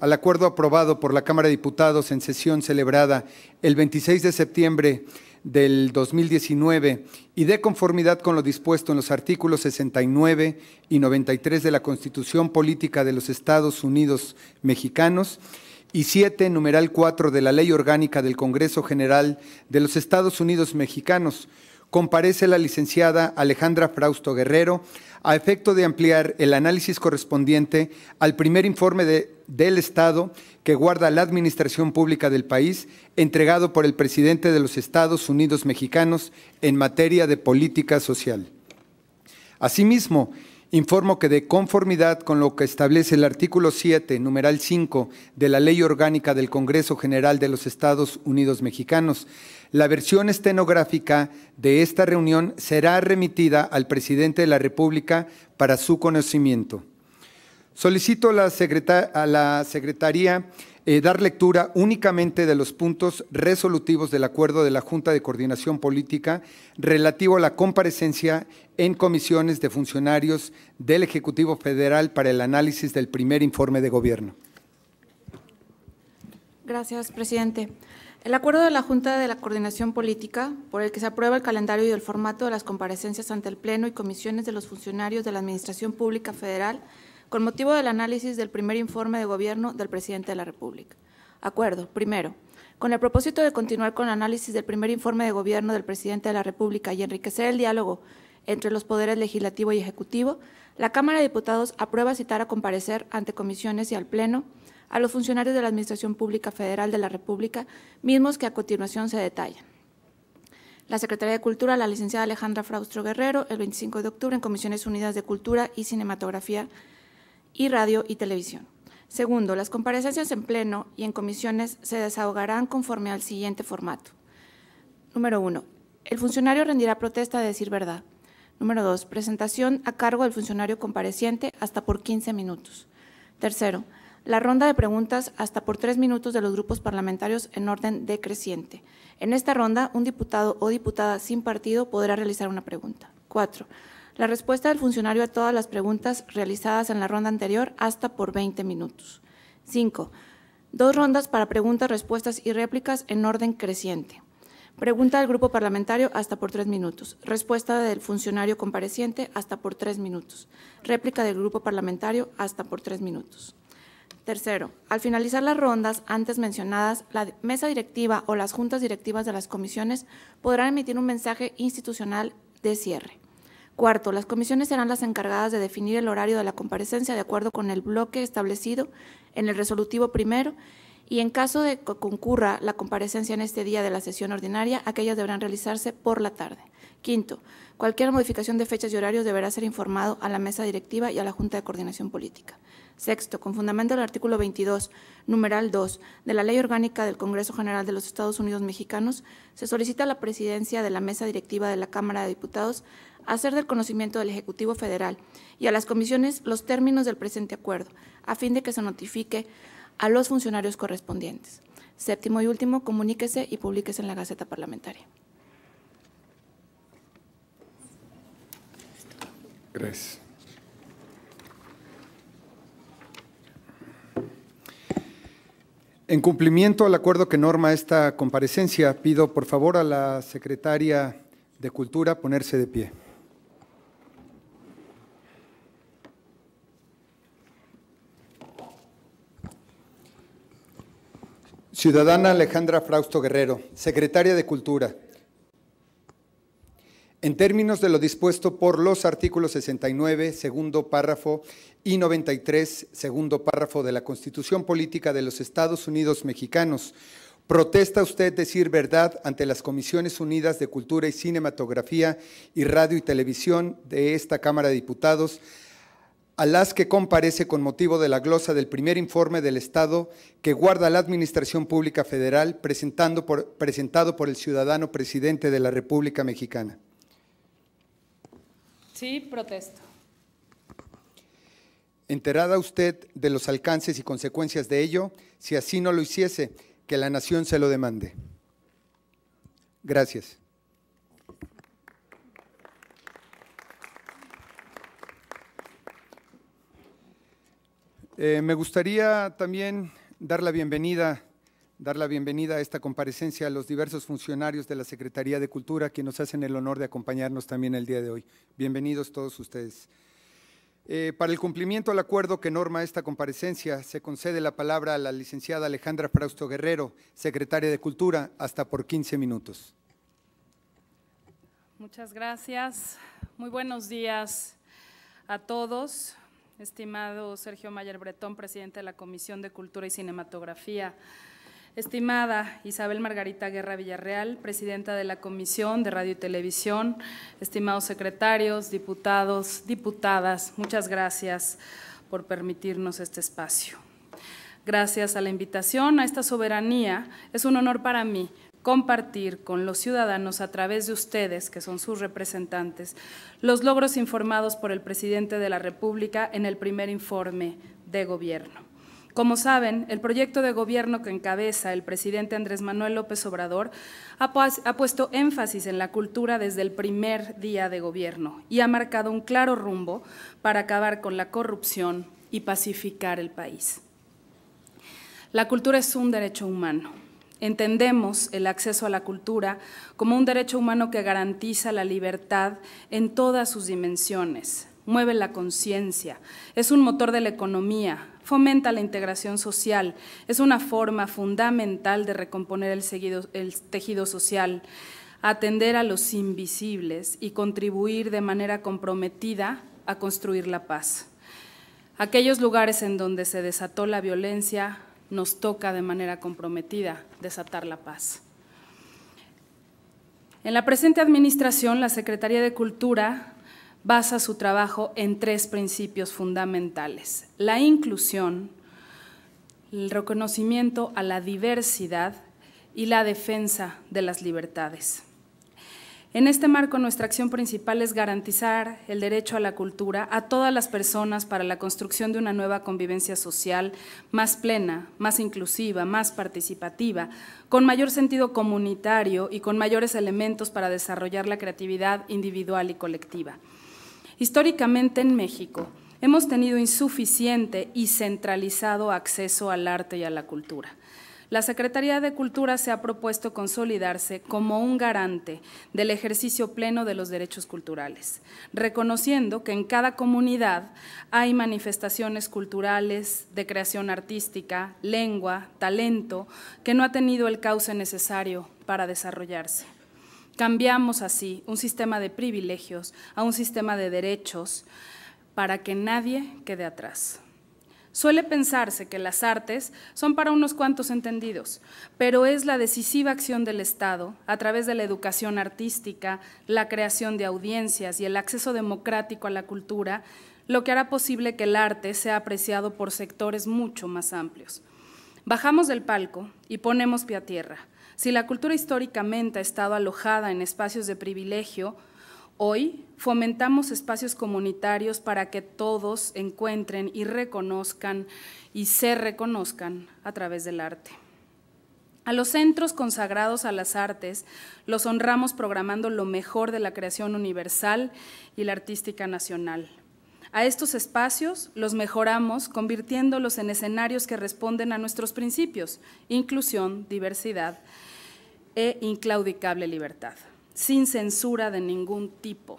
al acuerdo aprobado por la Cámara de Diputados en sesión celebrada el 26 de septiembre del 2019 y de conformidad con lo dispuesto en los artículos 69 y 93 de la Constitución Política de los Estados Unidos Mexicanos y 7, numeral 4 de la Ley Orgánica del Congreso General de los Estados Unidos Mexicanos, comparece la licenciada Alejandra Frausto Guerrero a efecto de ampliar el análisis correspondiente al primer informe del Estado que guarda la Administración Pública del país, entregado por el presidente de los Estados Unidos mexicanos en materia de política social. Asimismo, Informo que de conformidad con lo que establece el artículo 7, numeral 5 de la Ley Orgánica del Congreso General de los Estados Unidos Mexicanos, la versión estenográfica de esta reunión será remitida al presidente de la República para su conocimiento. Solicito a la, Secretaría eh, dar lectura únicamente de los puntos resolutivos del acuerdo de la Junta de Coordinación Política relativo a la comparecencia en comisiones de funcionarios del Ejecutivo Federal para el análisis del primer informe de gobierno. Gracias, presidente. El acuerdo de la Junta de la Coordinación Política, por el que se aprueba el calendario y el formato de las comparecencias ante el Pleno y comisiones de los funcionarios de la Administración Pública Federal, con motivo del análisis del primer informe de gobierno del presidente de la República. Acuerdo. Primero, con el propósito de continuar con el análisis del primer informe de gobierno del presidente de la República y enriquecer el diálogo entre los poderes legislativo y ejecutivo, la Cámara de Diputados aprueba citar a comparecer ante comisiones y al Pleno a los funcionarios de la Administración Pública Federal de la República, mismos que a continuación se detallan. La Secretaría de Cultura, la licenciada Alejandra Fraustro Guerrero, el 25 de octubre en Comisiones Unidas de Cultura y Cinematografía y Radio y Televisión. Segundo, las comparecencias en pleno y en comisiones se desahogarán conforme al siguiente formato. Número uno, el funcionario rendirá protesta de decir verdad. Número dos, presentación a cargo del funcionario compareciente hasta por 15 minutos. Tercero, la ronda de preguntas hasta por tres minutos de los grupos parlamentarios en orden decreciente. En esta ronda, un diputado o diputada sin partido podrá realizar una pregunta. Cuatro, la respuesta del funcionario a todas las preguntas realizadas en la ronda anterior hasta por 20 minutos. Cinco, dos rondas para preguntas, respuestas y réplicas en orden creciente. Pregunta del grupo parlamentario hasta por tres minutos. Respuesta del funcionario compareciente hasta por tres minutos. Réplica del grupo parlamentario hasta por tres minutos. Tercero, al finalizar las rondas antes mencionadas, la mesa directiva o las juntas directivas de las comisiones podrán emitir un mensaje institucional de cierre. Cuarto, las comisiones serán las encargadas de definir el horario de la comparecencia de acuerdo con el bloque establecido en el resolutivo primero y en caso de que concurra la comparecencia en este día de la sesión ordinaria, aquellas deberán realizarse por la tarde. Quinto, cualquier modificación de fechas y horarios deberá ser informado a la mesa directiva y a la Junta de Coordinación Política. Sexto, con fundamento del artículo 22, numeral 2, de la Ley Orgánica del Congreso General de los Estados Unidos Mexicanos, se solicita a la presidencia de la mesa directiva de la Cámara de Diputados hacer del conocimiento del Ejecutivo Federal y a las comisiones los términos del presente acuerdo, a fin de que se notifique a los funcionarios correspondientes. Séptimo y último, comuníquese y publíquese en la Gaceta Parlamentaria. Gracias. En cumplimiento al acuerdo que norma esta comparecencia, pido por favor a la secretaria de Cultura ponerse de pie. Ciudadana Alejandra Frausto Guerrero, secretaria de Cultura. En términos de lo dispuesto por los artículos 69, segundo párrafo, y 93, segundo párrafo de la Constitución Política de los Estados Unidos Mexicanos, ¿protesta usted decir verdad ante las Comisiones Unidas de Cultura y Cinematografía y Radio y Televisión de esta Cámara de Diputados, a las que comparece con motivo de la glosa del primer informe del Estado que guarda la Administración Pública Federal presentando por, presentado por el ciudadano presidente de la República Mexicana? Sí, protesto. Enterada usted de los alcances y consecuencias de ello, si así no lo hiciese, que la nación se lo demande. Gracias. Eh, me gustaría también dar la bienvenida dar la bienvenida a esta comparecencia a los diversos funcionarios de la Secretaría de Cultura que nos hacen el honor de acompañarnos también el día de hoy. Bienvenidos todos ustedes. Eh, para el cumplimiento al acuerdo que norma esta comparecencia, se concede la palabra a la licenciada Alejandra Frausto Guerrero, secretaria de Cultura, hasta por 15 minutos. Muchas gracias. Muy buenos días a todos. Estimado Sergio Mayer Bretón, presidente de la Comisión de Cultura y Cinematografía Estimada Isabel Margarita Guerra Villarreal, presidenta de la Comisión de Radio y Televisión, estimados secretarios, diputados, diputadas, muchas gracias por permitirnos este espacio. Gracias a la invitación a esta soberanía, es un honor para mí compartir con los ciudadanos a través de ustedes, que son sus representantes, los logros informados por el presidente de la República en el primer informe de gobierno. Como saben, el proyecto de gobierno que encabeza el presidente Andrés Manuel López Obrador ha, puesto énfasis en la cultura desde el primer día de gobierno y ha marcado un claro rumbo para acabar con la corrupción y pacificar el país. La cultura es un derecho humano. Entendemos el acceso a la cultura como un derecho humano que garantiza la libertad en todas sus dimensiones, mueve la conciencia, es un motor de la economía, fomenta la integración social, es una forma fundamental de recomponer el, tejido social, atender a los invisibles y contribuir de manera comprometida a construir la paz. Aquellos lugares en donde se desató la violencia nos toca de manera comprometida desatar la paz. En la presente administración, la Secretaría de Cultura basa su trabajo en tres principios fundamentales. La inclusión, el reconocimiento a la diversidad y la defensa de las libertades. En este marco, nuestra acción principal es garantizar el derecho a la cultura a todas las personas para la construcción de una nueva convivencia social más plena, más inclusiva, más participativa, con mayor sentido comunitario y con mayores elementos para desarrollar la creatividad individual y colectiva. Históricamente en México hemos tenido insuficiente y centralizado acceso al arte y a la cultura. La Secretaría de Cultura se ha propuesto consolidarse como un garante del ejercicio pleno de los derechos culturales, reconociendo que en cada comunidad hay manifestaciones culturales de creación artística, lengua, talento, que no ha tenido el cauce necesario para desarrollarse. Cambiamos así un sistema de privilegios a un sistema de derechos para que nadie quede atrás. Suele pensarse que las artes son para unos cuantos entendidos, pero es la decisiva acción del Estado, a través de la educación artística, la creación de audiencias y el acceso democrático a la cultura, lo que hará posible que el arte sea apreciado por sectores mucho más amplios. Bajamos del palco y ponemos pie a tierra si la cultura históricamente ha estado alojada en espacios de privilegio, hoy fomentamos espacios comunitarios para que todos encuentren y reconozcan y se reconozcan a través del arte. A los centros consagrados a las artes los honramos programando lo mejor de la creación universal y la artística nacional. A estos espacios los mejoramos convirtiéndolos en escenarios que responden a nuestros principios, inclusión, diversidad, e inclaudicable libertad, sin censura de ningún tipo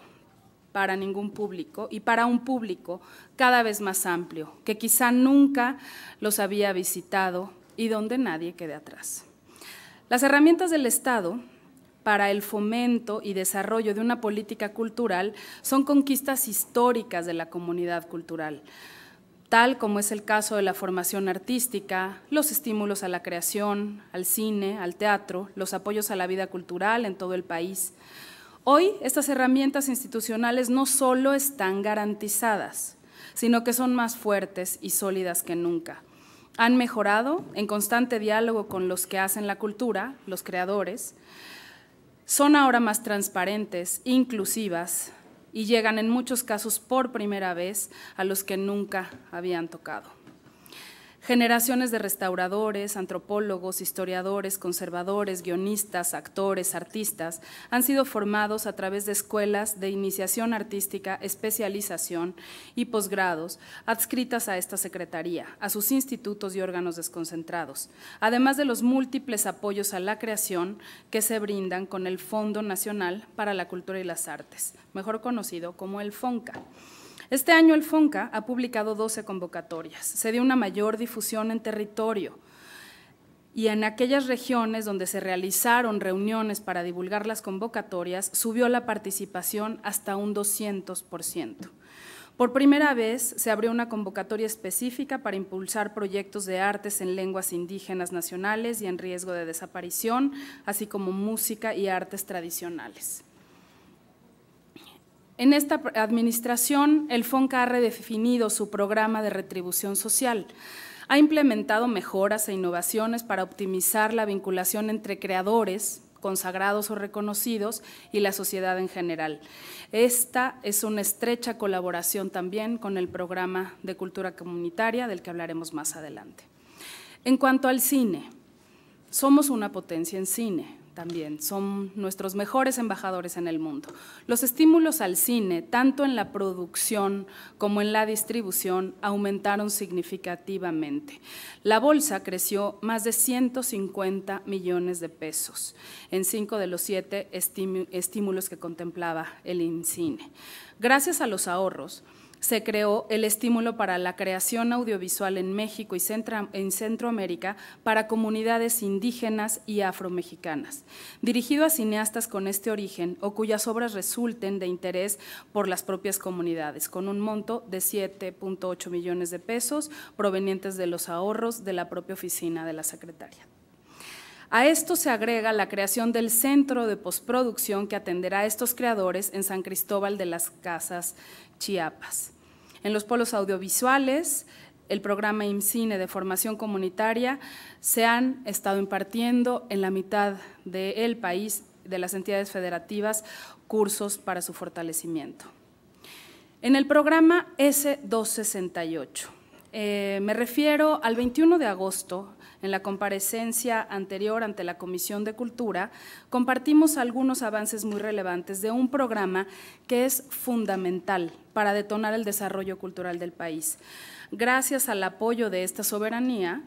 para ningún público y para un público cada vez más amplio, que quizá nunca los había visitado y donde nadie quede atrás. Las herramientas del Estado para el fomento y desarrollo de una política cultural son conquistas históricas de la comunidad cultural tal como es el caso de la formación artística, los estímulos a la creación, al cine, al teatro, los apoyos a la vida cultural en todo el país. Hoy estas herramientas institucionales no solo están garantizadas, sino que son más fuertes y sólidas que nunca. Han mejorado en constante diálogo con los que hacen la cultura, los creadores, son ahora más transparentes, inclusivas, y llegan en muchos casos por primera vez a los que nunca habían tocado. Generaciones de restauradores, antropólogos, historiadores, conservadores, guionistas, actores, artistas han sido formados a través de escuelas de iniciación artística, especialización y posgrados adscritas a esta Secretaría, a sus institutos y órganos desconcentrados, además de los múltiples apoyos a la creación que se brindan con el Fondo Nacional para la Cultura y las Artes, mejor conocido como el FONCA. Este año el FONCA ha publicado 12 convocatorias. Se dio una mayor difusión en territorio y en aquellas regiones donde se realizaron reuniones para divulgar las convocatorias, subió la participación hasta un 200%. Por primera vez se abrió una convocatoria específica para impulsar proyectos de artes en lenguas indígenas nacionales y en riesgo de desaparición, así como música y artes tradicionales. En esta administración, el FONCA ha redefinido su programa de retribución social. Ha implementado mejoras e innovaciones para optimizar la vinculación entre creadores, consagrados o reconocidos, y la sociedad en general. Esta es una estrecha colaboración también con el programa de cultura comunitaria, del que hablaremos más adelante. En cuanto al cine, somos una potencia en cine, también, son nuestros mejores embajadores en el mundo. Los estímulos al cine, tanto en la producción como en la distribución, aumentaron significativamente. La bolsa creció más de 150 millones de pesos en cinco de los siete estímulos que contemplaba el INCINE. Gracias a los ahorros, se creó el estímulo para la creación audiovisual en México y en Centroamérica para comunidades indígenas y afromexicanas, dirigido a cineastas con este origen o cuyas obras resulten de interés por las propias comunidades, con un monto de 7.8 millones de pesos provenientes de los ahorros de la propia oficina de la secretaria. A esto se agrega la creación del centro de postproducción que atenderá a estos creadores en San Cristóbal de las Casas, Chiapas. En los polos audiovisuales, el programa IMCINE de formación comunitaria se han estado impartiendo en la mitad del país de las entidades federativas cursos para su fortalecimiento. En el programa S268, eh, me refiero al 21 de agosto, en la comparecencia anterior ante la Comisión de Cultura, compartimos algunos avances muy relevantes de un programa que es fundamental para detonar el desarrollo cultural del país. Gracias al apoyo de esta soberanía,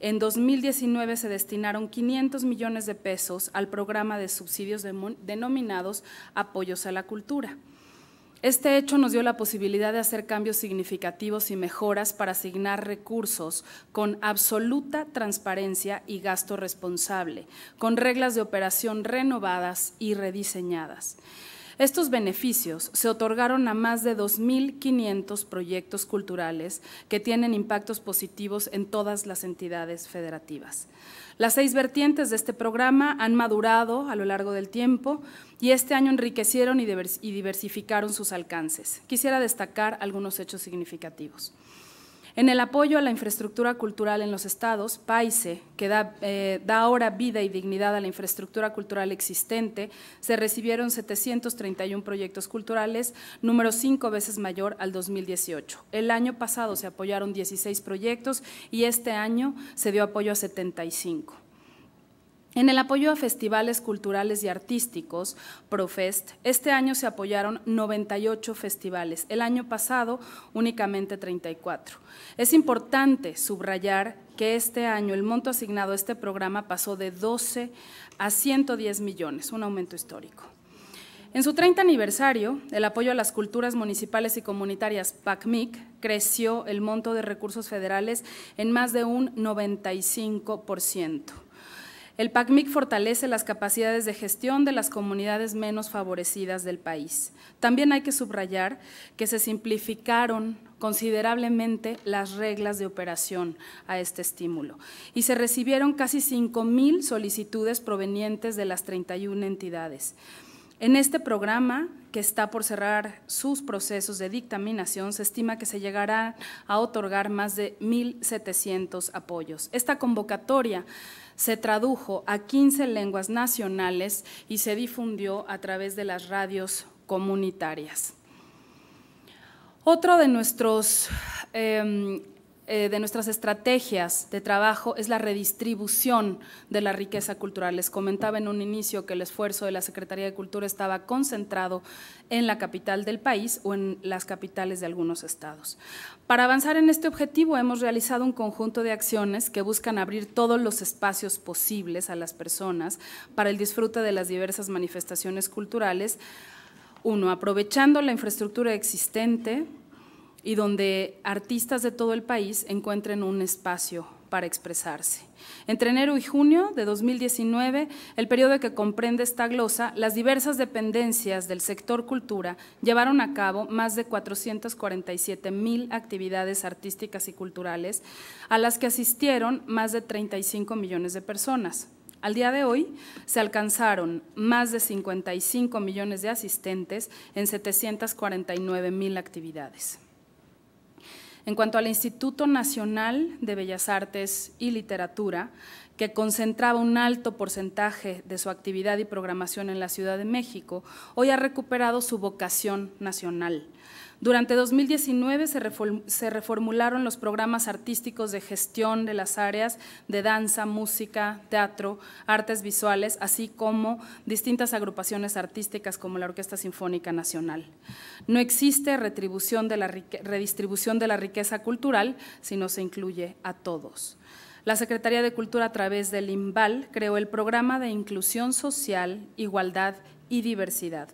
en 2019 se destinaron 500 millones de pesos al programa de subsidios denominados Apoyos a la Cultura. Este hecho nos dio la posibilidad de hacer cambios significativos y mejoras para asignar recursos con absoluta transparencia y gasto responsable, con reglas de operación renovadas y rediseñadas. Estos beneficios se otorgaron a más de 2.500 proyectos culturales que tienen impactos positivos en todas las entidades federativas. Las seis vertientes de este programa han madurado a lo largo del tiempo y este año enriquecieron y diversificaron sus alcances. Quisiera destacar algunos hechos significativos. En el apoyo a la infraestructura cultural en los estados, PAISE, que da, eh, da, ahora vida y dignidad a la infraestructura cultural existente, se recibieron 731 proyectos culturales, número cinco veces mayor al 2018. El año pasado se apoyaron 16 proyectos y este año se dio apoyo a 75. En el apoyo a festivales culturales y artísticos, Profest, este año se apoyaron 98 festivales, el año pasado únicamente 34. Es importante subrayar que este año el monto asignado a este programa pasó de 12 a 110 millones, un aumento histórico. En su 30 aniversario, el apoyo a las culturas municipales y comunitarias PACMIC creció el monto de recursos federales en más de un 95%. El PACMIC fortalece las capacidades de gestión de las comunidades menos favorecidas del país. También hay que subrayar que se simplificaron considerablemente las reglas de operación a este estímulo y se recibieron casi 5.000 solicitudes provenientes de las 31 entidades. En este programa, que está por cerrar sus procesos de dictaminación, se estima que se llegará a otorgar más de 1.700 apoyos. Esta convocatoria se tradujo a 15 lenguas nacionales y se difundió a través de las radios comunitarias. Otro de nuestros em, eh, de nuestras estrategias de trabajo es la redistribución de la riqueza cultural. Les comentaba en un inicio que el esfuerzo de la Secretaría de Cultura estaba concentrado en la capital del país o en las capitales de algunos estados. Para avanzar en este objetivo hemos realizado un conjunto de acciones que buscan abrir todos los espacios posibles a las personas para el disfrute de las diversas manifestaciones culturales. Uno, aprovechando la infraestructura existente y donde artistas de todo el país encuentren un espacio para expresarse. Entre enero y junio de 2019, el periodo que comprende esta glosa, las diversas dependencias del sector cultura llevaron a cabo más de 447 mil actividades artísticas y culturales, a las que asistieron más de 35 millones de personas. Al día de hoy se alcanzaron más de 55 millones de asistentes en 749 mil actividades. En cuanto al Instituto Nacional de Bellas Artes y Literatura, que concentraba un alto porcentaje de su actividad y programación en la Ciudad de México, hoy ha recuperado su vocación nacional durante 2019 se reformularon los programas artísticos de gestión de las áreas de danza, música, teatro, artes visuales, así como distintas agrupaciones artísticas como la Orquesta Sinfónica Nacional. No existe retribución de la redistribución de la riqueza cultural, sino se incluye a todos. La Secretaría de Cultura a través del IMBAL creó el programa de inclusión social, igualdad y diversidad,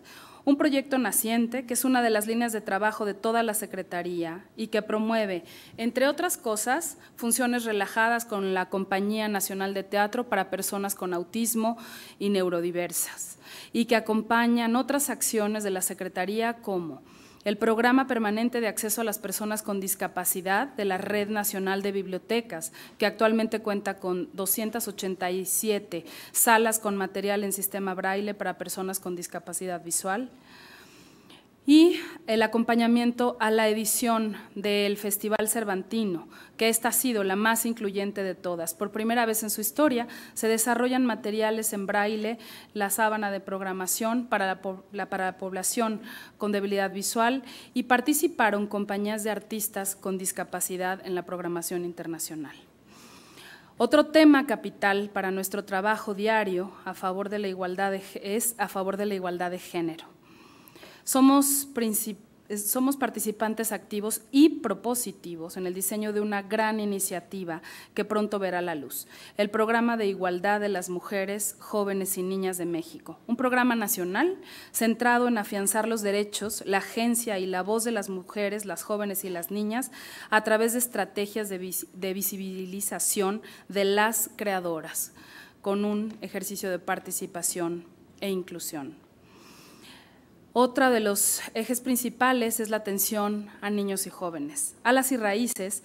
un proyecto naciente que es una de las líneas de trabajo de toda la Secretaría y que promueve, entre otras cosas, funciones relajadas con la Compañía Nacional de Teatro para personas con autismo y neurodiversas y que acompañan otras acciones de la Secretaría como el Programa Permanente de Acceso a las Personas con Discapacidad de la Red Nacional de Bibliotecas, que actualmente cuenta con 287 salas con material en sistema braille para personas con discapacidad visual, y el acompañamiento a la edición del Festival Cervantino, que esta ha sido la más incluyente de todas. Por primera vez en su historia se desarrollan materiales en braille, la sábana de programación para la, para población con debilidad visual y participaron compañías de artistas con discapacidad en la programación internacional. Otro tema capital para nuestro trabajo diario a favor de la igualdad es a favor de la igualdad de género. Somos, participantes activos y propositivos en el diseño de una gran iniciativa que pronto verá la luz, el Programa de Igualdad de las Mujeres, Jóvenes y Niñas de México, un programa nacional centrado en afianzar los derechos, la agencia y la voz de las mujeres, las jóvenes y las niñas a través de estrategias de visibilización de las creadoras, con un ejercicio de participación e inclusión. Otra de los ejes principales es la atención a niños y jóvenes, alas y raíces,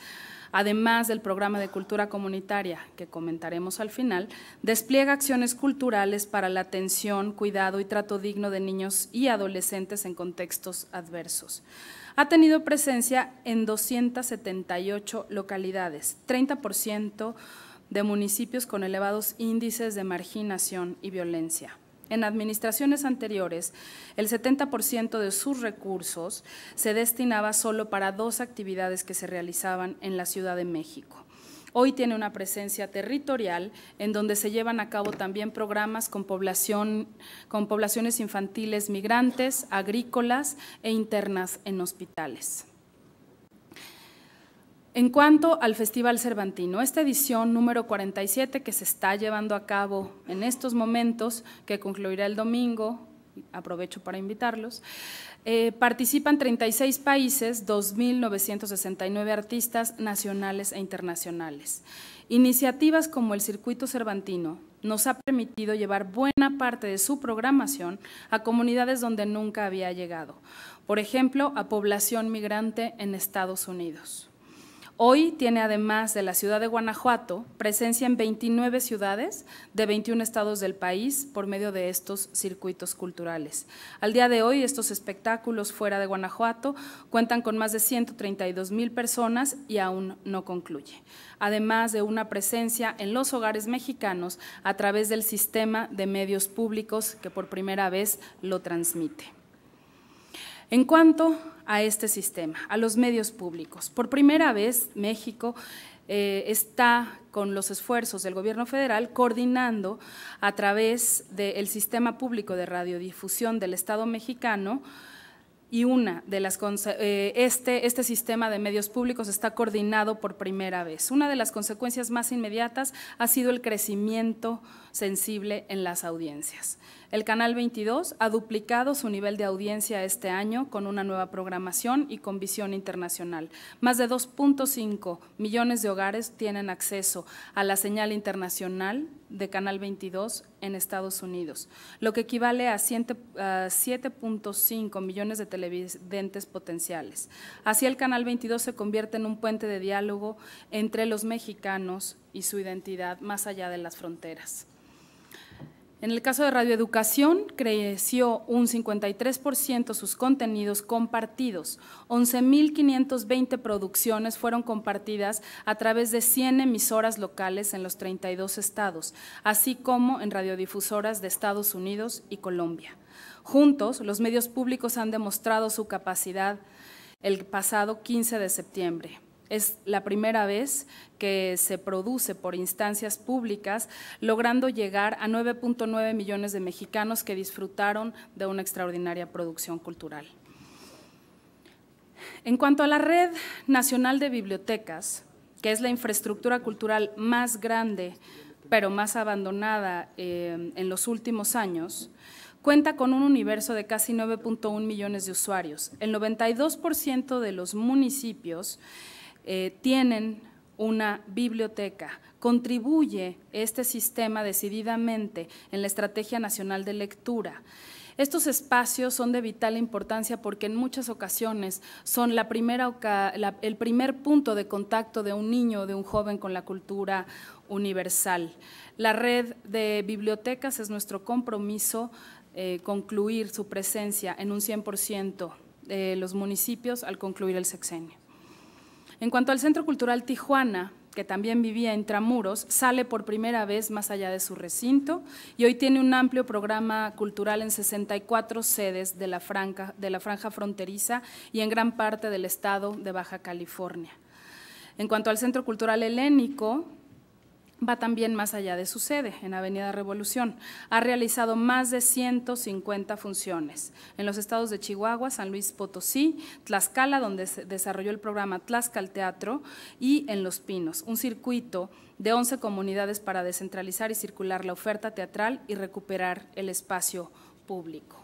además del programa de cultura comunitaria, que comentaremos al final, despliega acciones culturales para la atención, cuidado y trato digno de niños y adolescentes en contextos adversos. Ha tenido presencia en 278 localidades, 30% de municipios con elevados índices de marginación y violencia. En administraciones anteriores, el 70% de sus recursos se destinaba solo para dos actividades que se realizaban en la Ciudad de México. Hoy tiene una presencia territorial en donde se llevan a cabo también programas con, con poblaciones infantiles migrantes, agrícolas e internas en hospitales. En cuanto al Festival Cervantino, esta edición número 47 que se está llevando a cabo en estos momentos, que concluirá el domingo, aprovecho para invitarlos, eh, participan 36 países, 2.969 artistas nacionales e internacionales. Iniciativas como el Circuito Cervantino nos ha permitido llevar buena parte de su programación a comunidades donde nunca había llegado, por ejemplo, a población migrante en Estados Unidos. Hoy tiene, además de la ciudad de Guanajuato, presencia en 29 ciudades de 21 estados del país por medio de estos circuitos culturales. Al día de hoy, estos espectáculos fuera de Guanajuato cuentan con más de 132 mil personas y aún no concluye. Además de una presencia en los hogares mexicanos a través del sistema de medios públicos que por primera vez lo transmite. En cuanto a este sistema, a los medios públicos. Por primera vez, México eh, está con los esfuerzos del gobierno federal coordinando a través del sistema público de radiodifusión del Estado mexicano y una de las eh, este, este sistema de medios públicos está coordinado por primera vez. Una de las consecuencias más inmediatas ha sido el crecimiento sensible en las audiencias. El Canal 22 ha duplicado su nivel de audiencia este año con una nueva programación y con visión internacional. Más de 2.5 millones de hogares tienen acceso a la señal internacional de Canal 22 en Estados Unidos, lo que equivale a 7.5 millones de televidentes potenciales. Así el Canal 22 se convierte en un puente de diálogo entre los mexicanos y su identidad más allá de las fronteras. En el caso de radioeducación, creció un 53% sus contenidos compartidos. 11.520 producciones fueron compartidas a través de 100 emisoras locales en los 32 estados, así como en radiodifusoras de Estados Unidos y Colombia. Juntos, los medios públicos han demostrado su capacidad el pasado 15 de septiembre. Es la primera vez que se produce por instancias públicas, logrando llegar a 9.9 millones de mexicanos que disfrutaron de una extraordinaria producción cultural. En cuanto a la Red Nacional de Bibliotecas, que es la infraestructura cultural más grande, pero más abandonada eh, en los últimos años, cuenta con un universo de casi 9.1 millones de usuarios. El 92% de los municipios eh, tienen una biblioteca. Contribuye este sistema decididamente en la Estrategia Nacional de Lectura. Estos espacios son de vital importancia porque en muchas ocasiones son el primer punto de contacto de un niño o de un joven con la cultura universal. La red de bibliotecas es nuestro compromiso eh, concluir su presencia en un 100% de los municipios al concluir el sexenio. En cuanto al Centro Cultural Tijuana, que también vivía en Tramuros, sale por primera vez más allá de su recinto y hoy tiene un amplio programa cultural en 64 sedes de la, franja, de la franja fronteriza y en gran parte del estado de Baja California. En cuanto al Centro Cultural Helénico, va también más allá de su sede, en Avenida Revolución. Ha realizado más de 150 funciones en los estados de Chihuahua, San Luis Potosí, Tlaxcala, donde se desarrolló el programa Tlaxcal Teatro, y en Los Pinos, un circuito de 11 comunidades para descentralizar y circular la oferta teatral y recuperar el espacio público.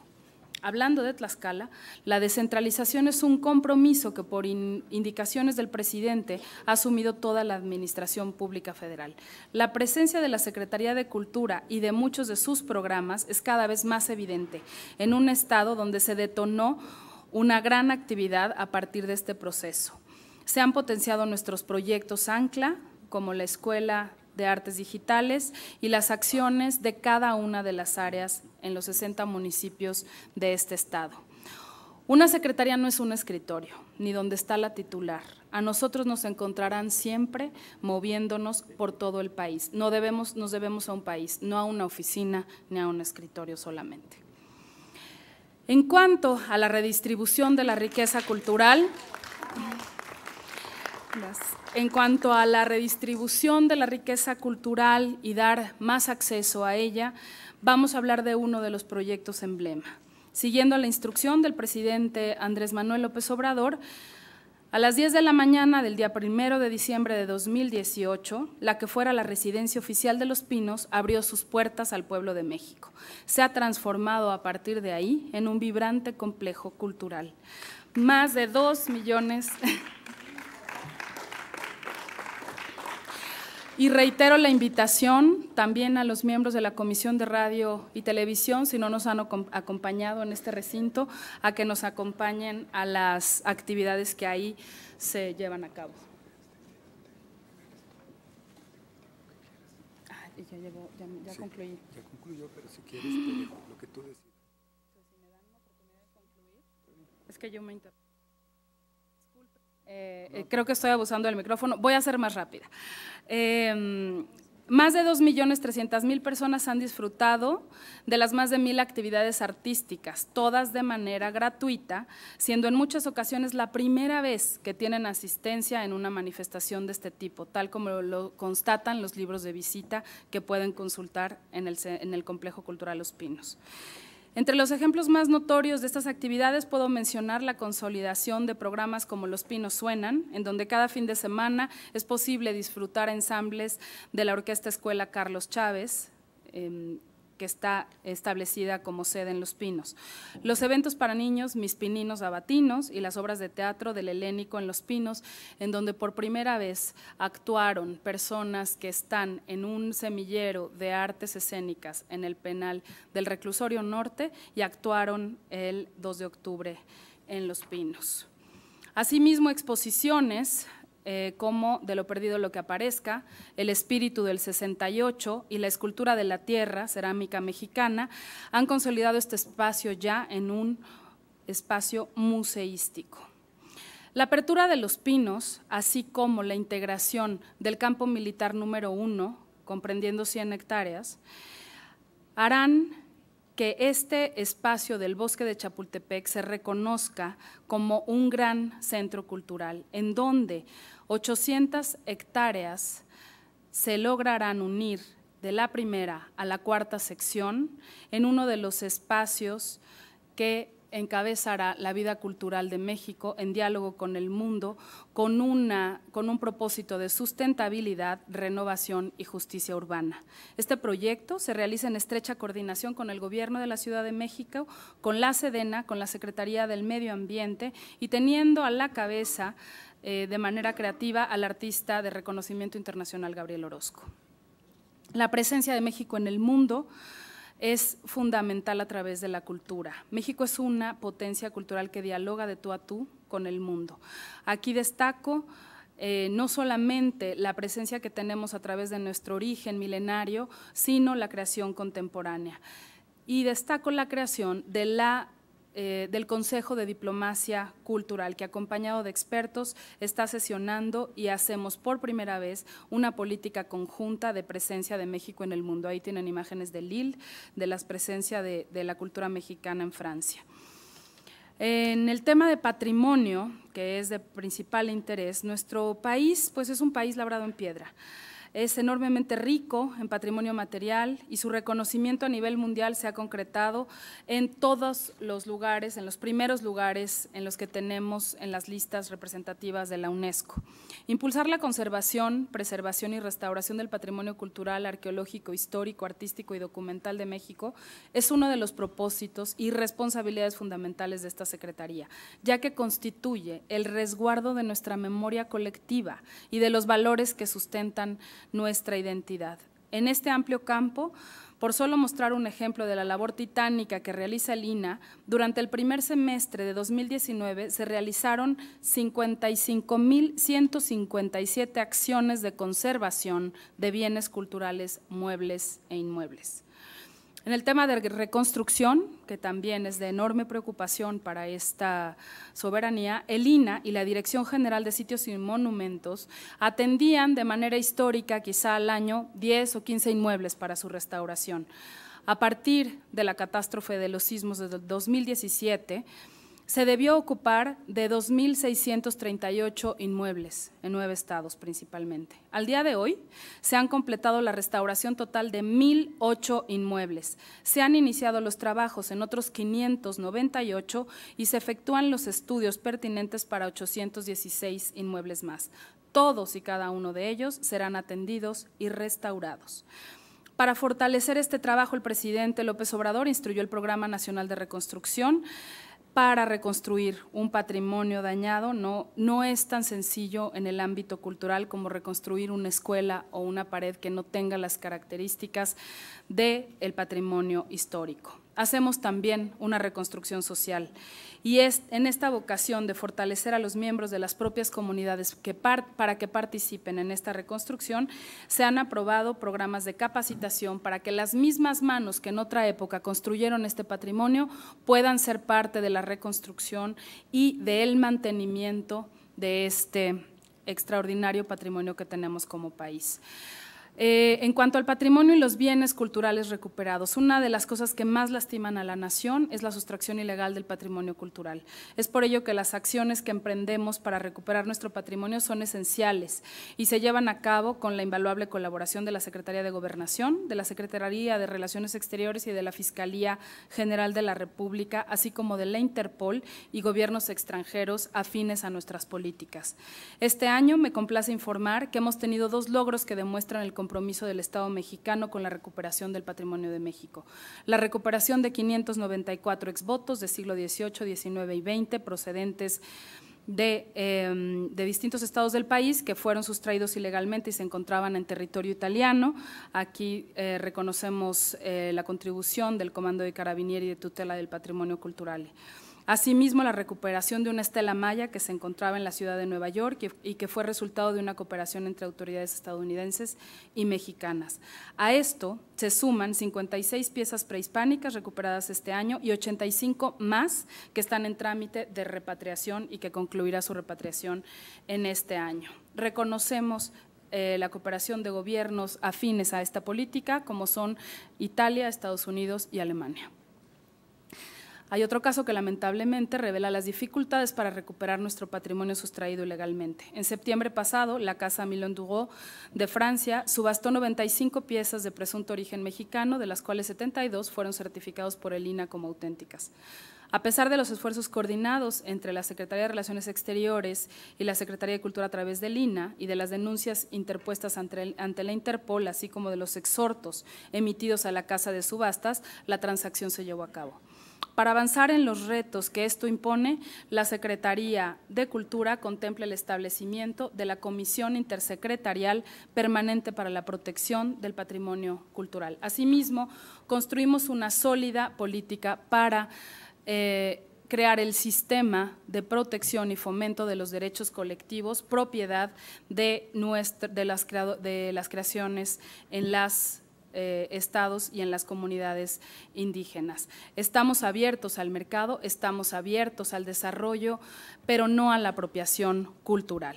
Hablando de Tlaxcala, la descentralización es un compromiso que por indicaciones del presidente ha asumido toda la Administración Pública Federal. La presencia de la Secretaría de Cultura y de muchos de sus programas es cada vez más evidente en un estado donde se detonó una gran actividad a partir de este proceso. Se han potenciado nuestros proyectos ancla, como la Escuela de Artes Digitales y las acciones de cada una de las áreas en los 60 municipios de este estado. Una secretaría no es un escritorio, ni donde está la titular. A nosotros nos encontrarán siempre moviéndonos por todo el país. No debemos, nos debemos a un país, no a una oficina ni a un escritorio solamente. En cuanto a la redistribución de la riqueza cultural, en cuanto a la redistribución de la riqueza cultural y dar más acceso a ella, vamos a hablar de uno de los proyectos emblema. Siguiendo la instrucción del presidente Andrés Manuel López Obrador, a las 10 de la mañana del día 1 de diciembre de 2018, la que fuera la residencia oficial de Los Pinos abrió sus puertas al pueblo de México. Se ha transformado a partir de ahí en un vibrante complejo cultural. Más de dos millones... Y reitero la invitación también a los miembros de la Comisión de Radio y Televisión, si no nos han acompañado en este recinto, a que nos acompañen a las actividades que ahí se llevan a cabo. Ah, concluyó, pero si quieres, lo que tú Es que yo me eh, eh, creo que estoy abusando del micrófono. Voy a ser más rápida. Em, más de 2.300.000 personas han disfrutado de las más de mil actividades artísticas, todas de manera gratuita, siendo en muchas ocasiones la primera vez que tienen asistencia en una manifestación de este tipo, tal como lo constatan los libros de visita que pueden consultar en el, en el Complejo Cultural Los Pinos. Entre los ejemplos más notorios de estas actividades puedo mencionar la consolidación de programas como Los Pinos Suenan, en donde cada fin de semana es posible disfrutar ensambles de la Orquesta Escuela Carlos Chávez, em, que está establecida como sede en Los Pinos. Los eventos para niños, Mis Pininos Abatinos y las obras de teatro del Helénico en Los Pinos, en donde por primera vez actuaron personas que están en un semillero de artes escénicas en el penal del reclusorio norte y actuaron el 2 de octubre en Los Pinos. Asimismo, exposiciones eh, como De lo perdido lo que aparezca, El espíritu del 68 y La escultura de la tierra, cerámica mexicana, han consolidado este espacio ya en un espacio museístico. La apertura de los pinos, así como la integración del campo militar número uno, comprendiendo 100 hectáreas, harán que este espacio del bosque de Chapultepec se reconozca como un gran centro cultural, en donde 800 hectáreas se lograrán unir de la primera a la cuarta sección en uno de los espacios que encabezará la vida cultural de México en diálogo con el mundo con, una, con un propósito de sustentabilidad, renovación y justicia urbana. Este proyecto se realiza en estrecha coordinación con el Gobierno de la Ciudad de México, con la SEDENA, con la Secretaría del Medio Ambiente y teniendo a la cabeza eh, de manera creativa al artista de reconocimiento internacional Gabriel Orozco. La presencia de México en el mundo es fundamental a través de la cultura. México es una potencia cultural que dialoga de tú a tú con el mundo. Aquí destaco eh, no solamente la presencia que tenemos a través de nuestro origen milenario, sino la creación contemporánea. Y destaco la creación de la eh, del Consejo de Diplomacia Cultural, que acompañado de expertos está sesionando y hacemos por primera vez una política conjunta de presencia de México en el mundo. Ahí tienen imágenes de Lille, de la presencia de, de la cultura mexicana en Francia. En el tema de patrimonio, que es de principal interés, nuestro país pues es un país labrado en piedra es enormemente rico en patrimonio material y su reconocimiento a nivel mundial se ha concretado en todos los lugares, en los primeros lugares en los que tenemos en las listas representativas de la UNESCO. Impulsar la conservación, preservación y restauración del patrimonio cultural, arqueológico, histórico, artístico y documental de México es uno de los propósitos y responsabilidades fundamentales de esta Secretaría, ya que constituye el resguardo de nuestra memoria colectiva y de los valores que sustentan nuestra identidad. En este amplio campo, por solo mostrar un ejemplo de la labor titánica que realiza el INA, durante el primer semestre de 2019 se realizaron 55.157 acciones de conservación de bienes culturales muebles e inmuebles. En el tema de reconstrucción, que también es de enorme preocupación para esta soberanía, el INA y la Dirección General de Sitios y Monumentos atendían de manera histórica quizá al año 10 o 15 inmuebles para su restauración. A partir de la catástrofe de los sismos del 2017, se debió ocupar de 2.638 inmuebles en nueve estados principalmente. Al día de hoy se han completado la restauración total de 1.008 inmuebles. Se han iniciado los trabajos en otros 598 y se efectúan los estudios pertinentes para 816 inmuebles más. Todos y cada uno de ellos serán atendidos y restaurados. Para fortalecer este trabajo, el presidente López Obrador instruyó el Programa Nacional de Reconstrucción para reconstruir un patrimonio dañado no, no es tan sencillo en el ámbito cultural como reconstruir una escuela o una pared que no tenga las características del patrimonio histórico. Hacemos también una reconstrucción social y es en esta vocación de fortalecer a los miembros de las propias comunidades para que participen en esta reconstrucción, se han aprobado programas de capacitación para que las mismas manos que en otra época construyeron este patrimonio puedan ser parte de la reconstrucción y del mantenimiento de este extraordinario patrimonio que tenemos como país. Eh, en cuanto al patrimonio y los bienes culturales recuperados, una de las cosas que más lastiman a la nación es la sustracción ilegal del patrimonio cultural. Es por ello que las acciones que emprendemos para recuperar nuestro patrimonio son esenciales y se llevan a cabo con la invaluable colaboración de la Secretaría de Gobernación, de la Secretaría de Relaciones Exteriores y de la Fiscalía General de la República, así como de la Interpol y gobiernos extranjeros afines a nuestras políticas. Este año me complace informar que hemos tenido dos logros que demuestran el compromiso compromiso del Estado mexicano con la recuperación del patrimonio de México. La recuperación de 594 exvotos de siglo XVIII, XIX y XX procedentes em, de, distintos estados del país que fueron sustraídos ilegalmente y se encontraban en territorio italiano. Aquí eh, reconocemos eh, la contribución del Comando de Carabinieri de Tutela del Patrimonio Cultural. Asimismo, la recuperación de una estela maya que se encontraba en la ciudad de Nueva York y que fue resultado de una cooperación entre autoridades estadounidenses y mexicanas. A esto se suman 56 piezas prehispánicas recuperadas este año y 85 más que están en trámite de repatriación y que concluirá su repatriación en este año. Reconocemos eh, la cooperación de gobiernos afines a esta política, como son Italia, Estados Unidos y Alemania. Hay otro caso que lamentablemente revela las dificultades para recuperar nuestro patrimonio sustraído ilegalmente. En septiembre pasado, la Casa Milon Dugo de Francia subastó 95 piezas de presunto origen mexicano, de las cuales 72 fueron certificados por el INA como auténticas. A pesar de los esfuerzos coordinados entre la Secretaría de Relaciones Exteriores y la Secretaría de Cultura a través del INA y de las denuncias interpuestas ante, la Interpol, así como de los exhortos emitidos a la Casa de Subastas, la transacción se llevó a cabo. Para avanzar en los retos que esto impone, la Secretaría de Cultura contempla el establecimiento de la Comisión Intersecretarial Permanente para la Protección del Patrimonio Cultural. Asimismo, construimos una sólida política para eh, crear el sistema de protección y fomento de los derechos colectivos, propiedad de, las, de las creaciones en las eh, estados y en las comunidades indígenas. Estamos abiertos al mercado, estamos abiertos al desarrollo, pero no a la apropiación cultural.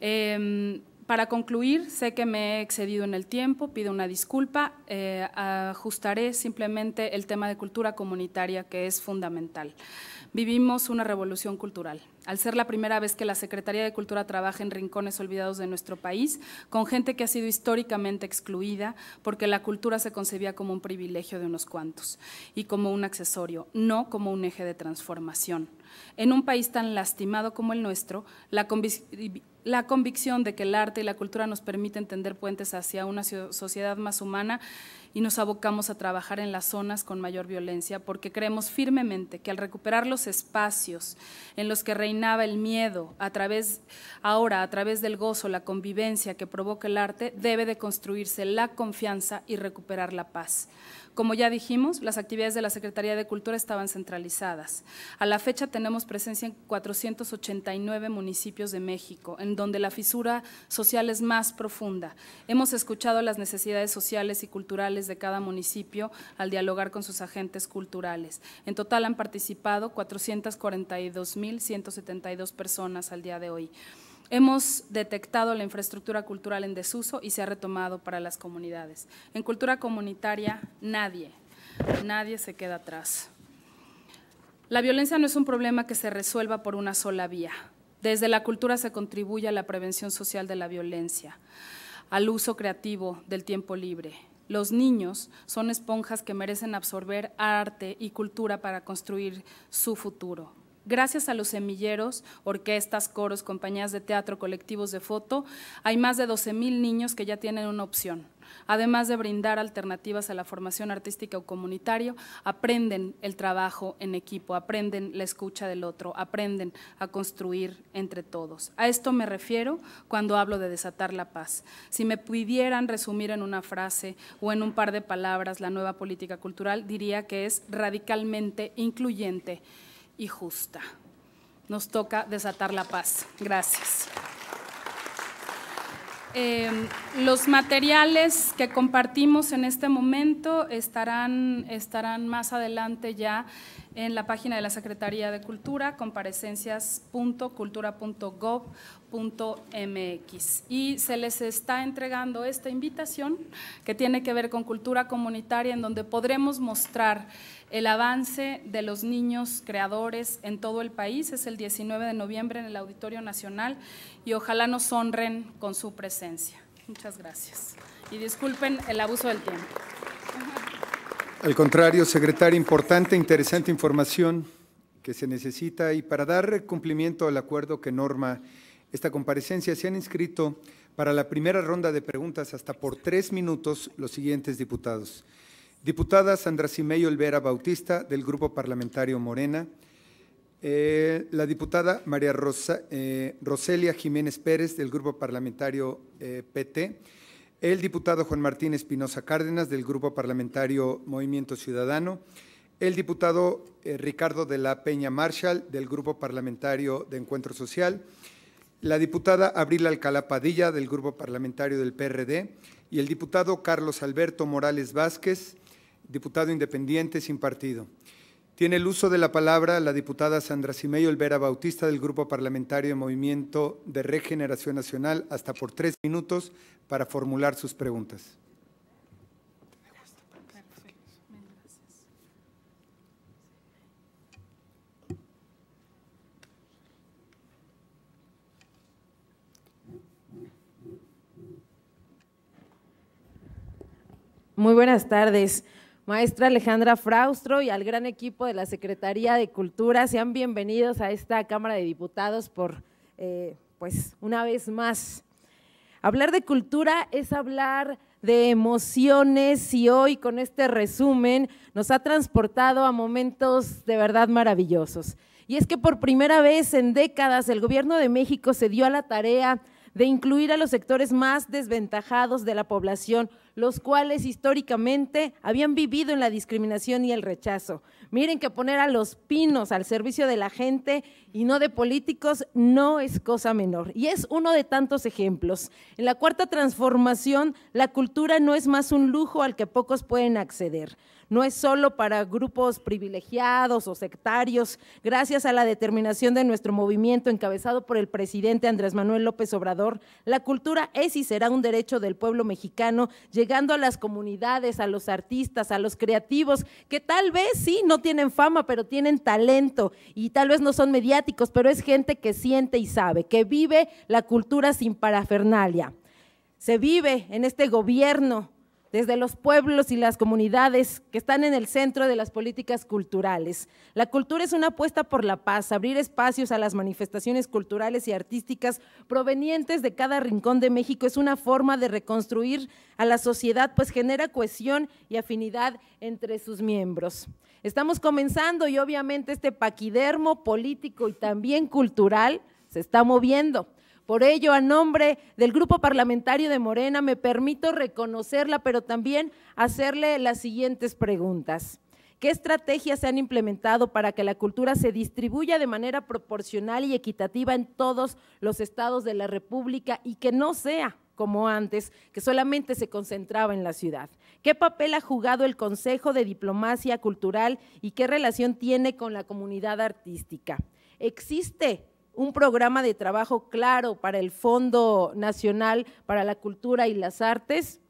Em, para concluir, sé que me he excedido en el tiempo, pido una disculpa, eh, ajustaré simplemente el tema de cultura comunitaria que es fundamental vivimos una revolución cultural. Al ser la primera vez que la Secretaría de Cultura trabaja en rincones olvidados de nuestro país, con gente que ha sido históricamente excluida, porque la cultura se concebía como un privilegio de unos cuantos y como un accesorio, no como un eje de transformación. En un país tan lastimado como el nuestro, la, la convicción de que el arte y la cultura nos permiten tender puentes hacia una sociedad más humana y nos abocamos a trabajar en las zonas con mayor violencia porque creemos firmemente que al recuperar los espacios en los que reinaba el miedo, ahora a través del gozo, la convivencia que provoca el arte, debe de construirse la confianza y recuperar la paz. Como ya dijimos, las actividades de la Secretaría de Cultura estaban centralizadas. A la fecha tenemos presencia en 489 municipios de México, en donde la fisura social es más profunda. Hemos escuchado las necesidades sociales y culturales de cada municipio al dialogar con sus agentes culturales. En total han participado 442.172 personas al día de hoy. Hemos detectado la infraestructura cultural en desuso y se ha retomado para las comunidades. En cultura comunitaria, nadie, nadie se queda atrás. La violencia no es un problema que se resuelva por una sola vía. Desde la cultura se contribuye a la prevención social de la violencia, al uso creativo del tiempo libre. Los niños son esponjas que merecen absorber arte y cultura para construir su futuro. Gracias a los semilleros, orquestas, coros, compañías de teatro, colectivos de foto, hay más de 12.000 niños que ya tienen una opción. Además de brindar alternativas a la formación artística o comunitaria, aprenden el trabajo en equipo, aprenden la escucha del otro, aprenden a construir entre todos. A esto me refiero cuando hablo de desatar la paz. Si me pudieran resumir en una frase o en un par de palabras la nueva política cultural, diría que es radicalmente incluyente y justa. Nos toca desatar la paz. Gracias. Em, los materiales que compartimos en este momento estarán, estarán más adelante ya en la página de la Secretaría de Cultura, comparecencias.cultura.gov.mx. Y se les está entregando esta invitación que tiene que ver con cultura comunitaria, en donde podremos mostrar el avance de los niños creadores en todo el país. Es el 19 de noviembre en el Auditorio Nacional y ojalá nos honren con su presencia. Muchas gracias. Y disculpen el abuso del tiempo. Al contrario, secretario, importante, interesante información que se necesita y para dar cumplimiento al acuerdo que norma esta comparecencia, se han inscrito para la primera ronda de preguntas hasta por tres minutos los siguientes diputados. Diputada Sandra Cimeyo Olvera Bautista, del Grupo Parlamentario Morena. Eh, la diputada María Rosa, eh, Roselia Jiménez Pérez, del Grupo Parlamentario eh, PT el diputado Juan Martín Espinosa Cárdenas del Grupo Parlamentario Movimiento Ciudadano, el diputado eh, Ricardo de la Peña Marshall del Grupo Parlamentario de Encuentro Social, la diputada Abril Alcalá Padilla del Grupo Parlamentario del PRD y el diputado Carlos Alberto Morales Vázquez, diputado independiente sin partido. Tiene el uso de la palabra la diputada Sandra y Olvera Bautista del Grupo Parlamentario de Movimiento de Regeneración Nacional hasta por tres minutos para formular sus preguntas. Muy buenas tardes maestra Alejandra Fraustro y al gran equipo de la Secretaría de Cultura. Sean bienvenidos a esta Cámara de Diputados por, eh, pues, una vez más. Hablar de cultura es hablar de emociones y hoy con este resumen nos ha transportado a momentos de verdad maravillosos. Y es que por primera vez en décadas el gobierno de México se dio a la tarea de incluir a los sectores más desventajados de la población los cuales históricamente habían vivido en la discriminación y el rechazo. Miren que poner a los pinos al servicio de la gente y no de políticos no es cosa menor. Y es uno de tantos ejemplos. En la cuarta transformación, la cultura no es más un lujo al que pocos pueden acceder no es solo para grupos privilegiados o sectarios. Gracias a la determinación de nuestro movimiento encabezado por el presidente Andrés Manuel López Obrador, la cultura es y será un derecho del pueblo mexicano, llegando a las comunidades, a los artistas, a los creativos, que tal vez sí no tienen fama, pero tienen talento y tal vez no son mediáticos, pero es gente que siente y sabe, que vive la cultura sin parafernalia. Se vive en este gobierno desde los pueblos y las comunidades que están en el centro de las políticas culturales. La cultura es una apuesta por la paz, abrir espacios a las manifestaciones culturales y artísticas provenientes de cada rincón de México es una forma de reconstruir a la sociedad, pues genera cohesión y afinidad entre sus miembros. Estamos comenzando y obviamente este paquidermo político y también cultural se está moviendo. Por ello, a nombre del Grupo Parlamentario de Morena, me permito reconocerla, pero también hacerle las siguientes preguntas. ¿Qué estrategias se han implementado para que la cultura se distribuya de manera proporcional y equitativa en todos los estados de la República y que no sea como antes, que solamente se concentraba en la ciudad. ¿Qué papel ha jugado el Consejo de Diplomacia Cultural y qué relación tiene con la comunidad artística? ¿Existe un programa de trabajo claro para el Fondo Nacional para la Cultura y las Artes,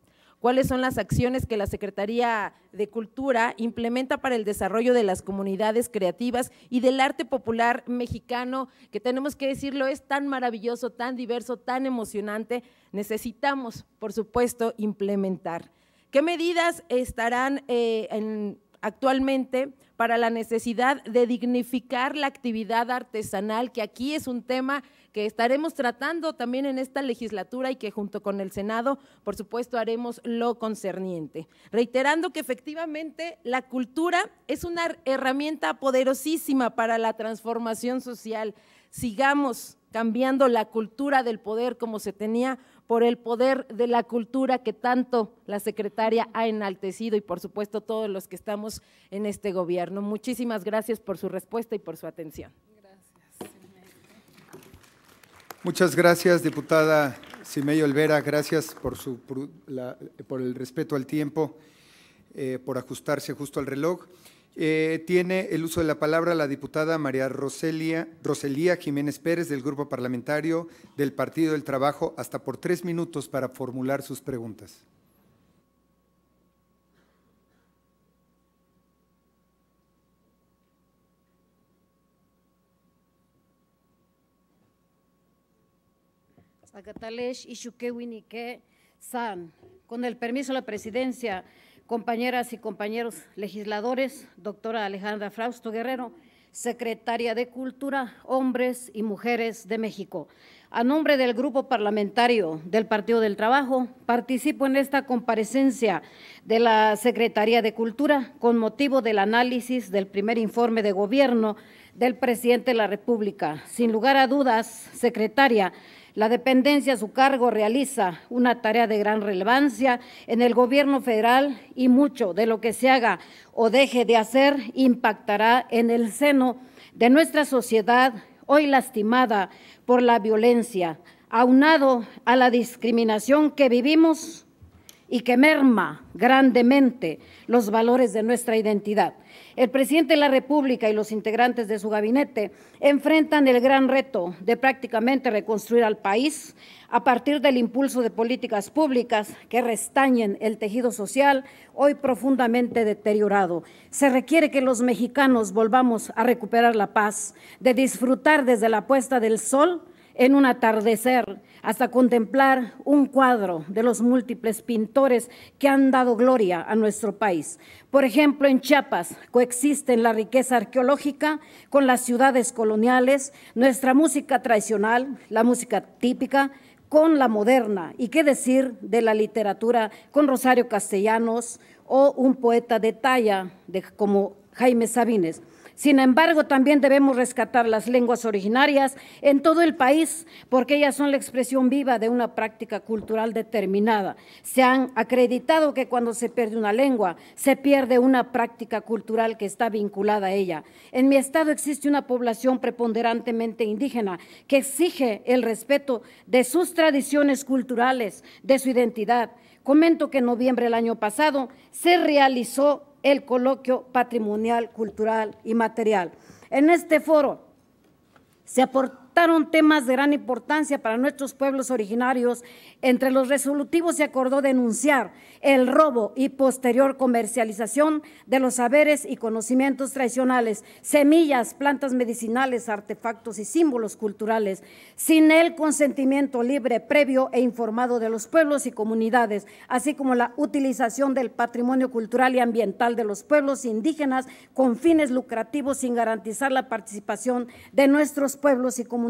cuáles son las acciones que la Secretaría de Cultura implementa para el desarrollo de las comunidades creativas y del arte popular mexicano, que tenemos que decirlo, es tan maravilloso, tan diverso, tan emocionante. Necesitamos, por supuesto, implementar. ¿Qué medidas estarán eh, en, actualmente para la necesidad de dignificar la actividad artesanal, que aquí es un tema que estaremos tratando también en esta legislatura y que junto con el Senado, por supuesto, haremos lo concerniente. Reiterando que efectivamente la cultura es una herramienta poderosísima para la transformación social, sigamos cambiando la cultura del poder como se tenía por el poder de la cultura que tanto la secretaria ha enaltecido y por supuesto todos los que estamos en este gobierno. Muchísimas gracias por su respuesta y por su atención. Muchas gracias, diputada Simeo Olvera. Gracias por, el respeto al tiempo, eh, por ajustarse justo al reloj. Eh, tiene el uso de la palabra la diputada María Roselia, Roselía Jiménez Pérez del Grupo Parlamentario del Partido del Trabajo hasta por tres minutos para formular sus preguntas. San. Con el permiso de la presidencia, compañeras y compañeros legisladores, doctora Alejandra Frausto Guerrero, secretaria de Cultura, hombres y mujeres de México. A nombre del Grupo Parlamentario del Partido del Trabajo, participo en esta comparecencia de la Secretaría de Cultura con motivo del análisis del primer informe de gobierno del presidente de la República. Sin lugar a dudas, secretaria, la dependencia a su cargo realiza una tarea de gran relevancia en el gobierno federal y mucho de lo que se haga o deje de hacer impactará en el seno de nuestra sociedad hoy lastimada por la violencia, aunado a la discriminación que vivimos y que merma grandemente los valores de nuestra identidad. El presidente de la República y los integrantes de su gabinete enfrentan el gran reto de prácticamente reconstruir al país a partir del impulso de políticas públicas que restañen el tejido social hoy profundamente deteriorado. Se requiere que los mexicanos volvamos a recuperar la paz, de disfrutar desde la puesta del sol en un atardecer hasta contemplar un cuadro de los múltiples pintores que han dado gloria a nuestro país. Por ejemplo, en Chiapas coexisten la riqueza arqueológica con las ciudades coloniales, nuestra música tradicional, la música típica, con la moderna, y qué decir de la literatura con Rosario Castellanos o un poeta de talla como Jaime Sabines. Sin embargo, también debemos rescatar las lenguas originarias en todo el país, porque ellas son la expresión viva de una práctica cultural determinada. Se han acreditado que cuando se pierde una lengua, se pierde una práctica cultural que está vinculada a ella. En mi estado existe una población preponderantemente indígena que exige el respeto de sus tradiciones culturales, de su identidad. Comento que en noviembre del año pasado se realizó el coloquio patrimonial, cultural y material. En este foro se aportó trataron temas de gran importancia para nuestros pueblos originarios. Entre los resolutivos se acordó denunciar el robo y posterior comercialización de los saberes y conocimientos tradicionales, semillas, plantas medicinales, artefactos y símbolos culturales, sin el consentimiento libre, previo e informado de los pueblos y comunidades, así como la utilización del patrimonio cultural y ambiental de los pueblos indígenas con fines lucrativos sin garantizar la participación de nuestros pueblos y comunidades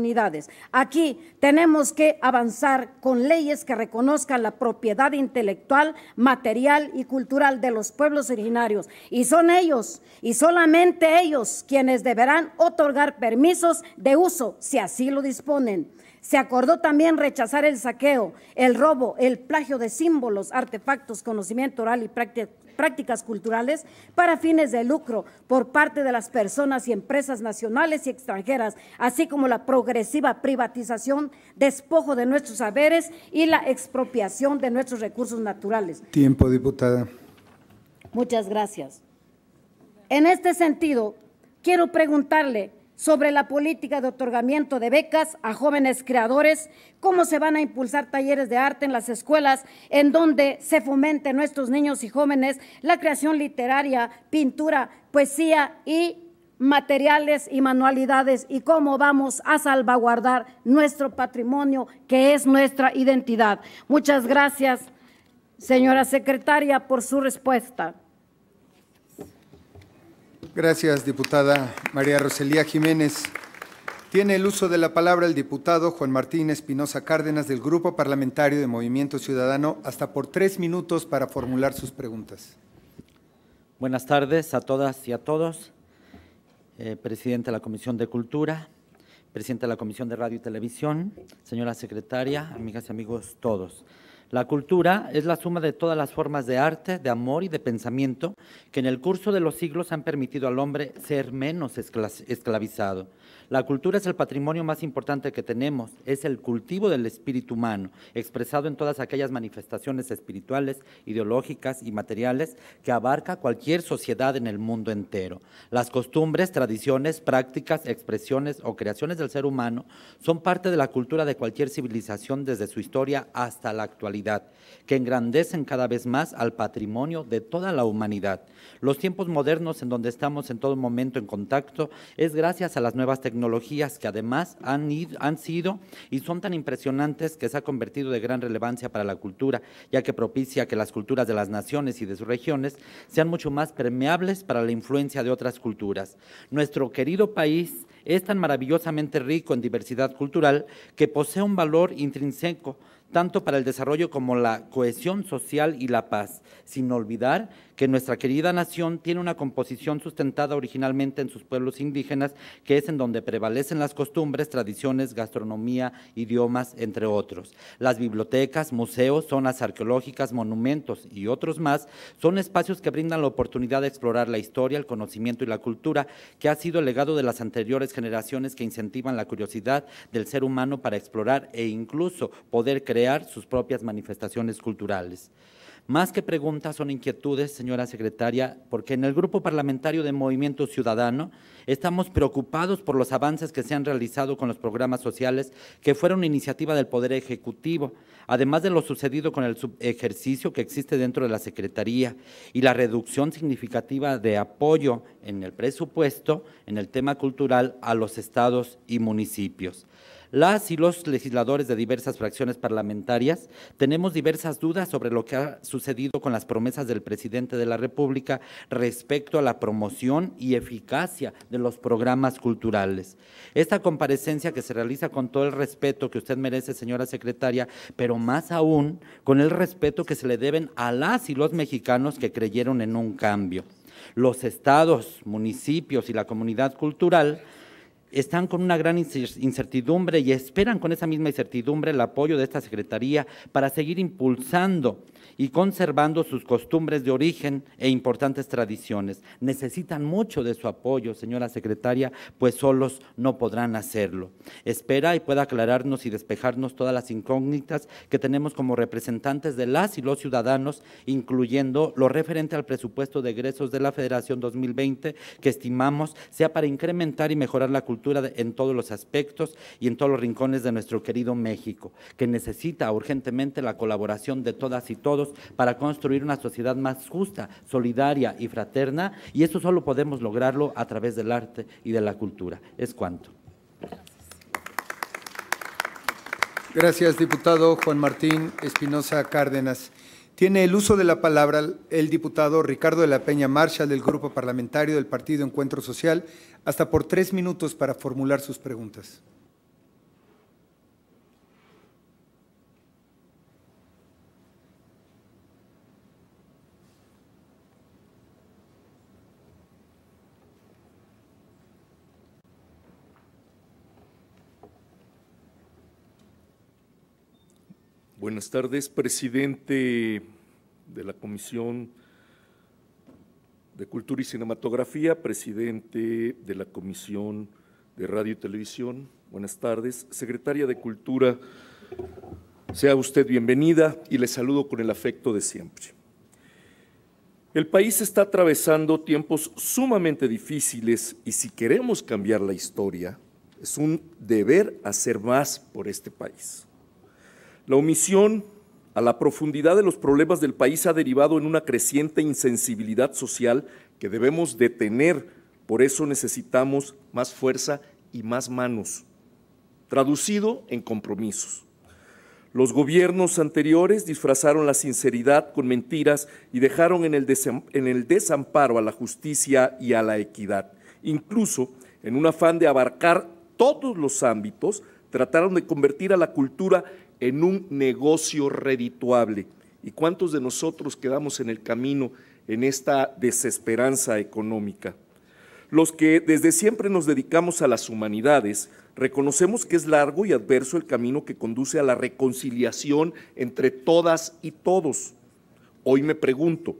Aquí tenemos que avanzar con leyes que reconozcan la propiedad intelectual, material y cultural de los pueblos originarios. Y son ellos, y solamente ellos, quienes deberán otorgar permisos de uso, si así lo disponen. Se acordó también rechazar el saqueo, el robo, el plagio de símbolos, artefactos, conocimiento oral y prácticas culturales para fines de lucro por parte de las personas y empresas nacionales y extranjeras, así como la progresiva privatización, despojo de nuestros saberes y la expropiación de nuestros recursos naturales. Tiempo, diputada. Muchas gracias. En este sentido, quiero preguntarle sobre la política de otorgamiento de becas a jóvenes creadores, cómo se van a impulsar talleres de arte en las escuelas en donde se fomente nuestros niños y jóvenes la creación literaria, pintura, poesía y materiales y manualidades y cómo vamos a salvaguardar nuestro patrimonio que es nuestra identidad. Muchas gracias, señora secretaria, por su respuesta. Gracias, diputada María Roselía Jiménez. Tiene el uso de la palabra el diputado Juan Martín Espinosa Cárdenas del Grupo Parlamentario de Movimiento Ciudadano hasta por tres minutos para formular sus preguntas. Buenas tardes a todas y a todos. Eh, presidente de la Comisión de Cultura, presidente de la Comisión de Radio y Televisión, señora secretaria, amigas y amigos todos. La cultura es la suma de todas las formas de arte, de amor y de pensamiento que en el curso de los siglos han permitido al hombre ser menos esclavizado. La cultura es el patrimonio más importante que tenemos, es el cultivo del espíritu humano, expresado en todas aquellas manifestaciones espirituales, ideológicas y materiales que abarca cualquier sociedad en el mundo entero. Las costumbres, tradiciones, prácticas, expresiones o creaciones del ser humano son parte de la cultura de cualquier civilización desde su historia hasta la actualidad, que engrandecen cada vez más al patrimonio de toda la humanidad. Los tiempos modernos en donde estamos en todo momento en contacto es gracias a las nuevas tecnologías tecnologías que además han, han sido y son tan impresionantes que se ha convertido de gran relevancia para la cultura, ya que propicia que las culturas de las naciones y de sus regiones sean mucho más permeables para la influencia de otras culturas. Nuestro querido país es tan maravillosamente rico en diversidad cultural que posee un valor intrínseco tanto para el desarrollo como la cohesión social y la paz, sin olvidar que nuestra querida nación tiene una composición sustentada originalmente en sus pueblos indígenas, que es en donde prevalecen las costumbres, tradiciones, gastronomía, idiomas, entre otros. Las bibliotecas, museos, zonas arqueológicas, monumentos y otros más son espacios que brindan la oportunidad de explorar la historia, el conocimiento y la cultura, que ha sido el legado de las anteriores generaciones que incentivan la curiosidad del ser humano para explorar e incluso poder crear sus propias manifestaciones culturales. Más que preguntas son inquietudes, señora secretaria, porque en el Grupo Parlamentario de Movimiento Ciudadano estamos preocupados por los avances que se han realizado con los programas sociales que fueron iniciativa del Poder Ejecutivo, además de lo sucedido con el ejercicio que existe dentro de la Secretaría y la reducción significativa de apoyo en el presupuesto en el tema cultural a los estados y municipios. Las y los legisladores de diversas fracciones parlamentarias tenemos diversas dudas sobre lo que ha sucedido con las promesas del presidente de la República respecto a la promoción y eficacia de los programas culturales. Esta comparecencia que se realiza con todo el respeto que usted merece, señora secretaria, pero más aún con el respeto que se le deben a las y los mexicanos que creyeron en un cambio. Los estados, municipios y la comunidad cultural están con una gran incertidumbre y esperan con esa misma incertidumbre el apoyo de esta Secretaría para seguir impulsando y conservando sus costumbres de origen e importantes tradiciones. Necesitan mucho de su apoyo, señora secretaria, pues solos no podrán hacerlo. Espera y pueda aclararnos y despejarnos todas las incógnitas que tenemos como representantes de las y los ciudadanos, incluyendo lo referente al presupuesto de egresos de la Federación 2020, que estimamos sea para incrementar y mejorar la cultura en todos los aspectos y en todos los rincones de nuestro querido México, que necesita urgentemente la colaboración de todas y todos para construir una sociedad más justa, solidaria y fraterna, y eso solo podemos lograrlo a través del arte y de la cultura. Es cuanto. Gracias, diputado Juan Martín Espinosa Cárdenas. Tiene el uso de la palabra el diputado Ricardo de la Peña Marshall del Grupo Parlamentario del Partido Encuentro Social, hasta por tres minutos para formular sus preguntas. Buenas tardes, presidente de la Comisión de Cultura y Cinematografía, presidente de la Comisión de Radio y Televisión. Buenas tardes, secretaria de Cultura. Sea usted bienvenida y le saludo con el afecto de siempre. El país está atravesando tiempos sumamente difíciles y si queremos cambiar la historia, es un deber hacer más por este país. La omisión a la profundidad de los problemas del país ha derivado en una creciente insensibilidad social que debemos detener. Por eso necesitamos más fuerza y más manos, traducido en compromisos. Los gobiernos anteriores disfrazaron la sinceridad con mentiras y dejaron en el, desamparo a la justicia y a la equidad. Incluso, en un afán de abarcar todos los ámbitos, trataron de convertir a la cultura en un negocio redituable. ¿Y cuántos de nosotros quedamos en el camino en esta desesperanza económica? Los que desde siempre nos dedicamos a las humanidades, reconocemos que es largo y adverso el camino que conduce a la reconciliación entre todas y todos. Hoy me pregunto,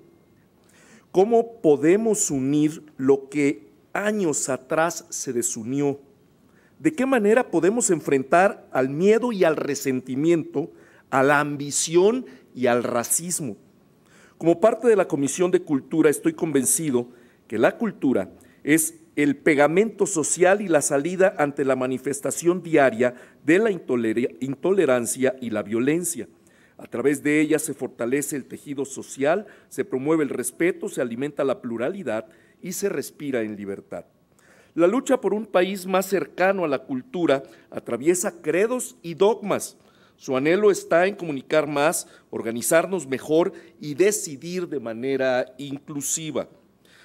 ¿cómo podemos unir lo que años atrás se desunió? de qué manera podemos enfrentar al miedo y al resentimiento, a la ambición y al racismo. Como parte de la Comisión de Cultura, estoy convencido que la cultura es el pegamento social y la salida ante la manifestación diaria de la intolerancia y la violencia. A través de ella se fortalece el tejido social, se promueve el respeto, se alimenta la pluralidad y se respira en libertad. La lucha por un país más cercano a la cultura atraviesa credos y dogmas. Su anhelo está en comunicar más, organizarnos mejor y decidir de manera inclusiva.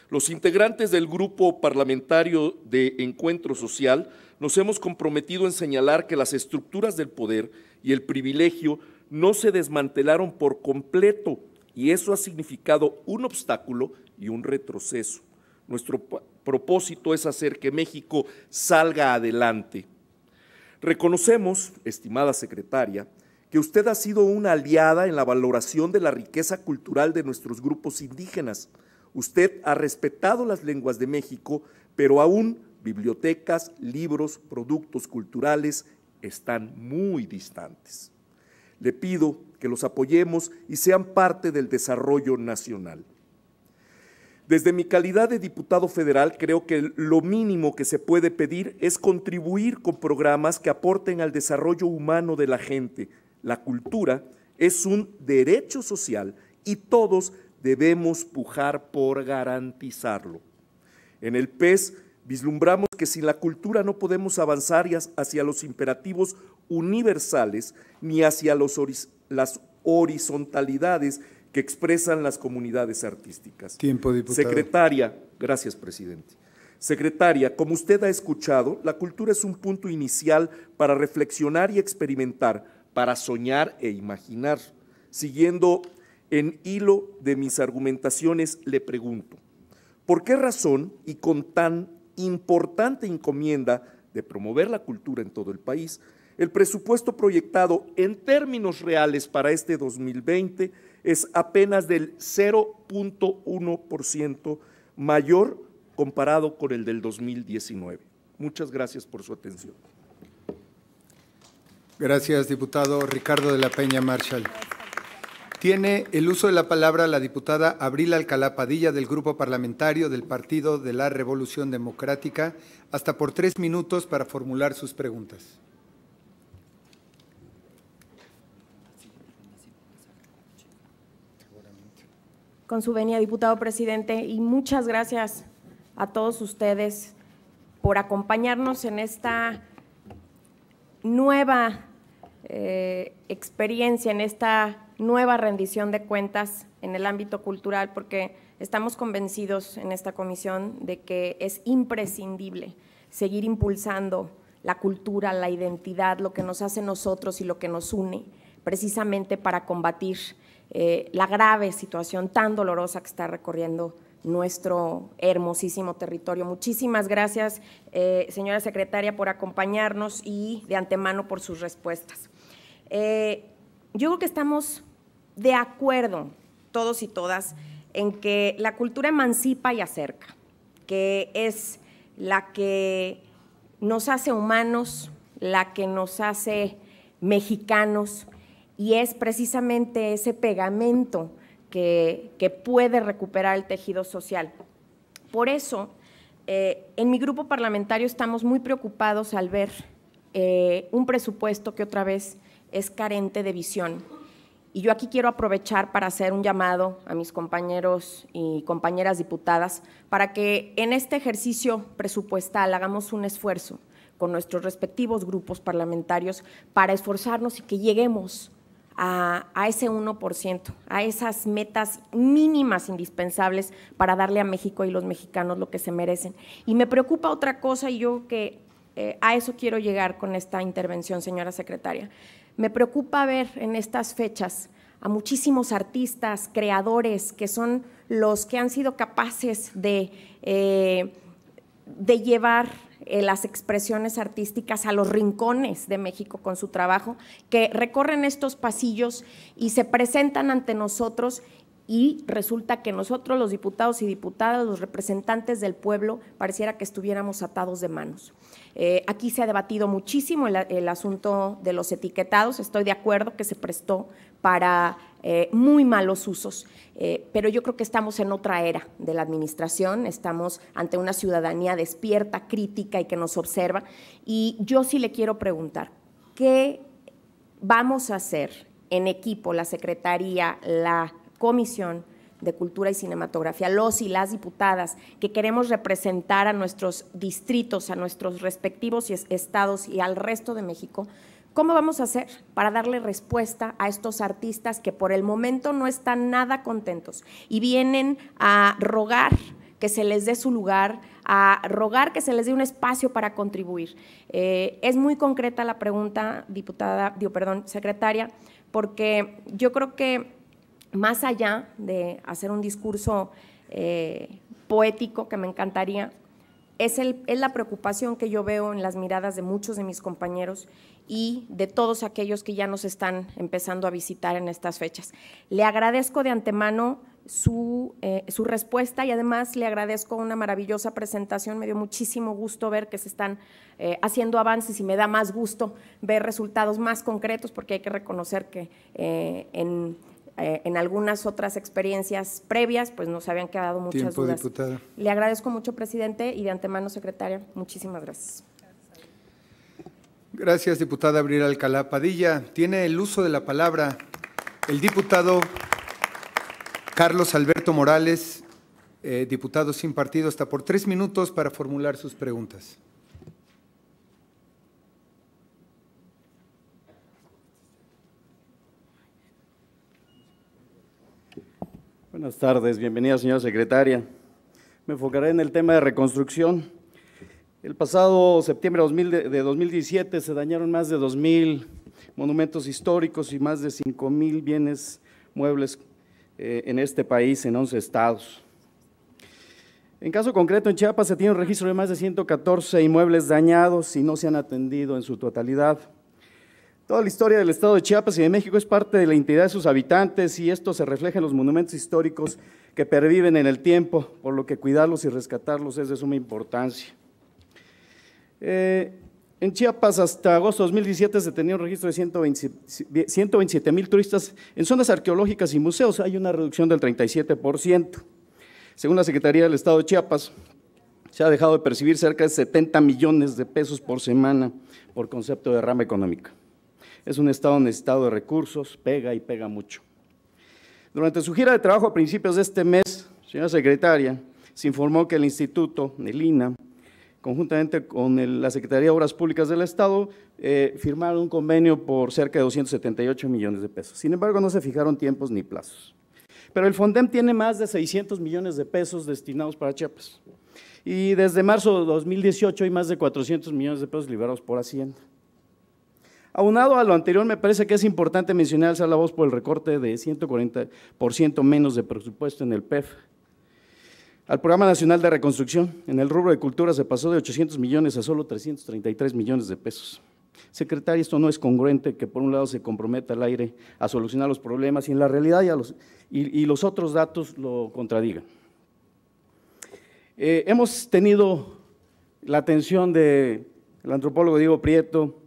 Los integrantes del grupo parlamentario de Encuentro Social nos hemos comprometido en señalar que las estructuras del poder y el privilegio no se desmantelaron por completo y eso ha significado un obstáculo y un retroceso. Nuestro, propósito es hacer que México salga adelante. Reconocemos, estimada secretaria, que usted ha sido una aliada en la valoración de la riqueza cultural de nuestros grupos indígenas. Usted ha respetado las lenguas de México, pero aún bibliotecas, libros, productos culturales están muy distantes. Le pido que los apoyemos y sean parte del desarrollo nacional. Desde mi calidad de diputado federal, creo que lo mínimo que se puede pedir es contribuir con programas que aporten al desarrollo humano de la gente. La cultura es un derecho social y todos debemos pujar por garantizarlo. En el PES vislumbramos que sin la cultura no podemos avanzar hacia los imperativos universales ni hacia los las horizontalidades que expresan las comunidades artísticas. Tiempo, Secretaria, gracias, presidente. Secretaria, como usted ha escuchado, la cultura es un punto inicial para reflexionar y experimentar, para soñar e imaginar. Siguiendo en hilo de mis argumentaciones, le pregunto, ¿por qué razón y con tan importante encomienda de promover la cultura en todo el país, el presupuesto proyectado en términos reales para este 2020 es apenas del 0.1% mayor comparado con el del 2019. Muchas gracias por su atención. Gracias, diputado Ricardo de la Peña Marshall. Tiene el uso de la palabra la diputada Abril Alcalá Padilla del Grupo Parlamentario del Partido de la Revolución Democrática, hasta por tres minutos para formular sus preguntas. con su venia, diputado presidente, y muchas gracias a todos ustedes por acompañarnos en esta nueva eh, experiencia, en esta nueva rendición de cuentas en el ámbito cultural, porque estamos convencidos en esta comisión de que es imprescindible seguir impulsando la cultura, la identidad, lo que nos hace nosotros y lo que nos une, precisamente para combatir eh, la grave situación tan dolorosa que está recorriendo nuestro hermosísimo territorio. Muchísimas gracias, eh, señora secretaria, por acompañarnos y de antemano por sus respuestas. Eh, yo creo que estamos de acuerdo, todos y todas, en que la cultura emancipa y acerca, que es la que nos hace humanos, la que nos hace mexicanos y es precisamente ese pegamento que, puede recuperar el tejido social. Por eso, eh, en mi grupo parlamentario estamos muy preocupados al ver eh, un presupuesto que otra vez es carente de visión. Y yo aquí quiero aprovechar para hacer un llamado a mis compañeros y compañeras diputadas para que en este ejercicio presupuestal hagamos un esfuerzo con nuestros respectivos grupos parlamentarios para esforzarnos y que lleguemos a, ese 1%, a esas metas mínimas indispensables para darle a México y los mexicanos lo que se merecen. Y me preocupa otra cosa y yo que eh, a eso quiero llegar con esta intervención, señora secretaria. Me preocupa ver en estas fechas a muchísimos artistas, creadores, que son los que han sido capaces de, eh, de llevar eh, las expresiones artísticas a los rincones de México con su trabajo, que recorren estos pasillos y se presentan ante nosotros y resulta que nosotros los diputados y diputadas, los representantes del pueblo, pareciera que estuviéramos atados de manos. Eh, aquí se ha debatido muchísimo el, asunto de los etiquetados, estoy de acuerdo que se prestó para eh, muy malos usos. Eh, pero yo creo que estamos en otra era de la administración, estamos ante una ciudadanía despierta, crítica y que nos observa. Y yo sí le quiero preguntar, ¿qué vamos a hacer en equipo, la Secretaría, la Comisión de Cultura y Cinematografía, los y las diputadas que queremos representar a nuestros distritos, a nuestros respectivos estados y al resto de México ¿Cómo vamos a hacer para darle respuesta a estos artistas que por el momento no están nada contentos y vienen a rogar que se les dé su lugar, a rogar que se les dé un espacio para contribuir? Eh, es muy concreta la pregunta, diputada, digo, perdón, secretaria, porque yo creo que más allá de hacer un discurso eh, poético que me encantaría, es la preocupación que yo veo en las miradas de muchos de mis compañeros y de todos aquellos que ya nos están empezando a visitar en estas fechas. Le agradezco de antemano su, eh, su, respuesta y además le agradezco una maravillosa presentación. Me dio muchísimo gusto ver que se están eh, haciendo avances y me da más gusto ver resultados más concretos porque hay que reconocer que eh, en, algunas otras experiencias previas pues nos habían quedado muchas Tiempo, Diputada. Le agradezco mucho, presidente, y de antemano, secretaria, muchísimas gracias. Gracias, diputada Abril Alcalá Padilla. Tiene el uso de la palabra el diputado Carlos Alberto Morales, eh, diputado sin partido, hasta por tres minutos para formular sus preguntas. Buenas tardes, bienvenida señora secretaria. Me enfocaré en el tema de reconstrucción. El pasado septiembre de 2017 se dañaron más de 2.000 monumentos históricos y más de 5.000 bienes muebles eh, en este país, en 11 estados. En caso concreto, en Chiapas se tiene un registro de más de 114 inmuebles dañados y no se han atendido en su totalidad. Toda la historia del estado de Chiapas y de México es parte de la identidad de sus habitantes y esto se refleja en los monumentos históricos que perviven en el tiempo, por lo que cuidarlos y rescatarlos es de suma importancia. Eh, en Chiapas hasta agosto de 2017 se tenía un registro de 127, mil turistas. En zonas arqueológicas y museos hay una reducción del 37%. Según la Secretaría del Estado de Chiapas, se ha dejado de percibir cerca de 70 millones de pesos por semana por concepto de rama económica. Es un estado necesitado de recursos, pega y pega mucho. Durante su gira de trabajo a principios de este mes, señora secretaria, se informó que el instituto, el conjuntamente con la Secretaría de Obras Públicas del Estado, eh, firmaron un convenio por cerca de 278 millones de pesos. Sin embargo, no se fijaron tiempos ni plazos. Pero el FONDEM tiene más de 600 millones de pesos destinados para Chiapas. Y desde marzo de 2018 hay más de 400 millones de pesos liberados por Hacienda. Aunado a lo anterior, me parece que es importante mencionar alzar la voz por el recorte de 140% menos de presupuesto en el PEF al Programa Nacional de Reconstrucción. En el rubro de cultura se pasó de 800 millones a solo 333 millones de pesos. Secretario, esto no es congruente que por un lado se comprometa al aire a solucionar los problemas y en la realidad los, y, los otros datos lo contradigan. Eh, hemos tenido la atención del antropólogo Diego Prieto,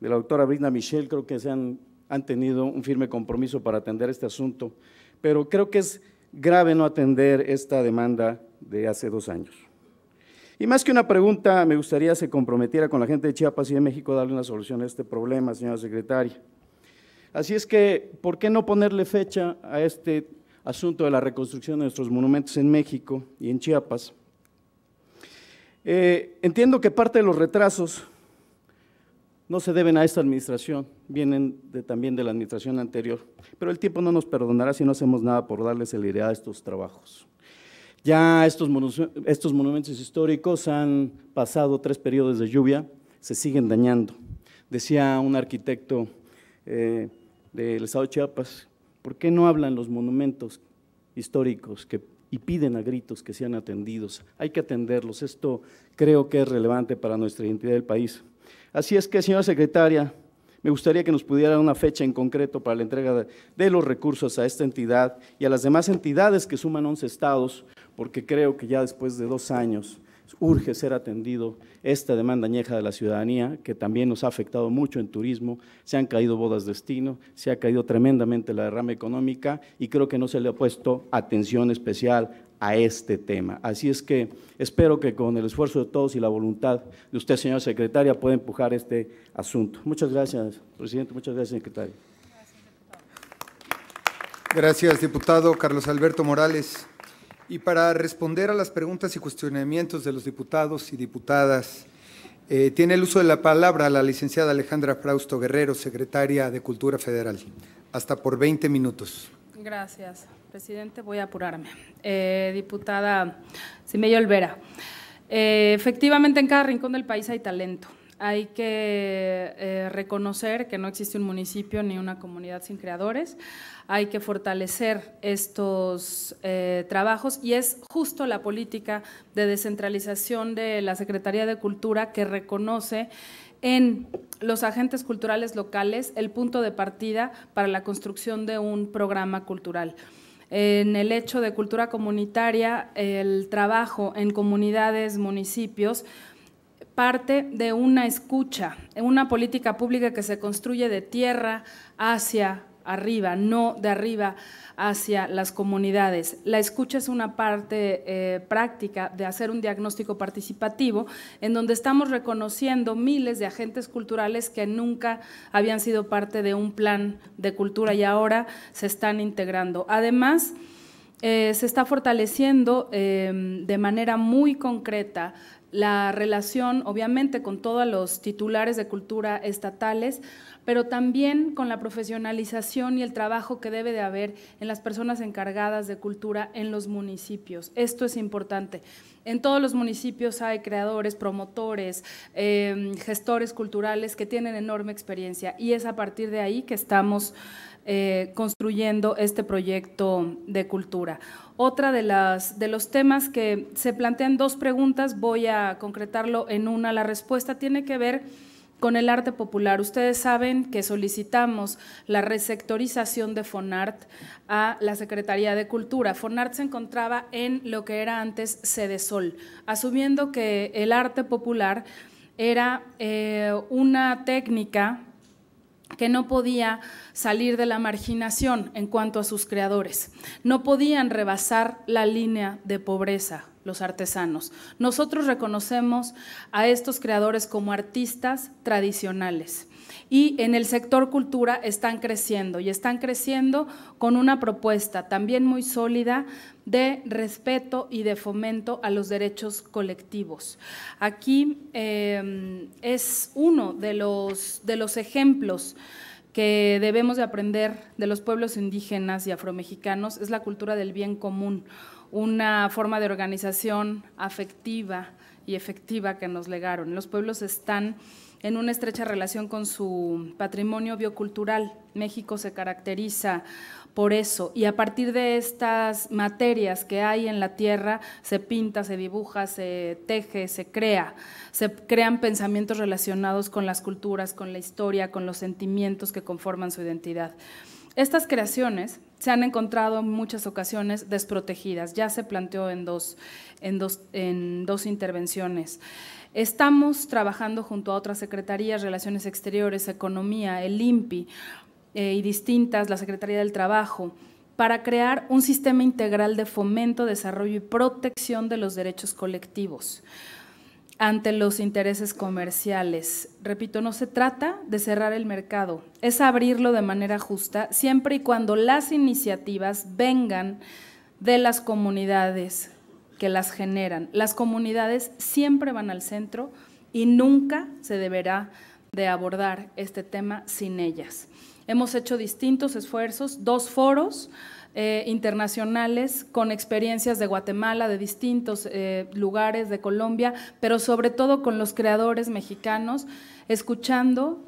de la doctora Brina Michel, creo que se han, han tenido un firme compromiso para atender este asunto, pero creo que es grave no atender esta demanda de hace dos años. Y más que una pregunta, me gustaría se comprometiera con la gente de Chiapas y de México a darle una solución a este problema, señora secretaria. Así es que, ¿por qué no ponerle fecha a este asunto de la reconstrucción de nuestros monumentos en México y en Chiapas? Eh, entiendo que parte de los retrasos no se deben a esta administración, vienen también de la administración anterior, pero el tiempo no nos perdonará si no hacemos nada por darles el idea a estos trabajos. Ya estos, monumentos históricos han pasado tres periodos de lluvia, se siguen dañando. Decía un arquitecto eh, del estado de Chiapas, ¿por qué no hablan los monumentos históricos y piden a gritos que sean atendidos? Hay que atenderlos, esto creo que es relevante para nuestra identidad del país. Así es que, señora secretaria, me gustaría que nos pudiera dar una fecha en concreto para la entrega de los recursos a esta entidad y a las demás entidades que suman 11 estados, porque creo que ya después de dos años urge ser atendido esta demanda añeja de la ciudadanía, que también nos ha afectado mucho en turismo, se han caído bodas de destino, se ha caído tremendamente la derrama económica y creo que no se le ha puesto atención especial a este tema. Así es que espero que con el esfuerzo de todos y la voluntad de usted, señora secretaria, pueda empujar este asunto. Muchas gracias, presidente. Muchas gracias, secretaria. Gracias, diputado Carlos Alberto Morales. Y para responder a las preguntas y cuestionamientos de los diputados y diputadas, eh, tiene el uso de la palabra la licenciada Alejandra Frausto Guerrero, secretaria de Cultura Federal. Hasta por 20 minutos. Gracias. Presidente, voy a apurarme. Eh, diputada Simeo Olvera, eh, efectivamente en cada rincón del país hay talento. Hay que eh, reconocer que no existe un municipio ni una comunidad sin creadores. Hay que fortalecer estos trabajos y es justo la política de descentralización de la Secretaría de Cultura que reconoce en los agentes culturales locales el punto de partida para la construcción de un programa cultural en el hecho de cultura comunitaria, el trabajo en comunidades, municipios, parte de una escucha, una política pública que se construye de tierra hacia arriba, no de arriba hacia las comunidades. La escucha es una parte eh, práctica de hacer un diagnóstico participativo en donde estamos reconociendo miles de agentes culturales que nunca habían sido parte de un plan de cultura y ahora se están integrando. Además, eh, se está fortaleciendo em, de manera muy concreta la relación, obviamente, con todos los titulares de cultura estatales, pero también con la profesionalización y el trabajo que debe de haber en las personas encargadas de cultura en los municipios. Esto es importante. En todos los municipios hay creadores, promotores, em, gestores culturales que tienen enorme experiencia y es a partir de ahí que estamos eh, construyendo este proyecto de cultura. Otra de, las, de los temas que se plantean dos preguntas, voy a concretarlo en una. La respuesta tiene que ver con el arte popular, ustedes saben que solicitamos la resectorización de FONART a la Secretaría de Cultura. FONART se encontraba en lo que era antes Sede Sol, asumiendo que el arte popular era eh, una técnica que no podía salir de la marginación en cuanto a sus creadores. No podían rebasar la línea de pobreza los artesanos. Nosotros reconocemos a estos creadores como artistas tradicionales y en el sector cultura están creciendo y están creciendo con una propuesta también muy sólida de respeto y de fomento a los derechos colectivos. Aquí eh, es uno de los, de los ejemplos que debemos de aprender de los pueblos indígenas y afromexicanos, es la cultura del bien común una forma de organización afectiva y efectiva que nos legaron. Los pueblos están en una estrecha relación con su patrimonio biocultural. México se caracteriza por eso y a partir de estas materias que hay en la tierra se pinta, se dibuja, se teje, se crea, se crean pensamientos relacionados con las culturas, con la historia, con los sentimientos que conforman su identidad. Estas creaciones se han encontrado en muchas ocasiones desprotegidas. Ya se planteó en dos, en dos, en dos intervenciones. Estamos trabajando junto a otras secretarías, Relaciones Exteriores, Economía, el INPI eh, y distintas, la Secretaría del Trabajo, para crear un sistema integral de fomento, desarrollo y protección de los derechos colectivos ante los intereses comerciales. Repito, no se trata de cerrar el mercado, es abrirlo de manera justa, siempre y cuando las iniciativas vengan de las comunidades que las generan. Las comunidades siempre van al centro y nunca se deberá de abordar este tema sin ellas. Hemos hecho distintos esfuerzos, dos foros, eh, internacionales con experiencias de Guatemala, de distintos eh, lugares, de Colombia, pero sobre todo con los creadores mexicanos, escuchando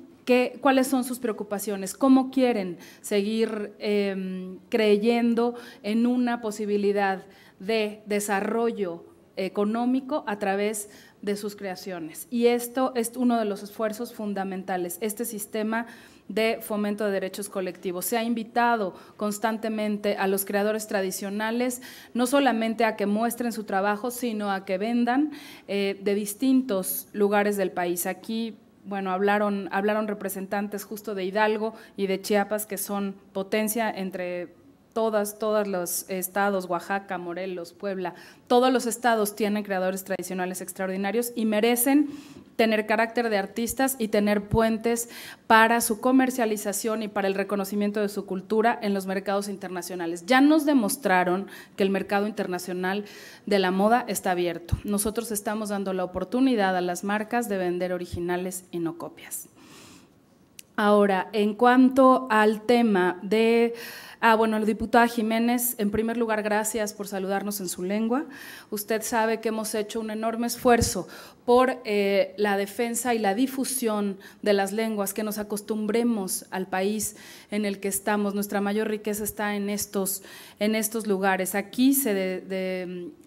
cuáles son sus preocupaciones, cómo quieren seguir em, creyendo en una posibilidad de desarrollo económico a través de sus creaciones. Y esto es uno de los esfuerzos fundamentales. Este sistema de fomento de derechos colectivos. Se ha invitado constantemente a los creadores tradicionales, no solamente a que muestren su trabajo, sino a que vendan eh, de distintos lugares del país. Aquí bueno, hablaron, hablaron representantes justo de Hidalgo y de Chiapas, que son potencia entre todas, todos los estados, Oaxaca, Morelos, Puebla, todos los estados tienen creadores tradicionales extraordinarios y merecen tener carácter de artistas y tener puentes para su comercialización y para el reconocimiento de su cultura en los mercados internacionales. Ya nos demostraron que el mercado internacional de la moda está abierto. Nosotros estamos dando la oportunidad a las marcas de vender originales y no copias. Ahora, en cuanto al tema de Ah, bueno, la diputada Jiménez, en primer lugar, gracias por saludarnos en su lengua. Usted sabe que hemos hecho un enorme esfuerzo por eh, la defensa y la difusión de las lenguas, que nos acostumbremos al país en el que estamos. Nuestra mayor riqueza está en estos, en estos lugares. Aquí se,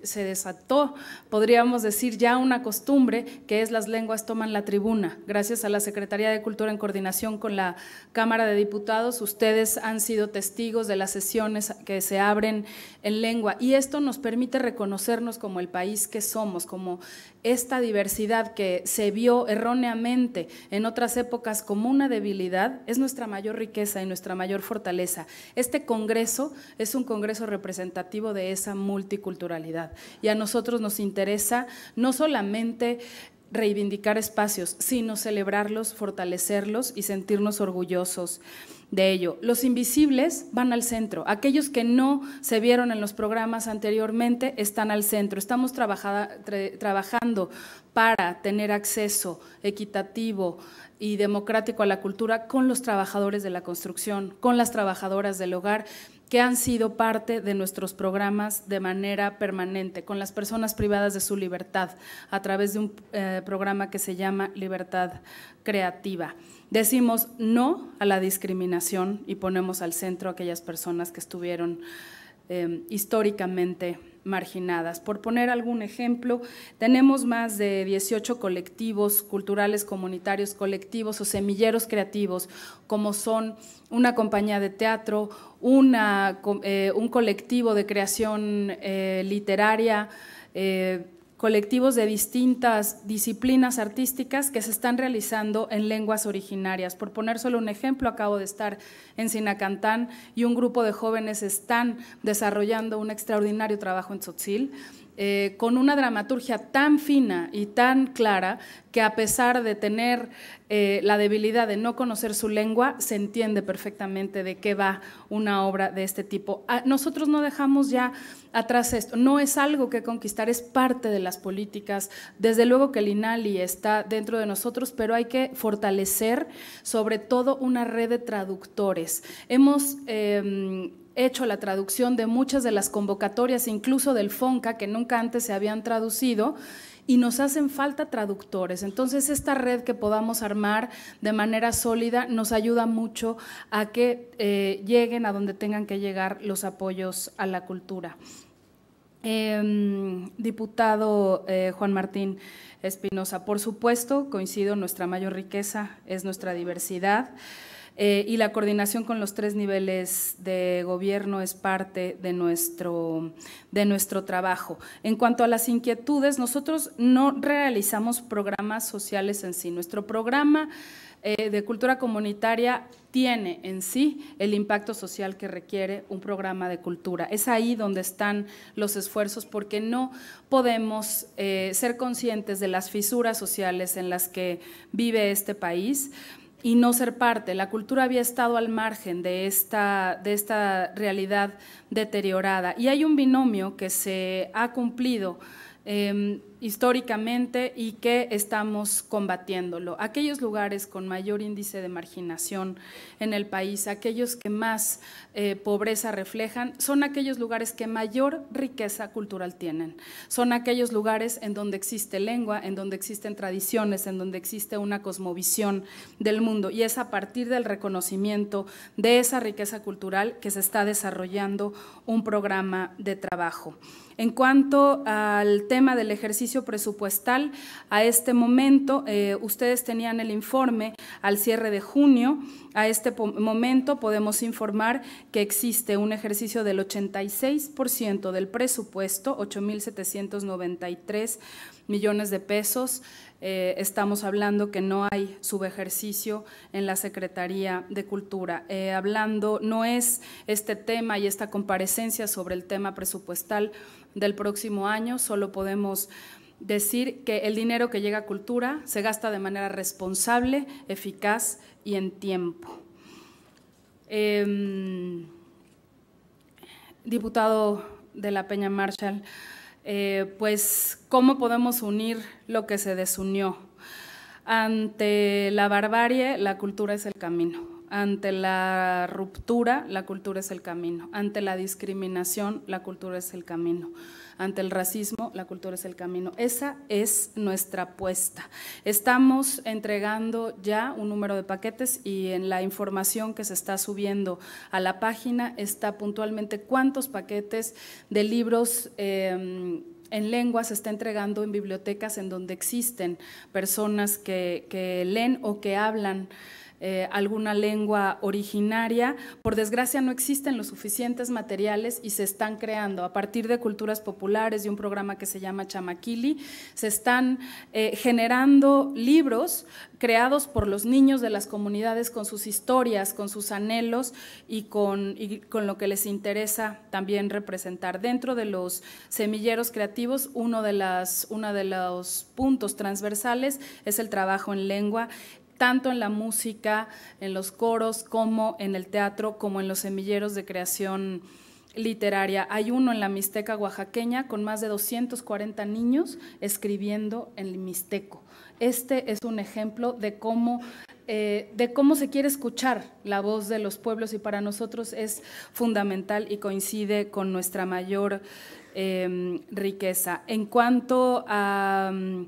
se desató, podríamos decir, ya una costumbre que es las lenguas toman la tribuna. Gracias a la Secretaría de Cultura en coordinación con la Cámara de Diputados, ustedes han sido testigos de las sesiones que se abren en lengua. Y esto nos permite reconocernos como el país que somos, como esta diversidad que se vio erróneamente en otras épocas como una debilidad, es nuestra mayor riqueza y nuestra mayor fortaleza. Este Congreso es un Congreso representativo de esa multiculturalidad. Y a nosotros nos interesa no solamente reivindicar espacios, sino celebrarlos, fortalecerlos y sentirnos orgullosos de ello. Los invisibles van al centro, aquellos que no se vieron en los programas anteriormente están al centro. Estamos trabajando para tener acceso equitativo y democrático a la cultura con los trabajadores de la construcción, con las trabajadoras del hogar que han sido parte de nuestros programas de manera permanente, con las personas privadas de su libertad, a través de un eh, programa que se llama Libertad Creativa. Decimos no a la discriminación y ponemos al centro a aquellas personas que estuvieron eh, históricamente marginadas. Por poner algún ejemplo, tenemos más de 18 colectivos culturales, comunitarios, colectivos o semilleros creativos, como son una compañía de teatro, una, eh, un colectivo de creación eh, literaria, eh, colectivos de distintas disciplinas artísticas que se están realizando en lenguas originarias. Por poner solo un ejemplo, acabo de estar en Sinacantán y un grupo de jóvenes están desarrollando un extraordinario trabajo en Tzotzil eh, con una dramaturgia tan fina y tan clara que a pesar de tener eh, la debilidad de no conocer su lengua, se entiende perfectamente de qué va una obra de este tipo. Ah, nosotros no dejamos ya atrás esto, no es algo que conquistar, es parte de las políticas. Desde luego que el INALI está dentro de nosotros, pero hay que fortalecer sobre todo una red de traductores. Hemos em, hecho la traducción de muchas de las convocatorias, incluso del FONCA, que nunca antes se habían traducido, y nos hacen falta traductores. Entonces, esta red que podamos armar de manera sólida nos ayuda mucho a que eh, lleguen a donde tengan que llegar los apoyos a la cultura. Em, diputado eh, Juan Martín Espinosa, por supuesto, coincido, nuestra mayor riqueza es nuestra diversidad. Eh, y la coordinación con los tres niveles de gobierno es parte de nuestro, de nuestro trabajo. En cuanto a las inquietudes, nosotros no realizamos programas sociales en sí. Nuestro programa eh, de cultura comunitaria tiene en sí el impacto social que requiere un programa de cultura. Es ahí donde están los esfuerzos porque no podemos eh, ser conscientes de las fisuras sociales en las que vive este país y no ser parte. La cultura había estado al margen de esta, de esta realidad deteriorada. Y hay un binomio que se ha cumplido. Em, históricamente y que estamos combatiéndolo. Aquellos lugares con mayor índice de marginación en el país, aquellos que más eh, pobreza reflejan, son aquellos lugares que mayor riqueza cultural tienen. Son aquellos lugares en donde existe lengua, en donde existen tradiciones, en donde existe una cosmovisión del mundo. Y es a partir del reconocimiento de esa riqueza cultural que se está desarrollando un programa de trabajo. En cuanto al tema del ejercicio presupuestal. A este momento, eh, ustedes tenían el informe al cierre de junio. A este momento podemos informar que existe un ejercicio del 86% del presupuesto, 8.793 millones de pesos. Eh, estamos hablando que no hay subejercicio en la Secretaría de Cultura. Eh, hablando, no es este tema y esta comparecencia sobre el tema presupuestal del próximo año, solo podemos decir que el dinero que llega a cultura se gasta de manera responsable, eficaz y en tiempo. Em, diputado de la Peña Marshall, eh, pues cómo podemos unir lo que se desunió. Ante la barbarie, la cultura es el camino. Ante la ruptura, la cultura es el camino. Ante la discriminación, la cultura es el camino ante el racismo, la cultura es el camino. Esa es nuestra apuesta. Estamos entregando ya un número de paquetes y en la información que se está subiendo a la página está puntualmente cuántos paquetes de libros... Em, en lengua se está entregando en bibliotecas en donde existen personas que, que leen o que hablan eh, alguna lengua originaria. Por desgracia no existen los suficientes materiales y se están creando a partir de culturas populares, y un programa que se llama Chamaquili, se están eh, generando libros creados por los niños de las comunidades con sus historias, con sus anhelos y con, con lo que les interesa también representar. Dentro de los semilleros creativos, uno de, las, uno de los puntos transversales es el trabajo en lengua tanto en la música, en los coros, como en el teatro, como en los semilleros de creación literaria. Hay uno en la Mixteca oaxaqueña con más de 240 niños escribiendo en Mixteco. Este es un ejemplo de cómo, eh, de cómo se quiere escuchar la voz de los pueblos y para nosotros es fundamental y coincide con nuestra mayor em, riqueza. En cuanto a... Mm,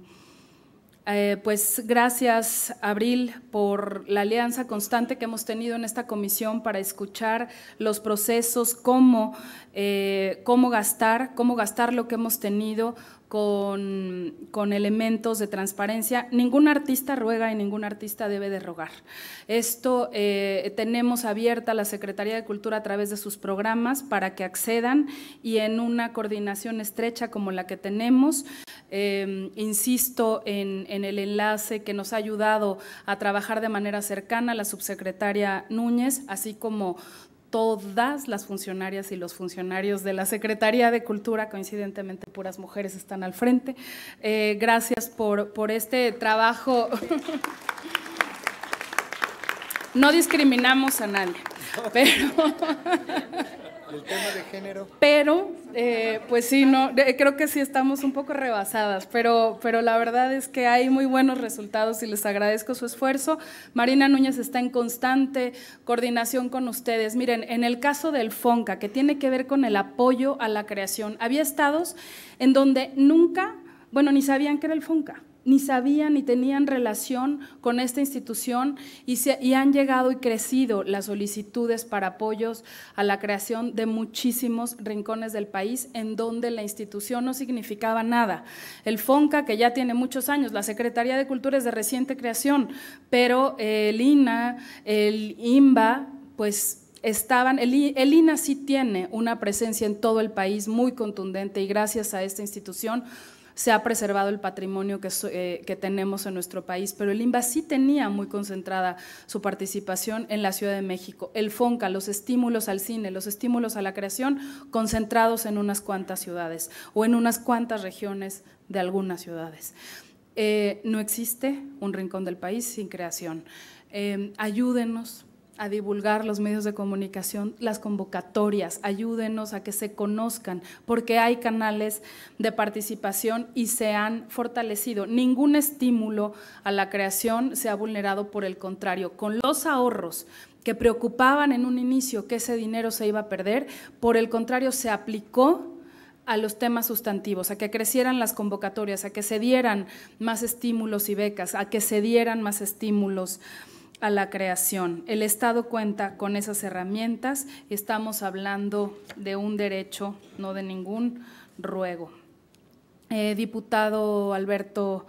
eh, pues gracias, Abril, por la alianza constante que hemos tenido en esta comisión para escuchar los procesos, cómo, eh, cómo gastar, cómo gastar lo que hemos tenido, con, elementos de transparencia. Ningún artista ruega y ningún artista debe de rogar. Esto eh, tenemos abierta la Secretaría de Cultura a través de sus programas para que accedan y en una coordinación estrecha como la que tenemos. Em, insisto en, en, el enlace que nos ha ayudado a trabajar de manera cercana la subsecretaria Núñez, así como todas las funcionarias y los funcionarios de la Secretaría de Cultura, coincidentemente puras mujeres están al frente. Eh, gracias por, por este trabajo. No discriminamos a nadie, pero... El tema de género. Pero, eh, pues sí, no, creo que sí estamos un poco rebasadas, pero, pero la verdad es que hay muy buenos resultados y les agradezco su esfuerzo. Marina Núñez está en constante coordinación con ustedes. Miren, en el caso del FONCA, que tiene que ver con el apoyo a la creación, había estados en donde nunca, bueno, ni sabían que era el FONCA ni sabían ni tenían relación con esta institución y, han llegado y crecido las solicitudes para apoyos a la creación de muchísimos rincones del país en donde la institución no significaba nada. El FONCA, que ya tiene muchos años, la Secretaría de Cultura es de reciente creación, pero eh, el INA, el IMBA, pues estaban, el, el, INA sí tiene una presencia en todo el país muy contundente y gracias a esta institución se ha preservado el patrimonio eh, que, tenemos en nuestro país, pero el INVA sí tenía muy concentrada su participación en la Ciudad de México, el FONCA, los estímulos al cine, los estímulos a la creación concentrados en unas cuantas ciudades o en unas cuantas regiones de algunas ciudades. Eh, no existe un rincón del país sin creación. Eh, ayúdenos, a divulgar los medios de comunicación, las convocatorias, ayúdenos a que se conozcan, porque hay canales de participación y se han fortalecido. Ningún estímulo a la creación se ha vulnerado, por el contrario, con los ahorros que preocupaban en un inicio que ese dinero se iba a perder, por el contrario, se aplicó a los temas sustantivos, a que crecieran las convocatorias, a que se dieran más estímulos y becas, a que se dieran más estímulos a la creación. El Estado cuenta con esas herramientas estamos hablando de un derecho, no de ningún ruego. Eh, diputado Alberto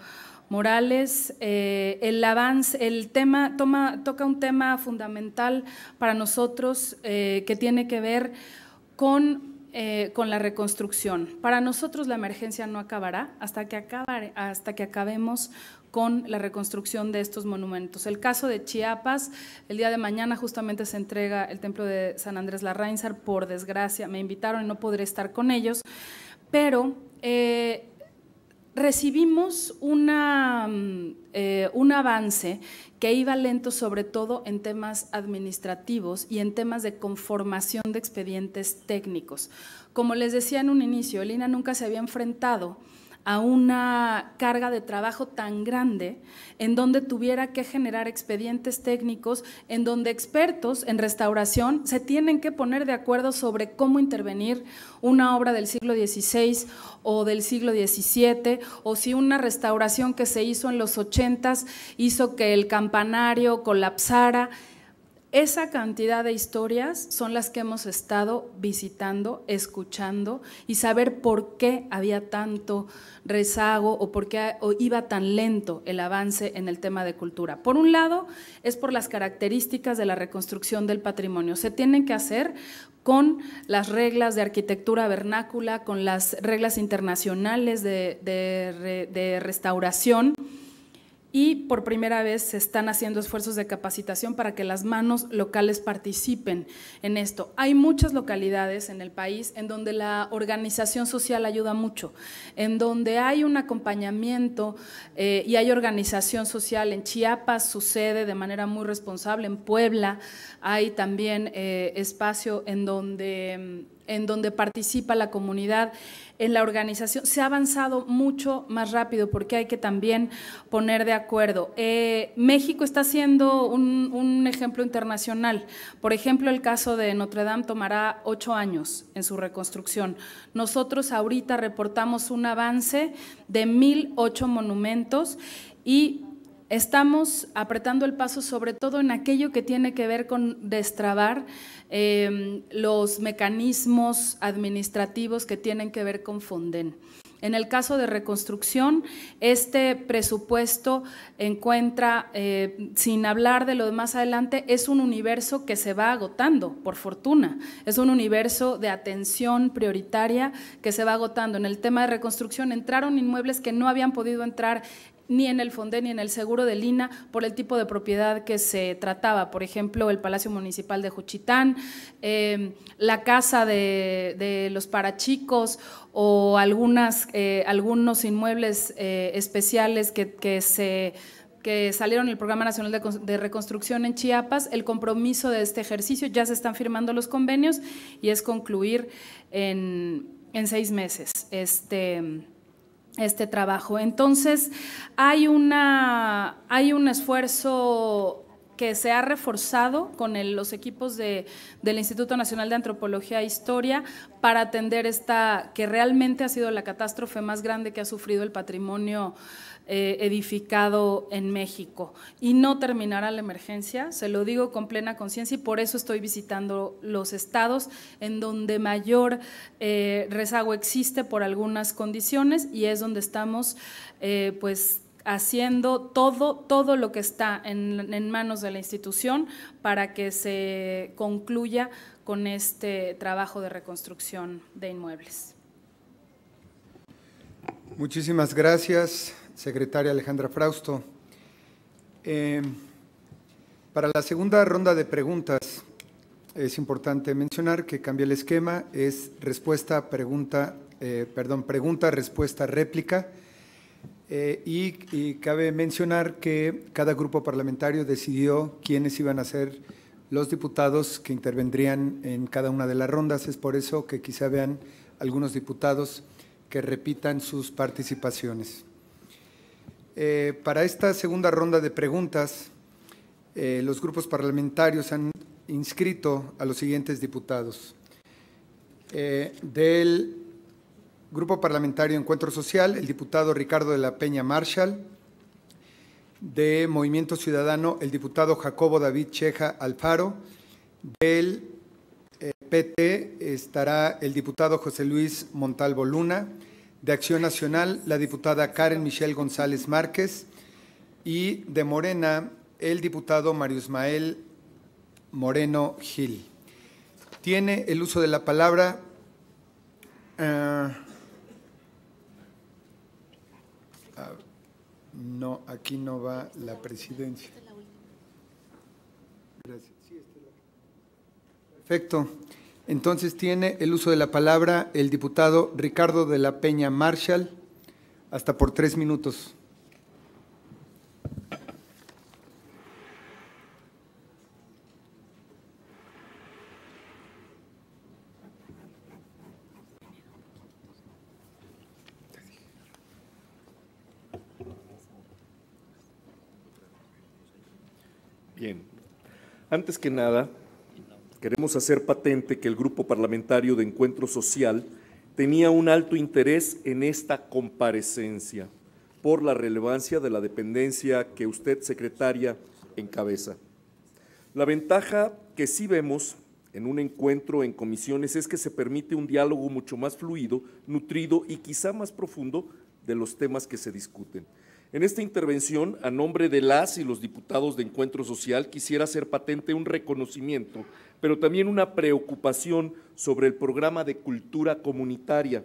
Morales, eh, el avance, el tema toma, toca un tema fundamental para nosotros eh, que tiene que ver con, con la reconstrucción. Para nosotros la emergencia no acabará hasta que, hasta que acabemos con la reconstrucción de estos monumentos. El caso de Chiapas, el día de mañana justamente se entrega el templo de San Andrés Larrainzar, por desgracia me invitaron y no podré estar con ellos, pero eh, recibimos mm, eh, un avance que iba lento sobre todo en temas administrativos y en temas de conformación de expedientes técnicos. Como les decía en un inicio, el nunca se había enfrentado a una carga de trabajo tan grande en donde tuviera que generar expedientes técnicos, en donde expertos en restauración se tienen que poner de acuerdo sobre cómo intervenir una obra del siglo XVI o del siglo XVII, o si una restauración que se hizo en los 80 hizo que el campanario colapsara. Esa cantidad de historias son las que hemos estado visitando, escuchando y saber por qué había tanto rezago o por qué iba tan lento el avance en el tema de cultura. Por un lado, es por las características de la reconstrucción del patrimonio. Se tienen que hacer con las reglas de arquitectura vernácula, con las reglas internacionales de, de restauración y por primera vez se están haciendo esfuerzos de capacitación para que las manos locales participen en esto. Hay muchas localidades en el país en donde la organización social ayuda mucho, en donde hay un acompañamiento eh, y hay organización social. En Chiapas sucede de manera muy responsable, en Puebla hay también eh, espacio en donde mm, en donde participa la comunidad, en la organización, se ha avanzado mucho más rápido porque hay que también poner de acuerdo. Eh, México está siendo un, ejemplo internacional. Por ejemplo, el caso de Notre Dame tomará ocho años en su reconstrucción. Nosotros ahorita reportamos un avance de mil ocho monumentos y estamos apretando el paso sobre todo en aquello que tiene que ver con destrabar Em, los mecanismos administrativos que tienen que ver con Fonden. En el caso de reconstrucción, este presupuesto encuentra, eh, sin hablar de lo de más adelante, es un universo que se va agotando, por fortuna. Es un universo de atención prioritaria que se va agotando. En el tema de reconstrucción entraron inmuebles que no habían podido entrar ni en el Fonde ni en el seguro de Lina por el tipo de propiedad que se trataba. Por ejemplo, el Palacio Municipal de Juchitán, em, la Casa de, los Parachicos o eh, algunos inmuebles eh, especiales que, se salieron el Programa Nacional de, Reconstrucción en Chiapas, el compromiso de este ejercicio, ya se están firmando los convenios y es concluir en, en seis meses. Este, este trabajo. Entonces, hay, una, hay un esfuerzo que se ha reforzado con los equipos de, del Instituto Nacional de Antropología e Historia para atender esta, que realmente ha sido la catástrofe más grande que ha sufrido el patrimonio eh, edificado en México. Y no terminará la emergencia, se lo digo con plena conciencia y por eso estoy visitando los estados en donde mayor eh, rezago existe por algunas condiciones y es donde estamos eh, pues haciendo todo, todo lo que está en, en, manos de la institución para que se concluya con este trabajo de reconstrucción de inmuebles. Muchísimas gracias secretaria Alejandra Frausto. Eh, para la segunda ronda de preguntas, es importante mencionar que cambia el esquema, es respuesta, pregunta, eh, perdón, pregunta, respuesta, réplica. Eh, y, y, cabe mencionar que cada grupo parlamentario decidió quiénes iban a ser los diputados que intervendrían en cada una de las rondas. Es por eso que quizá vean algunos diputados que repitan sus participaciones. Eh, para esta segunda ronda de preguntas, eh, los grupos parlamentarios han inscrito a los siguientes diputados. Eh, del Grupo Parlamentario Encuentro Social, el diputado Ricardo de la Peña Marshall. De Movimiento Ciudadano, el diputado Jacobo David Cheja Alfaro. Del PT estará el diputado José Luis Montalvo Luna de Acción Nacional, la diputada Karen Michelle González Márquez, y de Morena, el diputado Mario Ismael Moreno Gil. Tiene el uso de la palabra eh, no, aquí no va la presidencia. Gracias. Perfecto. Entonces tiene el uso de la palabra el diputado Ricardo de la Peña Marshall, hasta por tres minutos. Bien, antes que nada, Queremos hacer patente que el Grupo Parlamentario de Encuentro Social tenía un alto interés en esta comparecencia por la relevancia de la dependencia que usted, secretaria, encabeza. La ventaja que sí vemos en un encuentro en comisiones es que se permite un diálogo mucho más fluido, nutrido y quizá más profundo de los temas que se discuten. En esta intervención, a nombre de las y los diputados de Encuentro Social, quisiera hacer patente un reconocimiento pero también una preocupación sobre el programa de cultura comunitaria.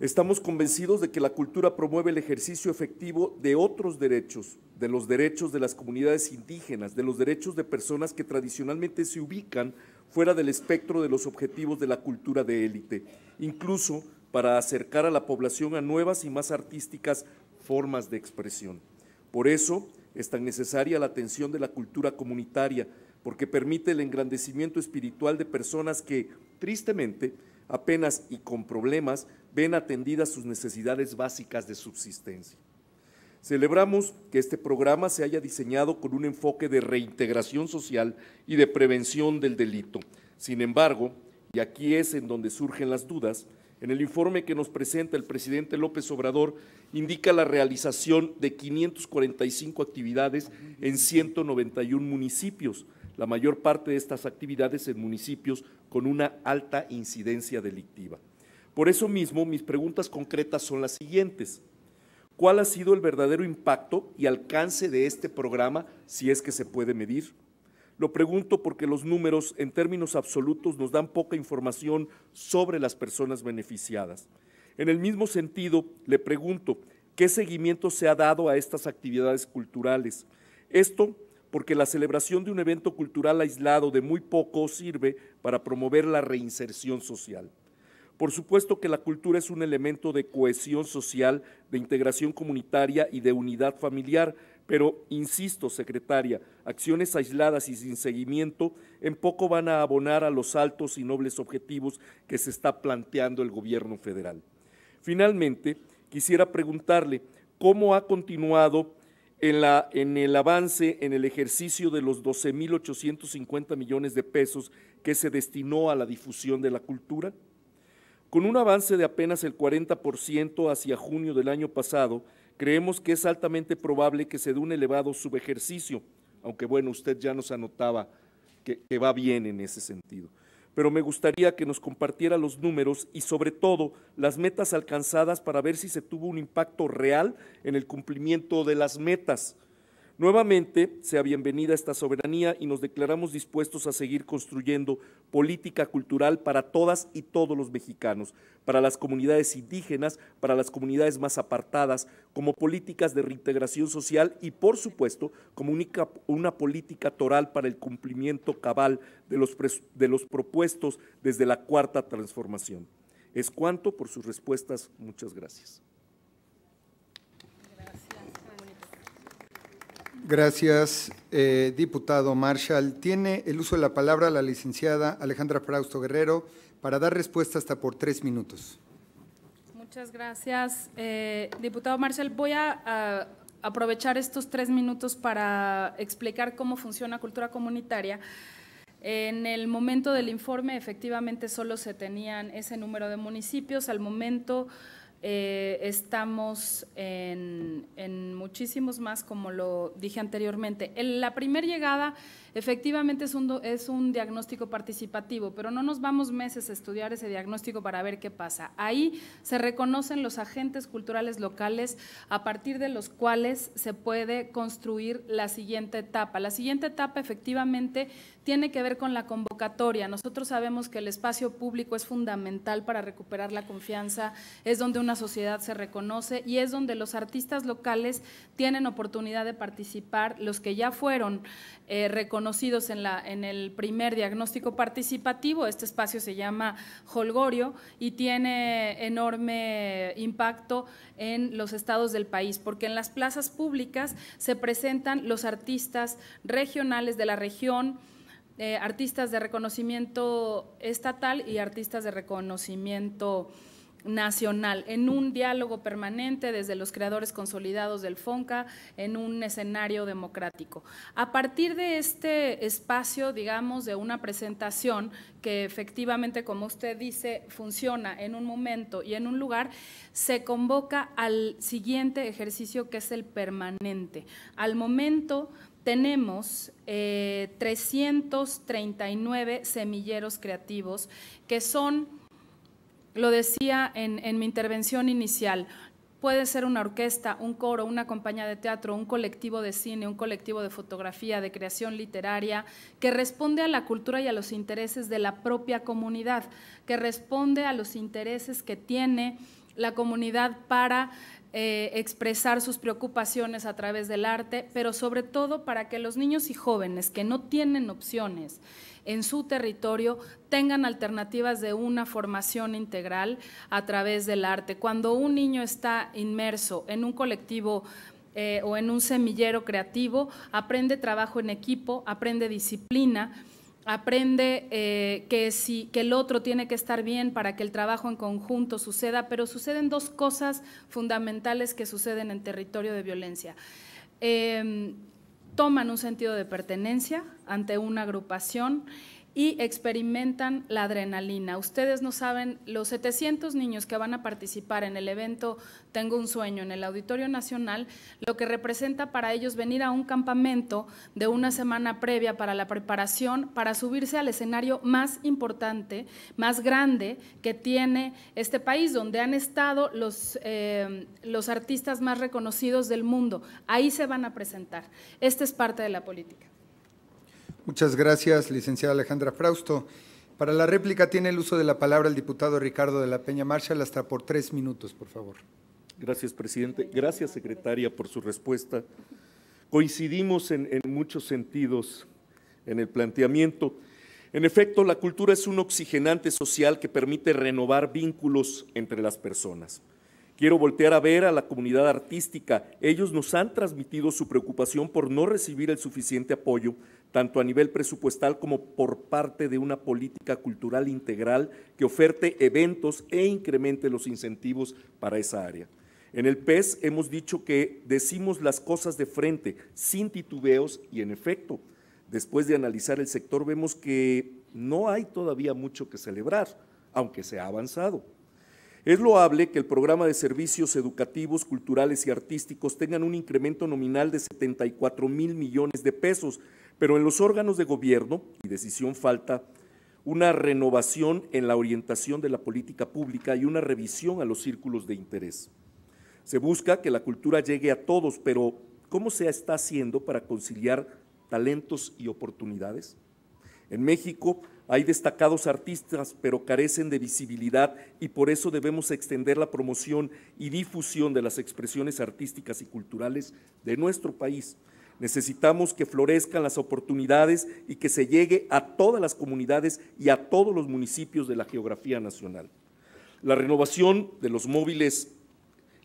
Estamos convencidos de que la cultura promueve el ejercicio efectivo de otros derechos, de los derechos de las comunidades indígenas, de los derechos de personas que tradicionalmente se ubican fuera del espectro de los objetivos de la cultura de élite, incluso para acercar a la población a nuevas y más artísticas formas de expresión. Por eso es tan necesaria la atención de la cultura comunitaria, porque permite el engrandecimiento espiritual de personas que, tristemente, apenas y con problemas, ven atendidas sus necesidades básicas de subsistencia. Celebramos que este programa se haya diseñado con un enfoque de reintegración social y de prevención del delito. Sin embargo, y aquí es en donde surgen las dudas, en el informe que nos presenta el presidente López Obrador indica la realización de 545 actividades en 191 municipios, la mayor parte de estas actividades en municipios con una alta incidencia delictiva. Por eso mismo, mis preguntas concretas son las siguientes. ¿Cuál ha sido el verdadero impacto y alcance de este programa, si es que se puede medir? Lo pregunto porque los números en términos absolutos nos dan poca información sobre las personas beneficiadas. En el mismo sentido, le pregunto, ¿qué seguimiento se ha dado a estas actividades culturales? Esto porque la celebración de un evento cultural aislado de muy poco sirve para promover la reinserción social. Por supuesto que la cultura es un elemento de cohesión social, de integración comunitaria y de unidad familiar, pero, insisto, secretaria, acciones aisladas y sin seguimiento en poco van a abonar a los altos y nobles objetivos que se está planteando el gobierno federal. Finalmente, quisiera preguntarle cómo ha continuado en, el avance en el ejercicio de los 12.850 millones de pesos que se destinó a la difusión de la cultura? Con un avance de apenas el 40% hacia junio del año pasado, creemos que es altamente probable que se dé un elevado subejercicio, aunque bueno, usted ya nos anotaba que va bien en ese sentido pero me gustaría que nos compartiera los números y sobre todo las metas alcanzadas para ver si se tuvo un impacto real en el cumplimiento de las metas. Nuevamente, sea bienvenida esta soberanía y nos declaramos dispuestos a seguir construyendo política cultural para todas y todos los mexicanos, para las comunidades indígenas, para las comunidades más apartadas, como políticas de reintegración social y, por supuesto, como una política toral para el cumplimiento cabal de los propuestos desde la Cuarta Transformación. Es cuanto por sus respuestas. Muchas gracias. Gracias, eh, diputado Marshall. Tiene el uso de la palabra la licenciada Alejandra Frausto Guerrero para dar respuesta hasta por tres minutos. Muchas gracias, eh, diputado Marshall. Voy a, aprovechar estos tres minutos para explicar cómo funciona cultura comunitaria. En el momento del informe, efectivamente, solo se tenían ese número de municipios. Al momento eh, estamos en, en, muchísimos más, como lo dije anteriormente. En la primera llegada Efectivamente es un, es un diagnóstico participativo, pero no nos vamos meses a estudiar ese diagnóstico para ver qué pasa. Ahí se reconocen los agentes culturales locales a partir de los cuales se puede construir la siguiente etapa. La siguiente etapa efectivamente tiene que ver con la convocatoria. Nosotros sabemos que el espacio público es fundamental para recuperar la confianza, es donde una sociedad se reconoce y es donde los artistas locales tienen oportunidad de participar, los que ya fueron eh, reconocidos conocidos en, la, en el primer diagnóstico participativo. Este espacio se llama Holgorio y tiene enorme impacto en los estados del país, porque en las plazas públicas se presentan los artistas regionales de la región, eh, artistas de reconocimiento estatal y artistas de reconocimiento nacional, en un diálogo permanente desde los creadores consolidados del FONCA, en un escenario democrático. A partir de este espacio, digamos, de una presentación que efectivamente, como usted dice, funciona en un momento y en un lugar, se convoca al siguiente ejercicio que es el permanente. Al momento tenemos 339 eh, semilleros creativos que son lo decía en, mi intervención inicial, puede ser una orquesta, un coro, una compañía de teatro, un colectivo de cine, un colectivo de fotografía, de creación literaria, que responde a la cultura y a los intereses de la propia comunidad, que responde a los intereses que tiene la comunidad para eh, expresar sus preocupaciones a través del arte, pero sobre todo para que los niños y jóvenes que no tienen opciones en su territorio tengan alternativas de una formación integral a través del arte. Cuando un niño está inmerso en un colectivo eh, o en un semillero creativo, aprende trabajo en equipo, aprende disciplina, aprende eh, que, que el otro tiene que estar bien para que el trabajo en conjunto suceda, pero suceden dos cosas fundamentales que suceden en territorio de violencia. Em, toman un sentido de pertenencia ante una agrupación y experimentan la adrenalina. Ustedes no saben, los 700 niños que van a participar en el evento Tengo un sueño en el Auditorio Nacional, lo que representa para ellos venir a un campamento de una semana previa para la preparación, para subirse al escenario más importante, más grande que tiene este país, donde han estado los, eh, los artistas más reconocidos del mundo. Ahí se van a presentar. Esta es parte de la política. Muchas gracias, licenciada Alejandra Frausto. Para la réplica tiene el uso de la palabra el diputado Ricardo de la Peña Marshall hasta por tres minutos, por favor. Gracias, presidente. Gracias, secretaria, por su respuesta. Coincidimos en, muchos sentidos en el planteamiento. En efecto, la cultura es un oxigenante social que permite renovar vínculos entre las personas. Quiero voltear a ver a la comunidad artística. Ellos nos han transmitido su preocupación por no recibir el suficiente apoyo tanto a nivel presupuestal como por parte de una política cultural integral que oferte eventos e incremente los incentivos para esa área. En el PES hemos dicho que decimos las cosas de frente, sin titubeos y en efecto, después de analizar el sector vemos que no hay todavía mucho que celebrar, aunque se ha avanzado. Es loable que el programa de servicios educativos, culturales y artísticos tengan un incremento nominal de 74 mil millones de pesos, pero en los órganos de gobierno y decisión falta una renovación en la orientación de la política pública y una revisión a los círculos de interés. Se busca que la cultura llegue a todos, pero ¿cómo se está haciendo para conciliar talentos y oportunidades? En México hay destacados artistas, pero carecen de visibilidad y por eso debemos extender la promoción y difusión de las expresiones artísticas y culturales de nuestro país Necesitamos que florezcan las oportunidades y que se llegue a todas las comunidades y a todos los municipios de la geografía nacional. La renovación de los móviles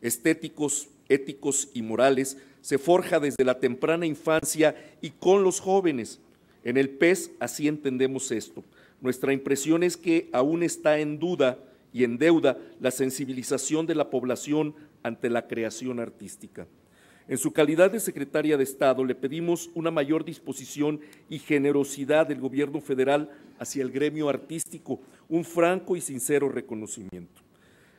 estéticos, éticos y morales se forja desde la temprana infancia y con los jóvenes. En el PES así entendemos esto. Nuestra impresión es que aún está en duda y en deuda la sensibilización de la población ante la creación artística. En su calidad de secretaria de Estado, le pedimos una mayor disposición y generosidad del Gobierno federal hacia el gremio artístico, un franco y sincero reconocimiento.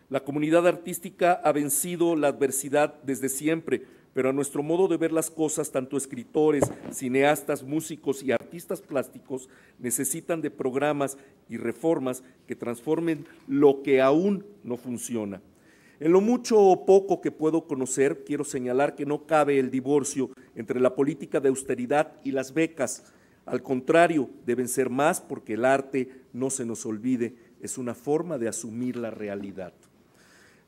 La comunidad artística ha vencido la adversidad desde siempre, pero a nuestro modo de ver las cosas, tanto escritores, cineastas, músicos y artistas plásticos necesitan de programas y reformas que transformen lo que aún no funciona. En lo mucho o poco que puedo conocer, quiero señalar que no cabe el divorcio entre la política de austeridad y las becas. Al contrario, deben ser más porque el arte, no se nos olvide, es una forma de asumir la realidad.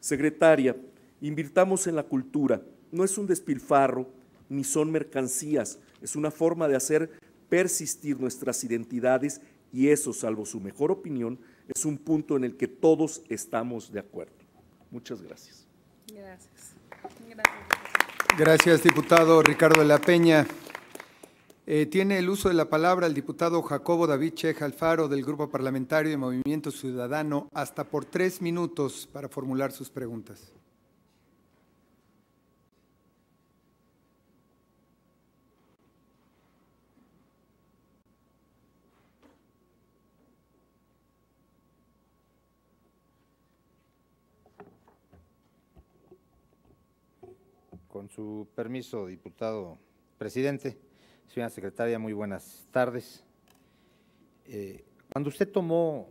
Secretaria, invirtamos en la cultura. No es un despilfarro, ni son mercancías, es una forma de hacer persistir nuestras identidades y eso, salvo su mejor opinión, es un punto en el que todos estamos de acuerdo. Muchas gracias. Gracias. Gracias, diputado Ricardo de la Peña. Eh, tiene el uso de la palabra el diputado Jacobo David Cheja Alfaro del Grupo Parlamentario de Movimiento Ciudadano hasta por tres minutos para formular sus preguntas. Con su permiso, diputado presidente, señora secretaria, muy buenas tardes. Eh, cuando usted tomó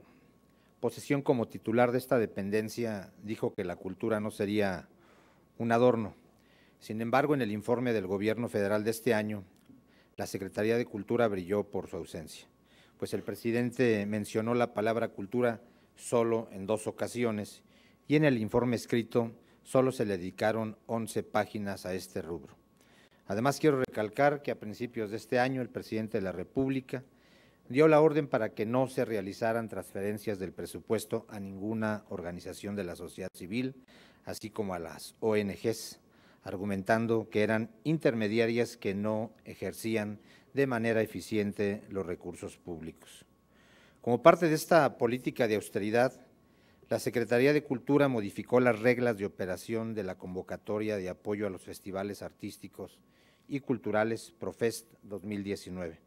posesión como titular de esta dependencia, dijo que la cultura no sería un adorno. Sin embargo, en el informe del gobierno federal de este año, la Secretaría de Cultura brilló por su ausencia, pues el presidente mencionó la palabra cultura solo en dos ocasiones y en el informe escrito Solo se le dedicaron 11 páginas a este rubro. Además, quiero recalcar que a principios de este año el presidente de la República dio la orden para que no se realizaran transferencias del presupuesto a ninguna organización de la sociedad civil, así como a las ONGs, argumentando que eran intermediarias que no ejercían de manera eficiente los recursos públicos. Como parte de esta política de austeridad, la Secretaría de Cultura modificó las reglas de operación de la convocatoria de apoyo a los festivales artísticos y culturales Profest 2019,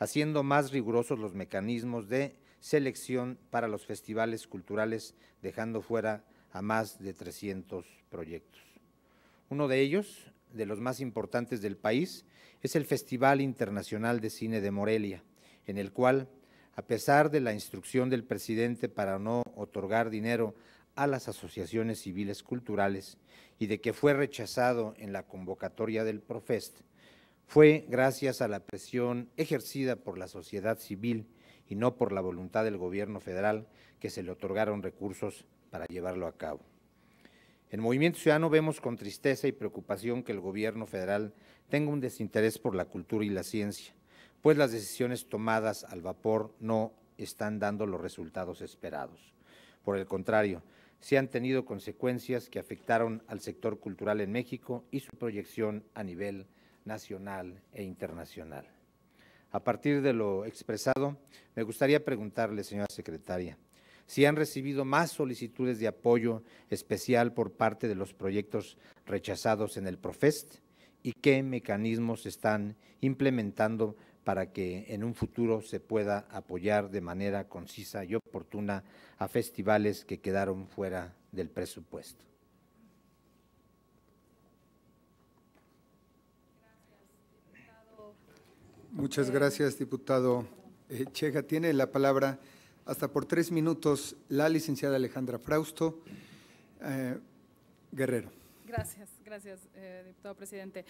haciendo más rigurosos los mecanismos de selección para los festivales culturales, dejando fuera a más de 300 proyectos. Uno de ellos, de los más importantes del país, es el Festival Internacional de Cine de Morelia, en el cual a pesar de la instrucción del presidente para no otorgar dinero a las asociaciones civiles culturales y de que fue rechazado en la convocatoria del Profest, fue gracias a la presión ejercida por la sociedad civil y no por la voluntad del gobierno federal que se le otorgaron recursos para llevarlo a cabo. En Movimiento Ciudadano vemos con tristeza y preocupación que el gobierno federal tenga un desinterés por la cultura y la ciencia, pues las decisiones tomadas al vapor no están dando los resultados esperados. Por el contrario, se han tenido consecuencias que afectaron al sector cultural en México y su proyección a nivel nacional e internacional. A partir de lo expresado, me gustaría preguntarle, señora secretaria, si han recibido más solicitudes de apoyo especial por parte de los proyectos rechazados en el Profest y qué mecanismos están implementando para que en un futuro se pueda apoyar de manera concisa y oportuna a festivales que quedaron fuera del presupuesto. Muchas gracias, diputado eh, Chega. Tiene la palabra hasta por tres minutos la licenciada Alejandra Frausto eh, Guerrero. Gracias. Gracias, eh, diputado presidente.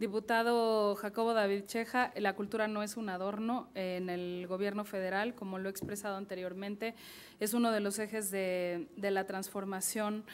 Diputado Jacobo David Cheja, la cultura no es un adorno en el gobierno federal, como lo he expresado anteriormente, es uno de los ejes de, la transformación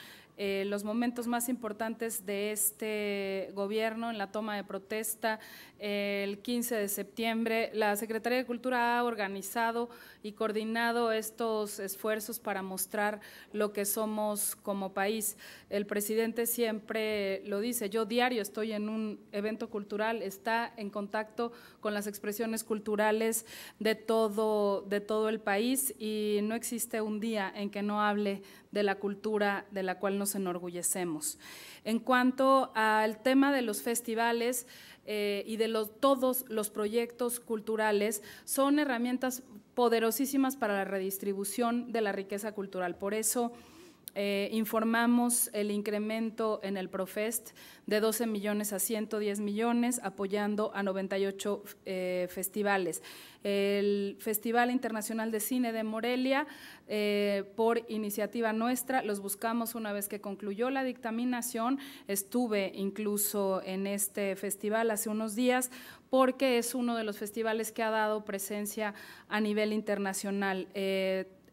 eh, los momentos más importantes de este gobierno en la toma de protesta el 15 de septiembre. La Secretaría de Cultura ha organizado y coordinado estos esfuerzos para mostrar lo que somos como país. El presidente siempre lo dice, yo diario estoy en un evento cultural, está en contacto con las expresiones culturales de todo, de todo el país y no existe un día en que no hable de la cultura de la cual nos enorgullecemos. En cuanto al tema de los festivales, eh, y de los, todos los proyectos culturales son herramientas poderosísimas para la redistribución de la riqueza cultural. Por eso, eh, informamos el incremento en el Profest de 12 millones a 110 millones, apoyando a 98 eh, festivales. El Festival Internacional de Cine de Morelia, eh, por iniciativa nuestra, los buscamos una vez que concluyó la dictaminación. Estuve incluso en este festival hace unos días porque es uno de los festivales que ha dado presencia a nivel internacional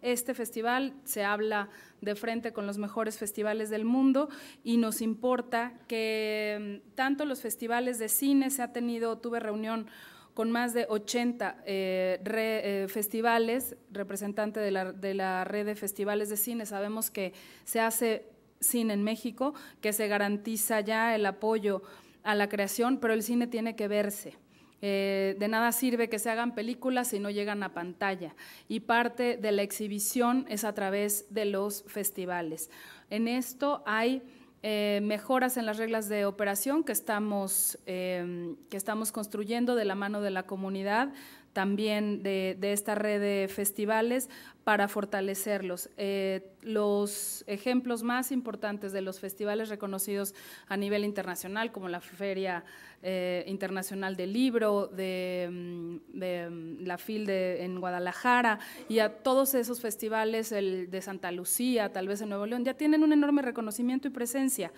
este festival se habla de frente con los mejores festivales del mundo y nos importa que mm, tanto los festivales de cine se ha tenido, tuve reunión con más de 80 eh, eh, festivales, representante de la, de la red de festivales de cine, sabemos que se hace cine en México, que se garantiza ya el apoyo a la creación, pero el cine tiene que verse eh, de nada sirve que se hagan películas si no llegan a pantalla. Y parte de la exhibición es a través de los festivales. En esto hay eh, mejoras en las reglas de operación que estamos, eh, que estamos construyendo de la mano de la comunidad, también de, esta red de festivales para fortalecerlos. Eh, los ejemplos más importantes de los festivales reconocidos a nivel internacional, como la Feria eh, Internacional del Libro, de, mm, mm, la FIL en Guadalajara, y a todos esos festivales, el de Santa Lucía, tal vez en Nuevo León, ya tienen un enorme reconocimiento y presencia.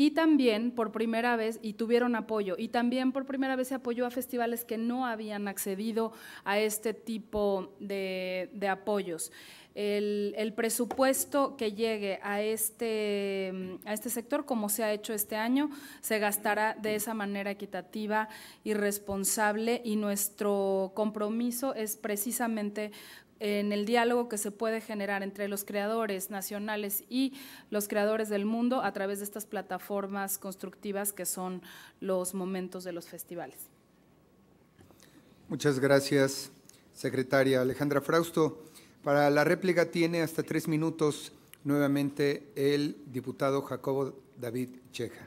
Y también por primera vez, y tuvieron apoyo, y también por primera vez se apoyó a festivales que no habían accedido a este tipo de, apoyos. El, presupuesto que llegue a este, a este sector, como se ha hecho este año, se gastará de esa manera equitativa y responsable y nuestro compromiso es precisamente en el diálogo que se puede generar entre los creadores nacionales y los creadores del mundo a través de estas plataformas constructivas que son los momentos de los festivales. Muchas gracias, secretaria Alejandra Frausto. Para la réplica tiene hasta tres minutos nuevamente el diputado Jacobo David Cheja.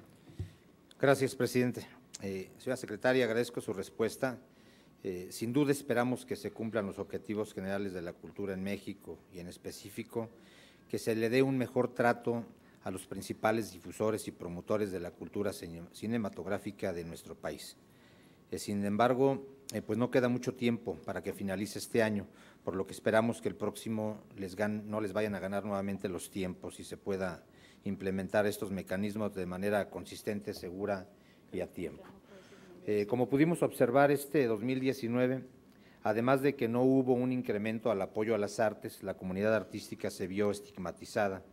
Gracias, presidente. Eh, señora secretaria, agradezco su respuesta. Eh, sin duda esperamos que se cumplan los objetivos generales de la cultura en México y en específico que se le dé un mejor trato a los principales difusores y promotores de la cultura cinematográfica de nuestro país. Eh, sin embargo, eh, pues no queda mucho tiempo para que finalice este año, por lo que esperamos que el próximo no les vayan a ganar nuevamente los tiempos y se pueda implementar estos mecanismos de manera consistente, segura y a tiempo. Eh, como pudimos observar este 2019, además de que no hubo un incremento al apoyo a las artes, la comunidad artística se vio estigmatizada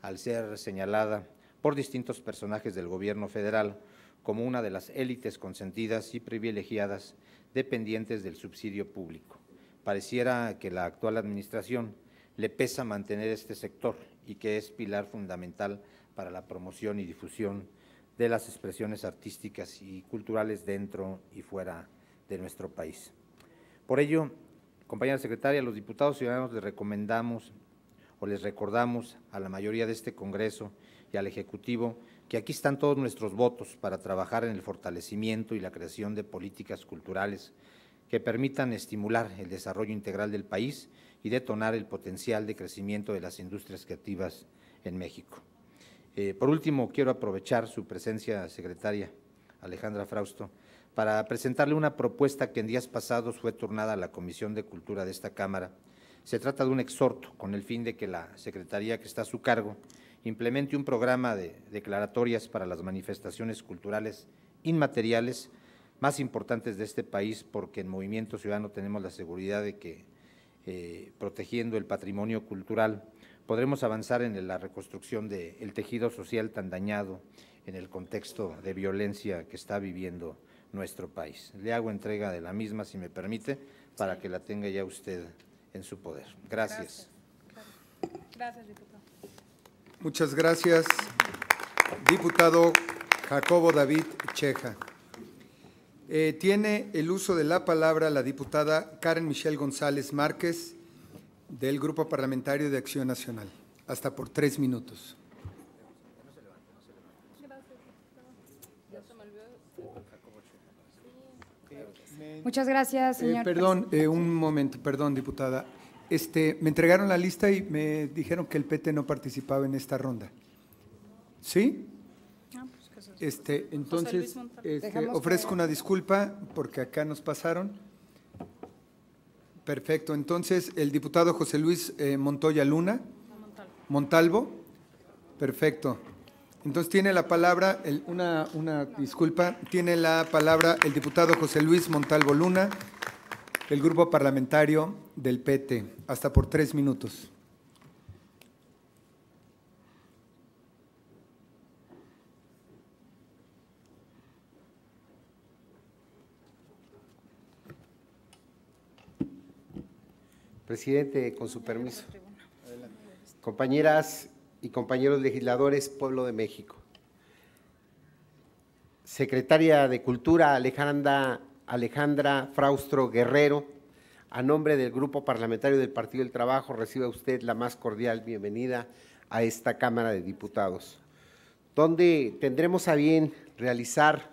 al ser señalada por distintos personajes del gobierno federal como una de las élites consentidas y privilegiadas dependientes del subsidio público. Pareciera que la actual administración le pesa mantener este sector y que es pilar fundamental para la promoción y difusión de las expresiones artísticas y culturales dentro y fuera de nuestro país. Por ello, compañera secretaria, los diputados ciudadanos les recomendamos o les recordamos a la mayoría de este Congreso y al Ejecutivo que aquí están todos nuestros votos para trabajar en el fortalecimiento y la creación de políticas culturales que permitan estimular el desarrollo integral del país y detonar el potencial de crecimiento de las industrias creativas en México. Eh, por último, quiero aprovechar su presencia, secretaria Alejandra Frausto, para presentarle una propuesta que en días pasados fue turnada a la Comisión de Cultura de esta Cámara. Se trata de un exhorto con el fin de que la Secretaría que está a su cargo implemente un programa de declaratorias para las manifestaciones culturales inmateriales más importantes de este país, porque en Movimiento Ciudadano tenemos la seguridad de que, eh, protegiendo el patrimonio cultural, podremos avanzar en la reconstrucción del tejido social tan dañado en el contexto de violencia que está viviendo nuestro país. Le hago entrega de la misma, si me permite, para que la tenga ya usted en su poder. Gracias. Gracias, diputado. Muchas gracias, diputado Jacobo David Cheja. Eh, tiene el uso de la palabra la diputada Karen Michelle González Márquez del Grupo Parlamentario de Acción Nacional, hasta por tres minutos. Muchas gracias, eh, señor. perdón, eh, un momento, perdón, diputada. Este, me entregaron la lista y me dijeron que el PT no participaba en esta ronda. ¿Sí? Ah, pues, este, entonces, este, ofrezco una disculpa porque acá nos pasaron. Perfecto. Entonces, el diputado José Luis eh, Montoya Luna. Montalvo. Perfecto. Entonces tiene la palabra, una, una disculpa, tiene la palabra el diputado José Luis Montalvo Luna, el grupo parlamentario del PT, hasta por tres minutos. Presidente, con su permiso. Compañeras y compañeros legisladores, pueblo de México. Secretaria de Cultura, Alejandra, Alejandra Fraustro Guerrero, a nombre del Grupo Parlamentario del Partido del Trabajo, reciba usted la más cordial bienvenida a esta Cámara de Diputados, donde tendremos a bien realizar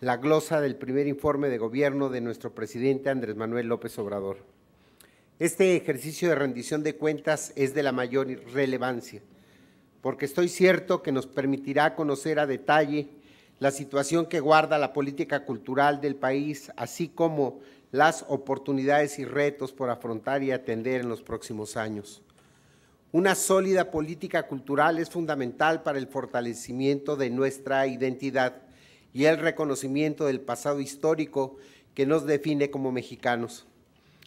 la glosa del primer informe de gobierno de nuestro presidente Andrés Manuel López Obrador. Este ejercicio de rendición de cuentas es de la mayor relevancia, porque estoy cierto que nos permitirá conocer a detalle la situación que guarda la política cultural del país, así como las oportunidades y retos por afrontar y atender en los próximos años. Una sólida política cultural es fundamental para el fortalecimiento de nuestra identidad y el reconocimiento del pasado histórico que nos define como mexicanos.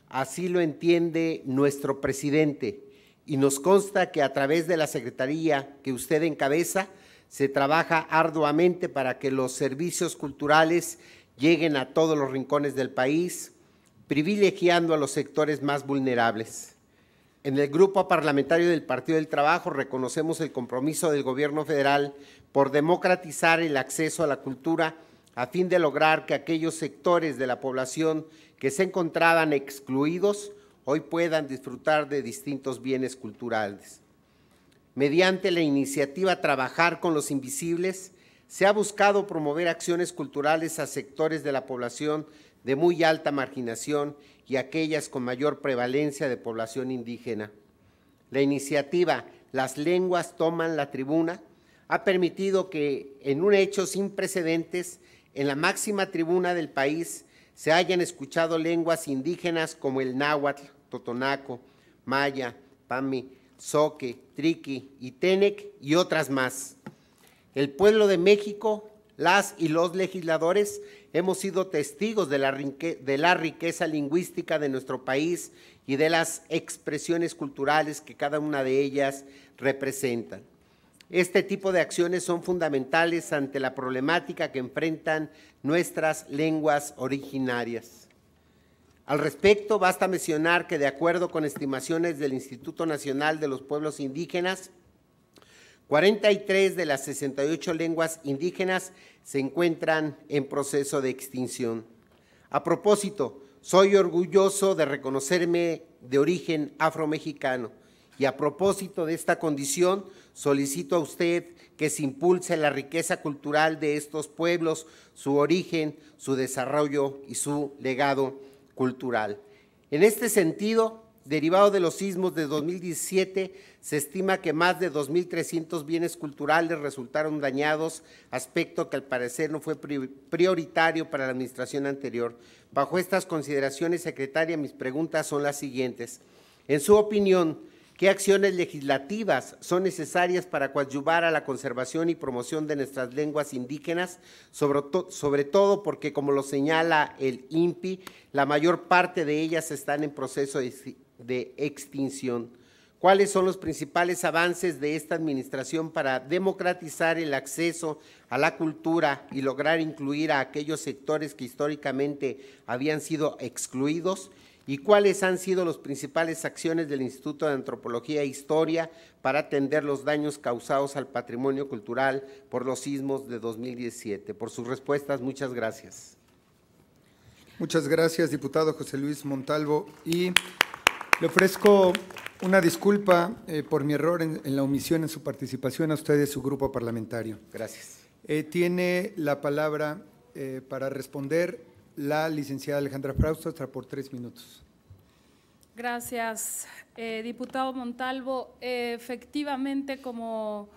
Así lo entiende nuestro presidente y nos consta que a través de la Secretaría que usted encabeza se trabaja arduamente para que los servicios culturales lleguen a todos los rincones del país, privilegiando a los sectores más vulnerables. En el Grupo Parlamentario del Partido del Trabajo reconocemos el compromiso del Gobierno federal por democratizar el acceso a la cultura a fin de lograr que aquellos sectores de la población que se encontraban excluidos hoy puedan disfrutar de distintos bienes culturales. Mediante la iniciativa Trabajar con los Invisibles, se ha buscado promover acciones culturales a sectores de la población de muy alta marginación y aquellas con mayor prevalencia de población indígena. La iniciativa Las lenguas toman la tribuna ha permitido que en un hecho sin precedentes en la máxima tribuna del país se hayan escuchado lenguas indígenas como el náhuatl, totonaco, maya, pami, soque, triqui y tenec y otras más. El pueblo de México, las y los legisladores hemos sido testigos de la, de la riqueza lingüística de nuestro país y de las expresiones culturales que cada una de ellas representan. Este tipo de acciones son fundamentales ante la problemática que enfrentan nuestras lenguas originarias. Al respecto, basta mencionar que de acuerdo con estimaciones del Instituto Nacional de los Pueblos Indígenas, 43 de las 68 lenguas indígenas se encuentran en proceso de extinción. A propósito, soy orgulloso de reconocerme de origen afromexicano y a propósito de esta condición, Solicito a usted que se impulse la riqueza cultural de estos pueblos, su origen, su desarrollo y su legado cultural. En este sentido, derivado de los sismos de 2017, se estima que más de 2.300 bienes culturales resultaron dañados, aspecto que al parecer no fue prioritario para la administración anterior. Bajo estas consideraciones, secretaria, mis preguntas son las siguientes. En su opinión, ¿Qué acciones legislativas son necesarias para coadyuvar a la conservación y promoción de nuestras lenguas indígenas? Sobre, todo porque, como lo señala el INPI, la mayor parte de ellas están en proceso de extinción. ¿Cuáles son los principales avances de esta administración para democratizar el acceso a la cultura y lograr incluir a aquellos sectores que históricamente habían sido excluidos? y cuáles han sido las principales acciones del Instituto de Antropología e Historia para atender los daños causados al patrimonio cultural por los sismos de 2017. Por sus respuestas, muchas gracias. Muchas gracias, diputado José Luis Montalvo. Y le ofrezco una disculpa eh, por mi error en, la omisión en su participación a usted y su grupo parlamentario. Gracias. Eh, tiene la palabra eh, para responder la licenciada Alejandra Frausto por tres minutos. Gracias, eh, diputado Montalvo. efectivamente, como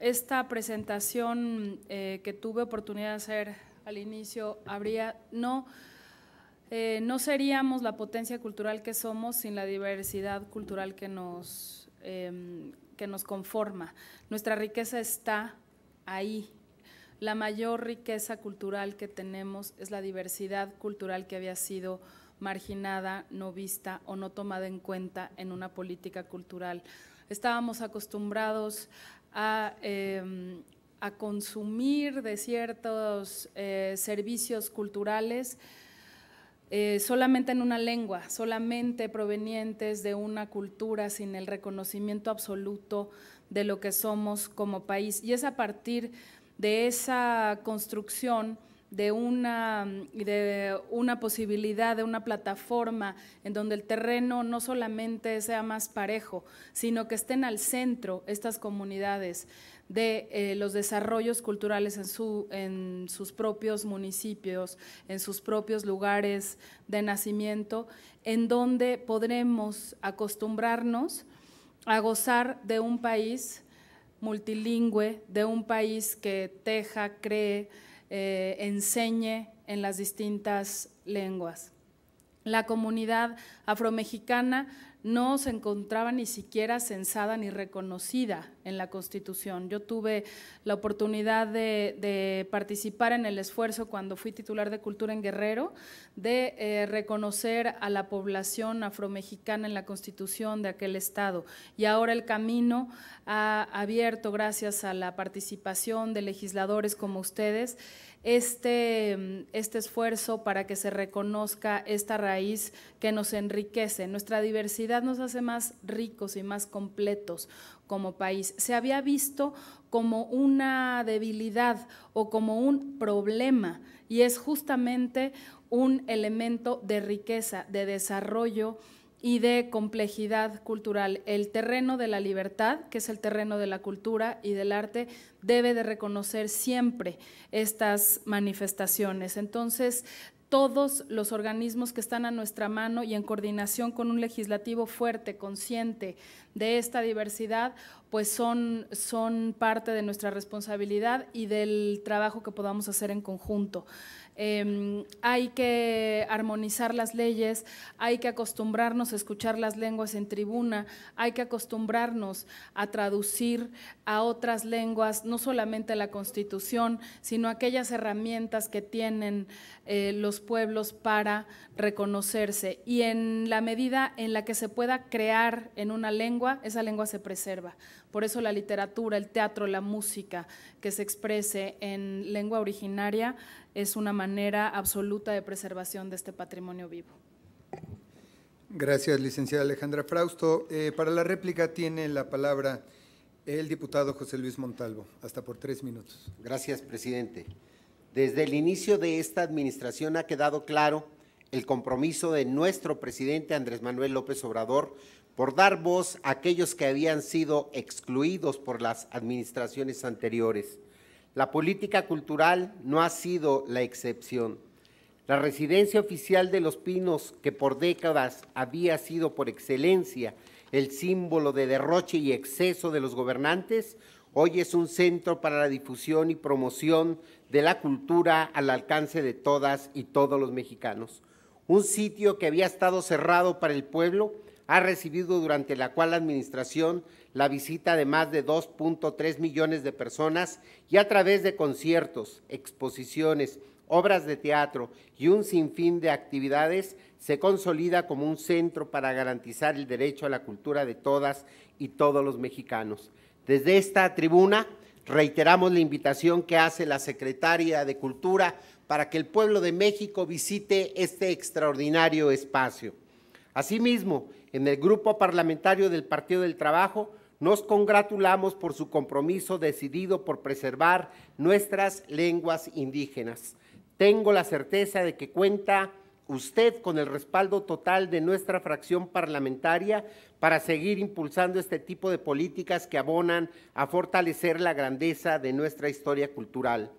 esta presentación eh, que tuve oportunidad de hacer al inicio, habría no, eh, no seríamos la potencia cultural que somos sin la diversidad cultural que nos, em, que nos conforma. Nuestra riqueza está ahí, la mayor riqueza cultural que tenemos es la diversidad cultural que había sido marginada, no vista o no tomada en cuenta en una política cultural. Estábamos acostumbrados a, em, consumir de ciertos eh, servicios culturales eh, solamente en una lengua, solamente provenientes de una cultura sin el reconocimiento absoluto de lo que somos como país. Y es a partir de esa construcción de una, mm, de una posibilidad, de una plataforma en donde el terreno no solamente sea más parejo, sino que estén al centro estas comunidades de eh, los desarrollos culturales en, su, en sus propios municipios, en sus propios lugares de nacimiento, en donde podremos acostumbrarnos a gozar de un país multilingüe de un país que teja, cree, eh, enseñe en las distintas lenguas. La comunidad afromexicana no se encontraba ni siquiera censada ni reconocida en la Constitución. Yo tuve la oportunidad de, participar en el esfuerzo cuando fui titular de Cultura en Guerrero, de eh, reconocer a la población afromexicana en la Constitución de aquel Estado. Y ahora el camino ha abierto, gracias a la participación de legisladores como ustedes, este, este esfuerzo para que se reconozca esta raíz que nos enriquece. Nuestra diversidad nos hace más ricos y más completos como país. Se había visto como una debilidad o como un problema y es justamente un elemento de riqueza, de desarrollo y de complejidad cultural. El terreno de la libertad, que es el terreno de la cultura y del arte, debe de reconocer siempre estas manifestaciones. Entonces, todos los organismos que están a nuestra mano y en coordinación con un legislativo fuerte, consciente de esta diversidad, pues son, son parte de nuestra responsabilidad y del trabajo que podamos hacer en conjunto. Em, hay que armonizar las leyes, hay que acostumbrarnos a escuchar las lenguas en tribuna, hay que acostumbrarnos a traducir a otras lenguas, no solamente la Constitución, sino aquellas herramientas que tienen eh, los pueblos para reconocerse. Y en la medida en la que se pueda crear en una lengua, esa lengua se preserva. Por eso la literatura, el teatro, la música que se exprese en lengua originaria es una manera absoluta de preservación de este patrimonio vivo. Gracias, licenciada Alejandra Frausto. Eh, para la réplica tiene la palabra el diputado José Luis Montalvo, hasta por tres minutos. Gracias, presidente. Desde el inicio de esta administración ha quedado claro el compromiso de nuestro presidente Andrés Manuel López Obrador por dar voz a aquellos que habían sido excluidos por las administraciones anteriores. La política cultural no ha sido la excepción. La residencia oficial de los Pinos, que por décadas había sido por excelencia el símbolo de derroche y exceso de los gobernantes, hoy es un centro para la difusión y promoción de la cultura al alcance de todas y todos los mexicanos. Un sitio que había estado cerrado para el pueblo ha recibido durante la cual la administración la visita de más de 2.3 millones de personas y a través de conciertos, exposiciones, obras de teatro y un sinfín de actividades, se consolida como un centro para garantizar el derecho a la cultura de todas y todos los mexicanos. Desde esta tribuna reiteramos la invitación que hace la Secretaria de Cultura para que el pueblo de México visite este extraordinario espacio. Asimismo, en el Grupo Parlamentario del Partido del Trabajo, nos congratulamos por su compromiso decidido por preservar nuestras lenguas indígenas. Tengo la certeza de que cuenta usted con el respaldo total de nuestra fracción parlamentaria para seguir impulsando este tipo de políticas que abonan a fortalecer la grandeza de nuestra historia cultural.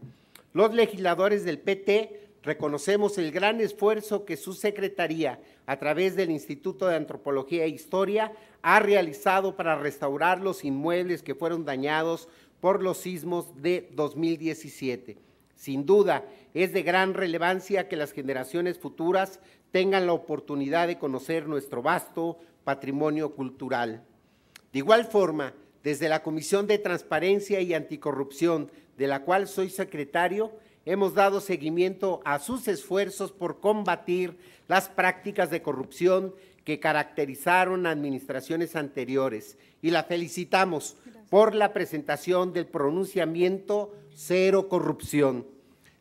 Los legisladores del PT reconocemos el gran esfuerzo que su Secretaría, a través del Instituto de Antropología e Historia, ha realizado para restaurar los inmuebles que fueron dañados por los sismos de 2017. Sin duda, es de gran relevancia que las generaciones futuras tengan la oportunidad de conocer nuestro vasto patrimonio cultural. De igual forma, desde la Comisión de Transparencia y Anticorrupción, de la cual soy secretario, hemos dado seguimiento a sus esfuerzos por combatir las prácticas de corrupción que caracterizaron administraciones anteriores y la felicitamos por la presentación del pronunciamiento Cero Corrupción.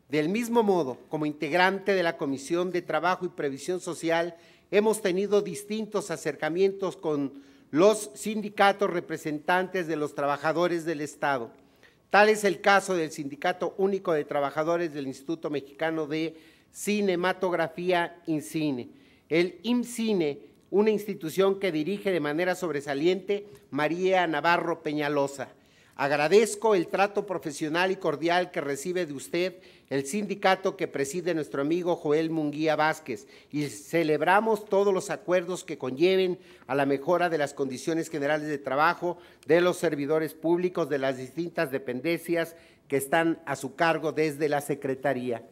Del mismo modo, como integrante de la Comisión de Trabajo y Previsión Social, hemos tenido distintos acercamientos con los sindicatos representantes de los trabajadores del Estado Tal es el caso del Sindicato Único de Trabajadores del Instituto Mexicano de Cinematografía INCINE. El IMCINE, una institución que dirige de manera sobresaliente María Navarro Peñalosa Agradezco el trato profesional y cordial que recibe de usted el sindicato que preside nuestro amigo Joel Munguía Vázquez y celebramos todos los acuerdos que conlleven a la mejora de las condiciones generales de trabajo de los servidores públicos de las distintas dependencias que están a su cargo desde la Secretaría.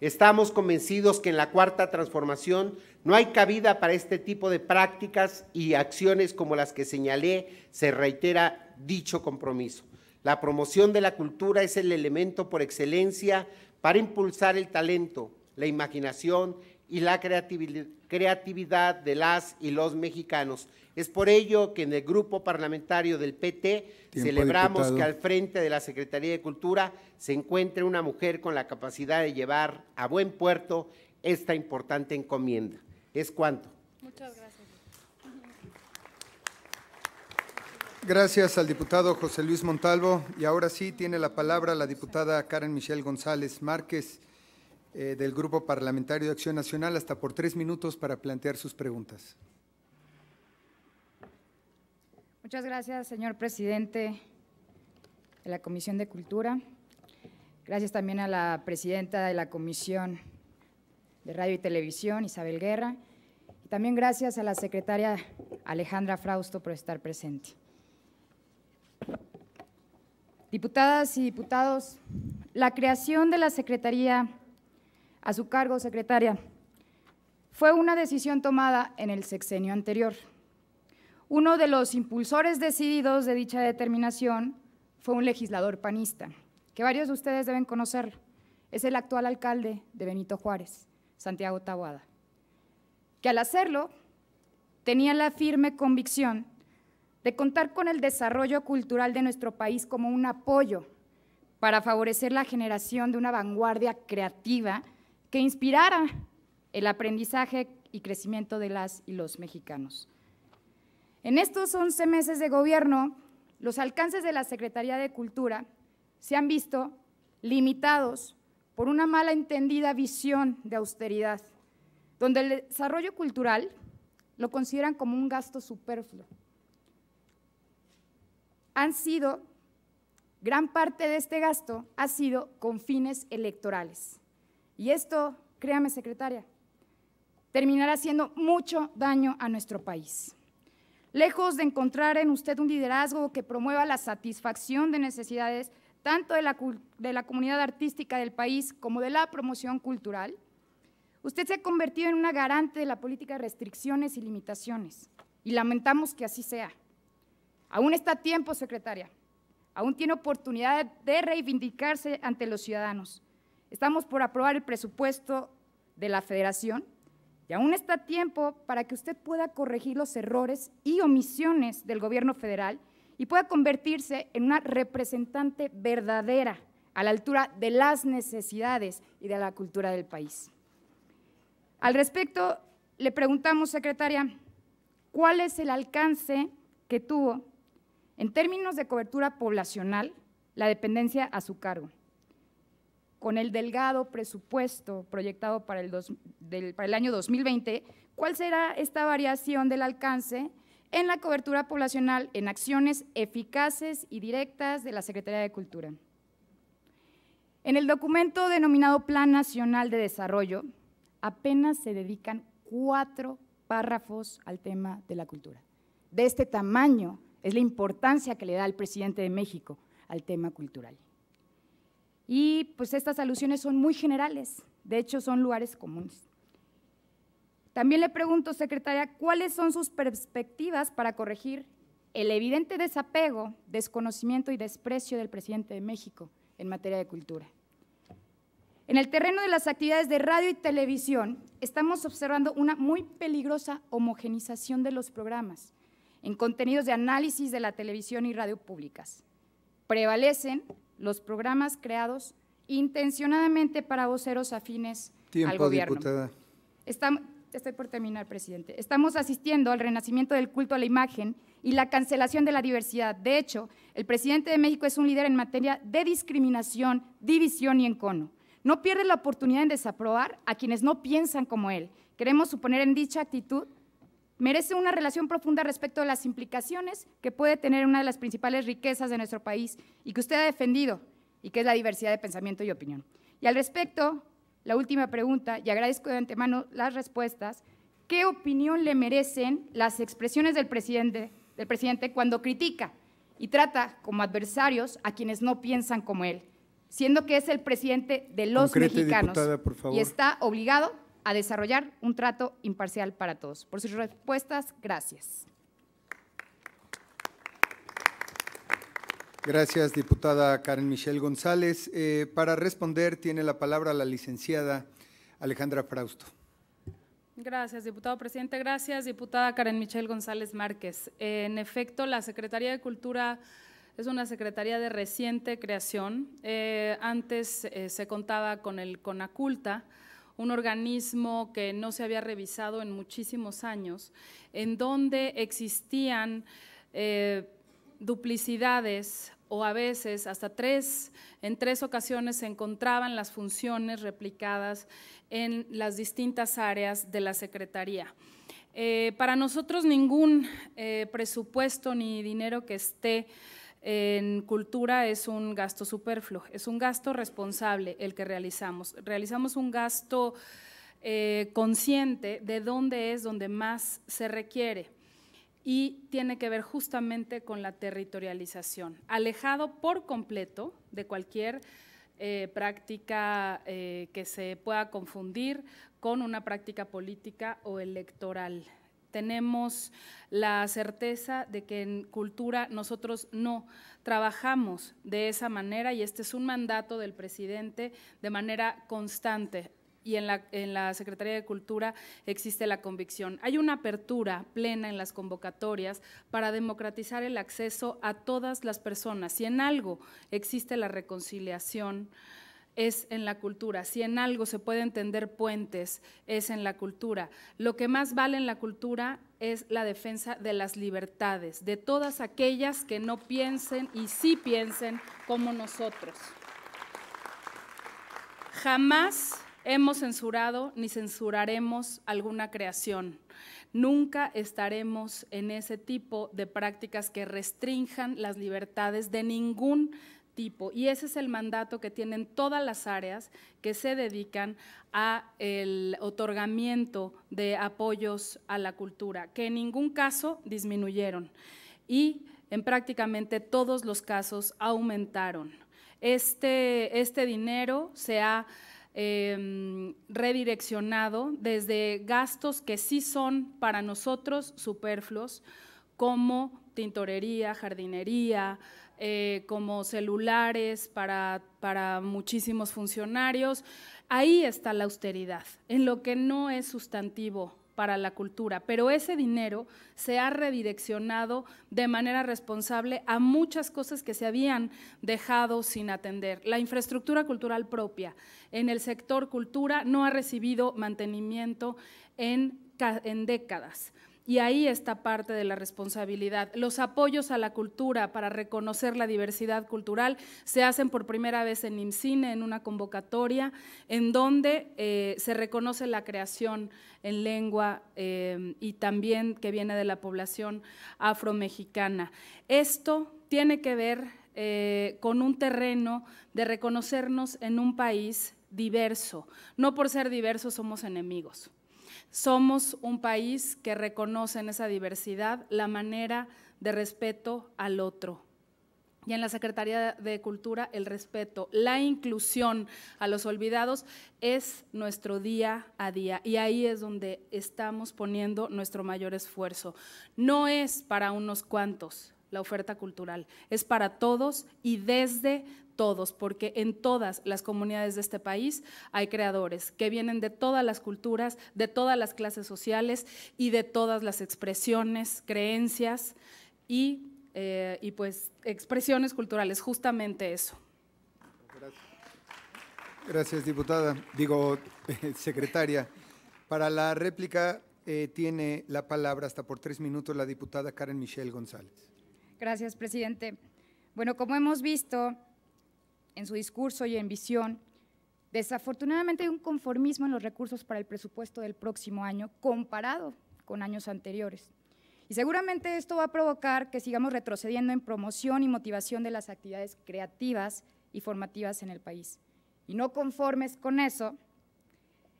Estamos convencidos que en la cuarta transformación no hay cabida para este tipo de prácticas y acciones como las que señalé, se reitera dicho compromiso. La promoción de la cultura es el elemento por excelencia para impulsar el talento, la imaginación y la creatividad de las y los mexicanos. Es por ello que en el grupo parlamentario del PT celebramos que al frente de la Secretaría de Cultura se encuentre una mujer con la capacidad de llevar a buen puerto esta importante encomienda. Es cuanto. Muchas gracias. Gracias al diputado José Luis Montalvo. Y ahora sí tiene la palabra la diputada Karen Michelle González Márquez eh, del Grupo Parlamentario de Acción Nacional, hasta por tres minutos para plantear sus preguntas. Muchas gracias, señor presidente de la Comisión de Cultura. Gracias también a la presidenta de la Comisión de Radio y Televisión, Isabel Guerra. Y también gracias a la secretaria Alejandra Frausto por estar presente. Diputadas y diputados, la creación de la Secretaría a su cargo, secretaria, fue una decisión tomada en el sexenio anterior. Uno de los impulsores decididos de dicha determinación fue un legislador panista, que varios de ustedes deben conocer. Es el actual alcalde de Benito Juárez, Santiago Taboada, que al hacerlo tenía la firme convicción de contar con el desarrollo cultural de nuestro país como un apoyo para favorecer la generación de una vanguardia creativa que inspirara el aprendizaje y crecimiento de las y los mexicanos. En estos 11 meses de gobierno, los alcances de la Secretaría de Cultura se han visto limitados por una mala entendida visión de austeridad, donde el desarrollo cultural lo consideran como un gasto superfluo han sido, gran parte de este gasto ha sido con fines electorales. Y esto, créame secretaria, terminará haciendo mucho daño a nuestro país. Lejos de encontrar en usted un liderazgo que promueva la satisfacción de necesidades tanto de la, de la, comunidad artística del país como de la promoción cultural, usted se ha convertido en una garante de la política de restricciones y limitaciones, y lamentamos que así sea. Aún está tiempo, secretaria. Aún tiene oportunidad de reivindicarse ante los ciudadanos. Estamos por aprobar el presupuesto de la federación y aún está tiempo para que usted pueda corregir los errores y omisiones del gobierno federal y pueda convertirse en una representante verdadera a la altura de las necesidades y de la cultura del país. Al respecto, le preguntamos, secretaria, ¿cuál es el alcance que tuvo en términos de cobertura poblacional, la dependencia a su cargo. Con el delgado presupuesto proyectado para el, año 2020, ¿cuál será esta variación del alcance en la cobertura poblacional en acciones eficaces y directas de la Secretaría de Cultura? En el documento denominado Plan Nacional de Desarrollo, apenas se dedican cuatro párrafos al tema de la cultura. De este tamaño es la importancia que le da el presidente de México al tema cultural. Y pues estas alusiones son muy generales, de hecho son lugares comunes. También le pregunto, secretaria, ¿cuáles son sus perspectivas para corregir el evidente desapego, desconocimiento y desprecio del presidente de México en materia de cultura? En el terreno de las actividades de radio y televisión, estamos observando una muy peligrosa homogenización de los programas, en contenidos de análisis de la televisión y radio públicas. Prevalecen los programas creados intencionadamente para voceros afines al gobierno. Diputada. estoy por terminar, presidente. Estamos asistiendo al renacimiento del culto a la imagen y la cancelación de la diversidad. De hecho, el presidente de México es un líder en materia de discriminación, división y encono. No pierde la oportunidad en desaprobar a quienes no piensan como él. Queremos suponer en dicha actitud Merece una relación profunda respecto a las implicaciones que puede tener una de las principales riquezas de nuestro país y que usted ha defendido, y que es la diversidad de pensamiento y opinión. Y al respecto, la última pregunta, y agradezco de antemano las respuestas, ¿qué opinión le merecen las expresiones del presidente, cuando critica y trata como adversarios a quienes no piensan como él, siendo que es el presidente de los mexicanos y está obligado a desarrollar un trato imparcial para todos. Por sus respuestas, gracias. Gracias, diputada Karen Michelle González. Eh, para responder tiene la palabra la licenciada Alejandra Frausto. Gracias, diputado presidente. Gracias, diputada Karen Michelle González Márquez. Eh, en efecto, la Secretaría de Cultura es una secretaría de reciente creación. Eh, antes se contaba con el CONACULTA, un organismo que no se había revisado en muchísimos años, en donde existían eh, duplicidades o a veces hasta tres, en tres ocasiones se encontraban las funciones replicadas en las distintas áreas de la Secretaría. Eh, para nosotros ningún eh, presupuesto ni dinero que esté en cultura es un gasto superfluo, es un gasto responsable el que realizamos. Realizamos un gasto eh, consciente de dónde es donde más se requiere y tiene que ver justamente con la territorialización, alejado por completo de cualquier eh, práctica eh, que se pueda confundir con una práctica política o electoral tenemos la certeza de que en cultura nosotros no trabajamos de esa manera y este es un mandato del presidente de manera constante y en la, en la, Secretaría de Cultura existe la convicción. Hay una apertura plena en las convocatorias para democratizar el acceso a todas las personas. y en algo existe la reconciliación, es en la cultura. Si en algo se puede entender puentes, es en la cultura. Lo que más vale en la cultura es la defensa de las libertades, de todas aquellas que no piensen y sí piensen como nosotros. Jamás hemos censurado ni censuraremos alguna creación. Nunca estaremos en ese tipo de prácticas que restrinjan las libertades de ningún y ese es el mandato que tienen todas las áreas que se dedican a el otorgamiento de apoyos a la cultura, que en ningún caso disminuyeron y en prácticamente todos los casos aumentaron. Este, este dinero se ha em, redireccionado desde gastos que sí son para nosotros superfluos, como tintorería, jardinería, eh, como celulares para, muchísimos funcionarios. Ahí está la austeridad, en lo que no es sustantivo para la cultura, pero ese dinero se ha redireccionado de manera responsable a muchas cosas que se habían dejado sin atender. La infraestructura cultural propia en el sector cultura no ha recibido mantenimiento en décadas. Y ahí está parte de la responsabilidad. Los apoyos a la cultura para reconocer la diversidad cultural se hacen por primera vez en IMCINE, en una convocatoria, en donde eh, se reconoce la creación en lengua eh, y también que viene de la población afromexicana. Esto tiene que ver eh, con un terreno de reconocernos en un país diverso. No por ser diversos somos enemigos. Somos un país que reconoce en esa diversidad la manera de respeto al otro. Y en la Secretaría de Cultura, el respeto, la inclusión a los olvidados es nuestro día a día. Y ahí es donde estamos poniendo nuestro mayor esfuerzo. No es para unos cuantos la oferta cultural, es para todos y desde todos, porque en todas las comunidades de este país hay creadores que vienen de todas las culturas, de todas las clases sociales y de todas las expresiones, creencias y, eh, pues expresiones culturales, justamente eso. Gracias, diputada, digo, secretaria. Para la réplica eh, tiene la palabra hasta por tres minutos la diputada Karen Michelle González. Gracias, presidente. Bueno, como hemos visto, en su discurso y en visión. Desafortunadamente hay un conformismo en los recursos para el presupuesto del próximo año comparado con años anteriores. Y seguramente esto va a provocar que sigamos retrocediendo en promoción y motivación de las actividades creativas y formativas en el país. Y no conformes con eso,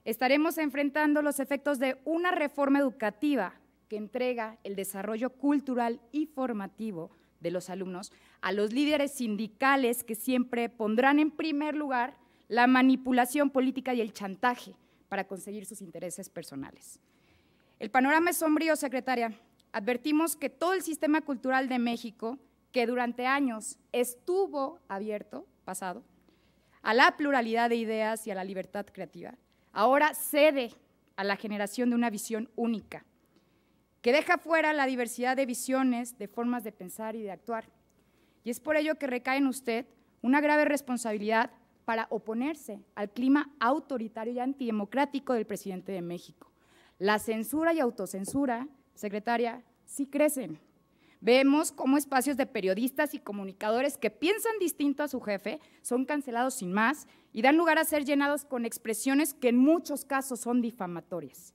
estaremos enfrentando los efectos de una reforma educativa que entrega el desarrollo cultural y formativo de los alumnos a los líderes sindicales que siempre pondrán en primer lugar la manipulación política y el chantaje para conseguir sus intereses personales. El panorama es sombrío, secretaria. Advertimos que todo el sistema cultural de México, que durante años estuvo abierto, pasado, a la pluralidad de ideas y a la libertad creativa, ahora cede a la generación de una visión única, que deja fuera la diversidad de visiones, de formas de pensar y de actuar. Y es por ello que recae en usted una grave responsabilidad para oponerse al clima autoritario y antidemocrático del presidente de México. La censura y autocensura, secretaria, sí crecen. Vemos cómo espacios de periodistas y comunicadores que piensan distinto a su jefe son cancelados sin más y dan lugar a ser llenados con expresiones que en muchos casos son difamatorias.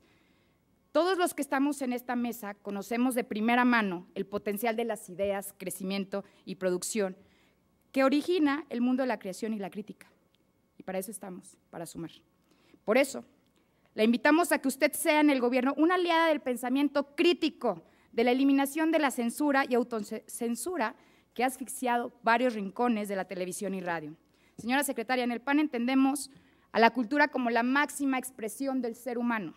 Todos los que estamos en esta mesa conocemos de primera mano el potencial de las ideas, crecimiento y producción que origina el mundo de la creación y la crítica. Y para eso estamos, para sumar. Por eso, la invitamos a que usted sea en el gobierno una aliada del pensamiento crítico, de la eliminación de la censura y autocensura que ha asfixiado varios rincones de la televisión y radio. Señora secretaria, en el PAN entendemos a la cultura como la máxima expresión del ser humano.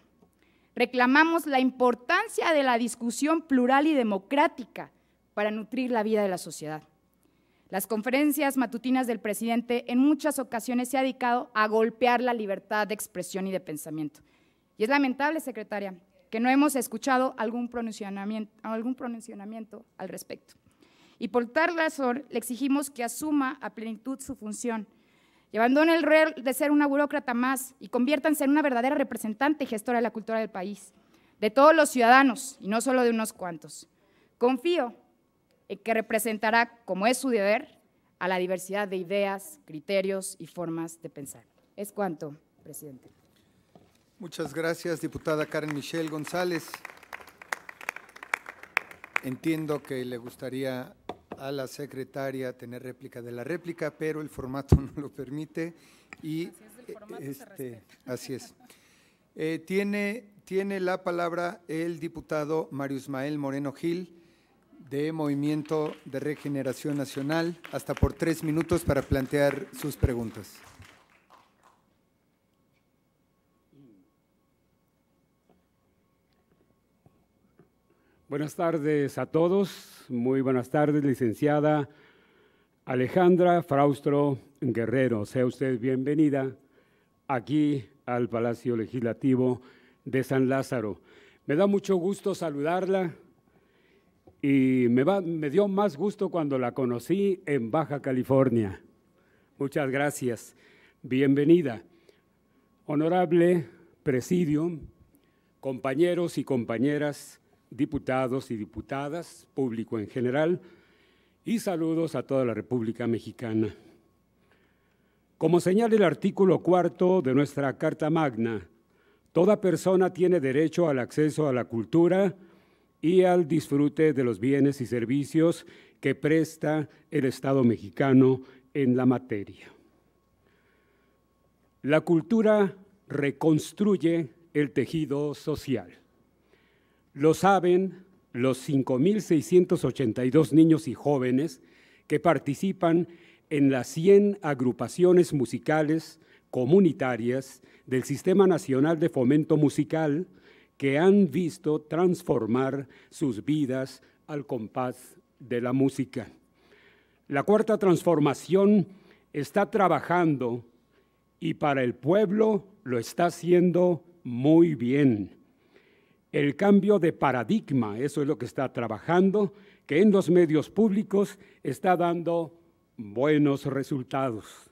Reclamamos la importancia de la discusión plural y democrática para nutrir la vida de la sociedad. Las conferencias matutinas del presidente en muchas ocasiones se ha dedicado a golpear la libertad de expresión y de pensamiento. Y es lamentable, secretaria, que no hemos escuchado algún pronunciamiento, al respecto. Y por tal razón le exigimos que asuma a plenitud su función Abandonen el rol de ser una burócrata más y conviértanse en una verdadera representante y gestora de la cultura del país, de todos los ciudadanos y no solo de unos cuantos. Confío en que representará, como es su deber, a la diversidad de ideas, criterios y formas de pensar. Es cuanto, presidente. Muchas gracias, diputada Karen Michelle González. Entiendo que le gustaría a la secretaria tener réplica de la réplica, pero el formato no lo permite y así es. Eh, este, así es. Eh, tiene, tiene la palabra el diputado Mario Ismael Moreno Gil de Movimiento de Regeneración Nacional, hasta por tres minutos para plantear sus preguntas. Buenas tardes a todos. Muy buenas tardes, licenciada Alejandra Fraustro Guerrero. Sea usted bienvenida aquí al Palacio Legislativo de San Lázaro. Me da mucho gusto saludarla y me, me dio más gusto cuando la conocí en Baja California. Muchas gracias. Bienvenida. Honorable presidio, compañeros y compañeras diputados y diputadas, público en general, y saludos a toda la República Mexicana. Como señala el artículo cuarto de nuestra Carta Magna, toda persona tiene derecho al acceso a la cultura y al disfrute de los bienes y servicios que presta el Estado mexicano en la materia. La cultura reconstruye el tejido social. Lo saben los 5.682 niños y jóvenes que participan en las 100 agrupaciones musicales comunitarias del Sistema Nacional de Fomento Musical que han visto transformar sus vidas al compás de la música. La cuarta transformación está trabajando y para el pueblo lo está haciendo muy bien el cambio de paradigma, eso es lo que está trabajando, que en los medios públicos está dando buenos resultados.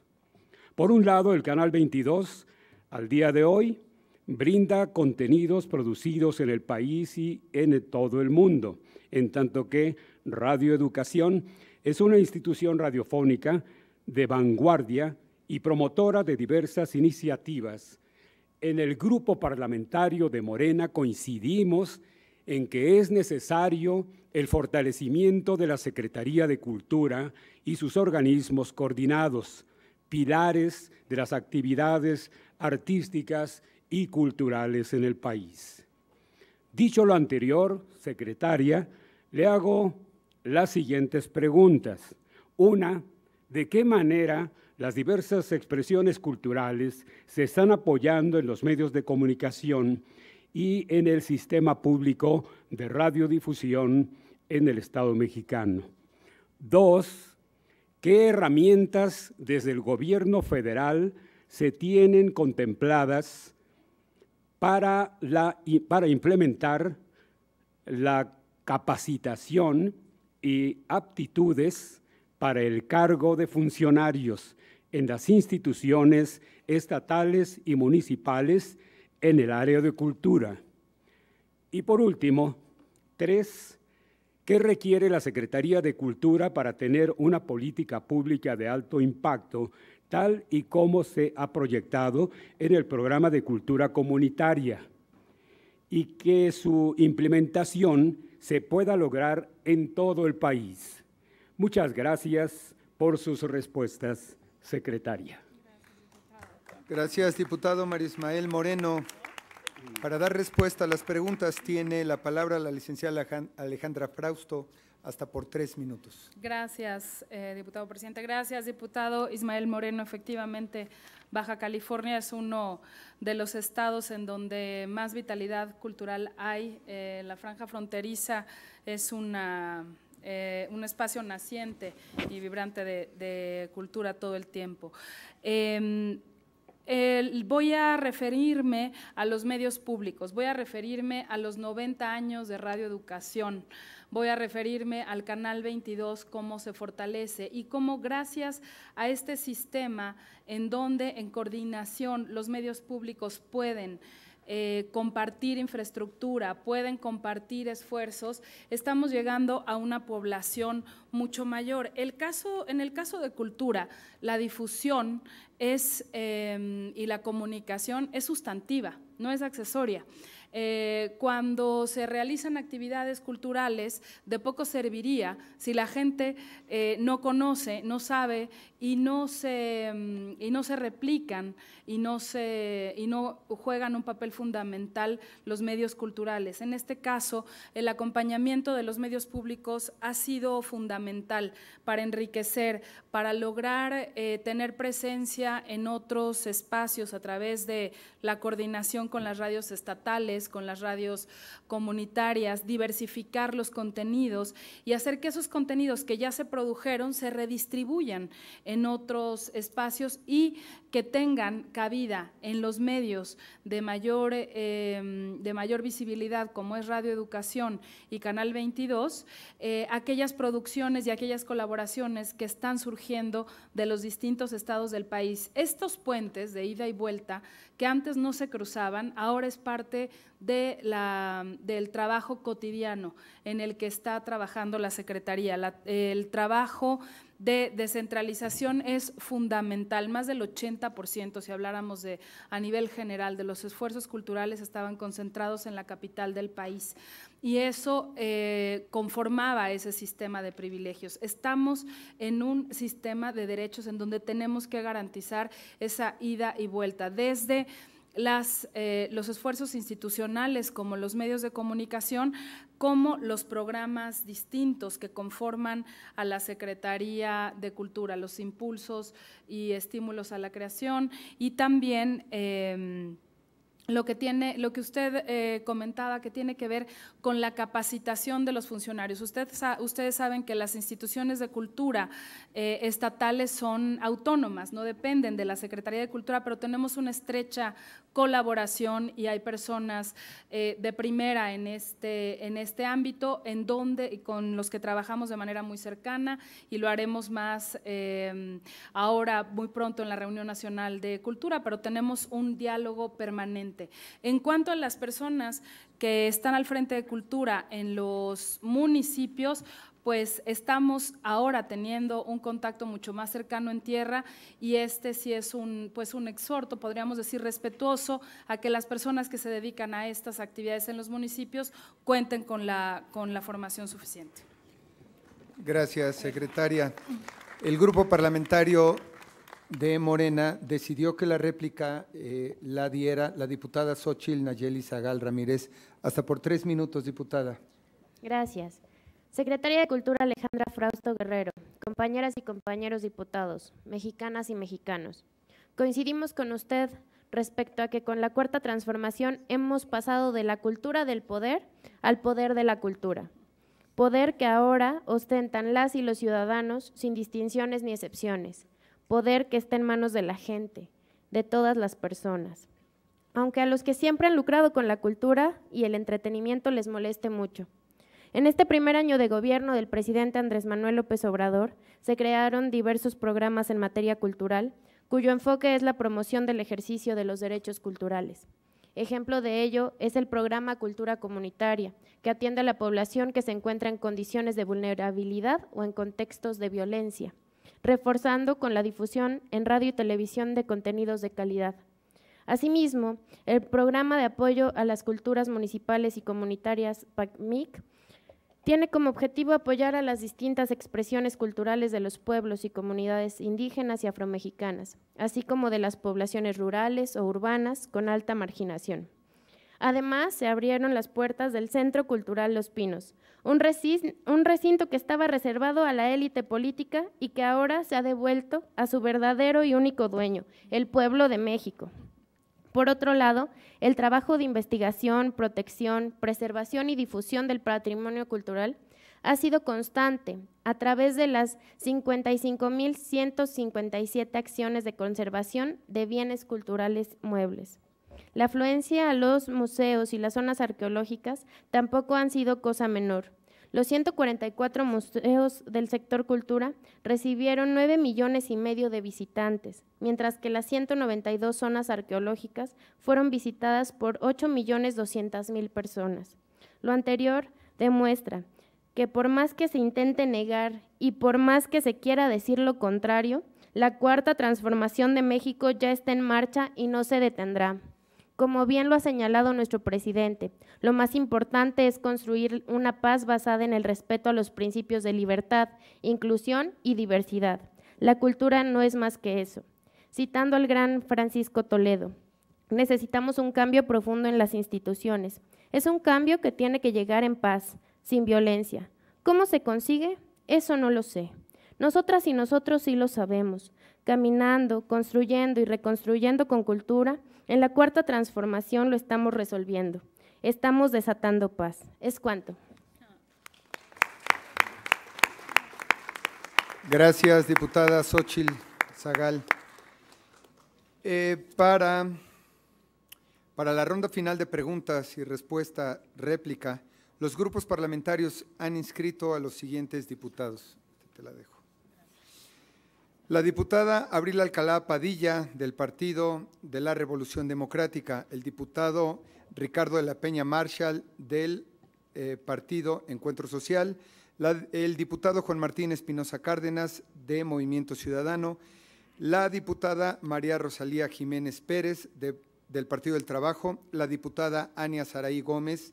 Por un lado, el Canal 22, al día de hoy, brinda contenidos producidos en el país y en todo el mundo, en tanto que Radio Educación es una institución radiofónica de vanguardia y promotora de diversas iniciativas en el grupo parlamentario de Morena coincidimos en que es necesario el fortalecimiento de la Secretaría de Cultura y sus organismos coordinados, pilares de las actividades artísticas y culturales en el país. Dicho lo anterior, secretaria, le hago las siguientes preguntas. Una, ¿de qué manera las diversas expresiones culturales se están apoyando en los medios de comunicación y en el sistema público de radiodifusión en el Estado mexicano. Dos, ¿qué herramientas desde el gobierno federal se tienen contempladas para, la, para implementar la capacitación y aptitudes para el cargo de funcionarios en las instituciones estatales y municipales en el área de cultura. Y por último, tres, ¿qué requiere la Secretaría de Cultura para tener una política pública de alto impacto, tal y como se ha proyectado en el programa de cultura comunitaria? Y que su implementación se pueda lograr en todo el país. Muchas gracias por sus respuestas secretaria. Gracias, diputado Marismael Ismael Moreno. Para dar respuesta a las preguntas tiene la palabra la licenciada Alejandra Frausto, hasta por tres minutos. Gracias, eh, diputado presidente. Gracias, diputado Ismael Moreno. Efectivamente, Baja California es uno de los estados en donde más vitalidad cultural hay. Eh, la franja fronteriza es una eh, un espacio naciente y vibrante de, cultura todo el tiempo. Em, voy a referirme a los medios públicos, voy a referirme a los 90 años de radioeducación, voy a referirme al Canal 22, cómo se fortalece y cómo gracias a este sistema en donde en coordinación los medios públicos pueden eh, compartir infraestructura, pueden compartir esfuerzos, estamos llegando a una población mucho mayor. caso, en el caso de cultura, la difusión em, y la comunicación es sustantiva, no es accesoria. Eh, cuando se realizan actividades culturales, de poco serviría si la gente eh, no conoce, no sabe y no se, mm, y no se replican y no, se, y no juegan un papel fundamental los medios culturales. En este caso, el acompañamiento de los medios públicos ha sido fundamental para enriquecer, para lograr eh, tener presencia en otros espacios a través de la coordinación con las radios estatales con las radios comunitarias, diversificar los contenidos y hacer que esos contenidos que ya se produjeron se redistribuyan en otros espacios y que tengan cabida en los medios de mayor, eh, de mayor visibilidad, como es Radio Educación y Canal 22, eh, aquellas producciones y aquellas colaboraciones que están surgiendo de los distintos estados del país. Estos puentes de ida y vuelta que antes no se cruzaban, ahora es parte la, del trabajo cotidiano en el que está trabajando la Secretaría. el trabajo de descentralización es fundamental, más del 80%, si habláramos de a nivel general, de los esfuerzos culturales estaban concentrados en la capital del país y eso eh, conformaba ese sistema de privilegios. Estamos en un sistema de derechos en donde tenemos que garantizar esa ida y vuelta, desde las, eh, los esfuerzos institucionales como los medios de comunicación, como los programas distintos que conforman a la Secretaría de Cultura, los impulsos y estímulos a la creación y también… Em, lo que tiene, lo que usted eh, comentaba que tiene que ver con la capacitación de los funcionarios. ustedes saben que las instituciones de cultura eh, estatales son autónomas, no dependen de la Secretaría de Cultura, pero tenemos una estrecha colaboración y hay personas eh, de primera en este, en este ámbito, en donde y con los que trabajamos de manera muy cercana y lo haremos más eh, ahora muy pronto en la reunión nacional de cultura, pero tenemos un diálogo permanente. En cuanto a las personas, que están al frente de cultura en los municipios, pues estamos ahora teniendo un contacto mucho más cercano en tierra y este sí es un, pues un exhorto, podríamos decir, respetuoso a que las personas que se dedican a estas actividades en los municipios cuenten con la, con la formación suficiente. Gracias, secretaria. El Grupo Parlamentario de Morena decidió que la réplica eh, la diera la diputada Xochil Nayeli Zagal Ramírez. Hasta por tres minutos, diputada. Gracias. Secretaria de Cultura Alejandra Frausto Guerrero, compañeras y compañeros diputados, mexicanas y mexicanos. Coincidimos con usted respecto a que con la cuarta transformación hemos pasado de la cultura del poder al poder de la cultura. Poder que ahora ostentan las y los ciudadanos sin distinciones ni excepciones poder que está en manos de la gente, de todas las personas. Aunque a los que siempre han lucrado con la cultura y el entretenimiento les moleste mucho. En este primer año de gobierno del presidente Andrés Manuel López Obrador, se crearon diversos programas en materia cultural, cuyo enfoque es la promoción del ejercicio de los derechos culturales. Ejemplo de ello es el programa Cultura Comunitaria, que atiende a la población que se encuentra en condiciones de vulnerabilidad o en contextos de violencia reforzando con la difusión en radio y televisión de contenidos de calidad. Asimismo, el programa de apoyo a las culturas municipales y comunitarias PACMIC tiene como objetivo apoyar a las distintas expresiones culturales de los pueblos y comunidades indígenas y afromexicanas, así como de las poblaciones rurales o urbanas con alta marginación. Además, se abrieron las puertas del Centro Cultural Los Pinos, un, recinto que estaba reservado a la élite política y que ahora se ha devuelto a su verdadero y único dueño, el pueblo de México. Por otro lado, el trabajo de investigación, protección, preservación y difusión del patrimonio cultural ha sido constante a través de las 55.157 acciones de conservación de bienes culturales muebles. La afluencia a los museos y las zonas arqueológicas tampoco han sido cosa menor. Los 144 museos del sector cultura recibieron 9 millones y medio de visitantes, mientras que las 192 zonas arqueológicas fueron visitadas por 8 millones 200 mil personas. Lo anterior demuestra que por más que se intente negar y por más que se quiera decir lo contrario, la cuarta transformación de México ya está en marcha y no se detendrá. Como bien lo ha señalado nuestro presidente, lo más importante es construir una paz basada en el respeto a los principios de libertad, inclusión y diversidad. La cultura no es más que eso. Citando al gran Francisco Toledo, necesitamos un cambio profundo en las instituciones. Es un cambio que tiene que llegar en paz, sin violencia. ¿Cómo se consigue? Eso no lo sé. Nosotras y nosotros sí lo sabemos. Caminando, construyendo y reconstruyendo con cultura, en la cuarta transformación lo estamos resolviendo. Estamos desatando paz. Es cuanto. Gracias, diputada Xochil Zagal. Eh, para, para la ronda final de preguntas y respuesta réplica, los grupos parlamentarios han inscrito a los siguientes diputados. Te la dejo. La diputada Abril Alcalá Padilla, del Partido de la Revolución Democrática, el diputado Ricardo de la Peña Marshall, del eh, Partido Encuentro Social, el diputado Juan Martín Espinosa Cárdenas, de Movimiento Ciudadano, la diputada María Rosalía Jiménez Pérez, del Partido del Trabajo, la diputada Ania Saraí Gómez,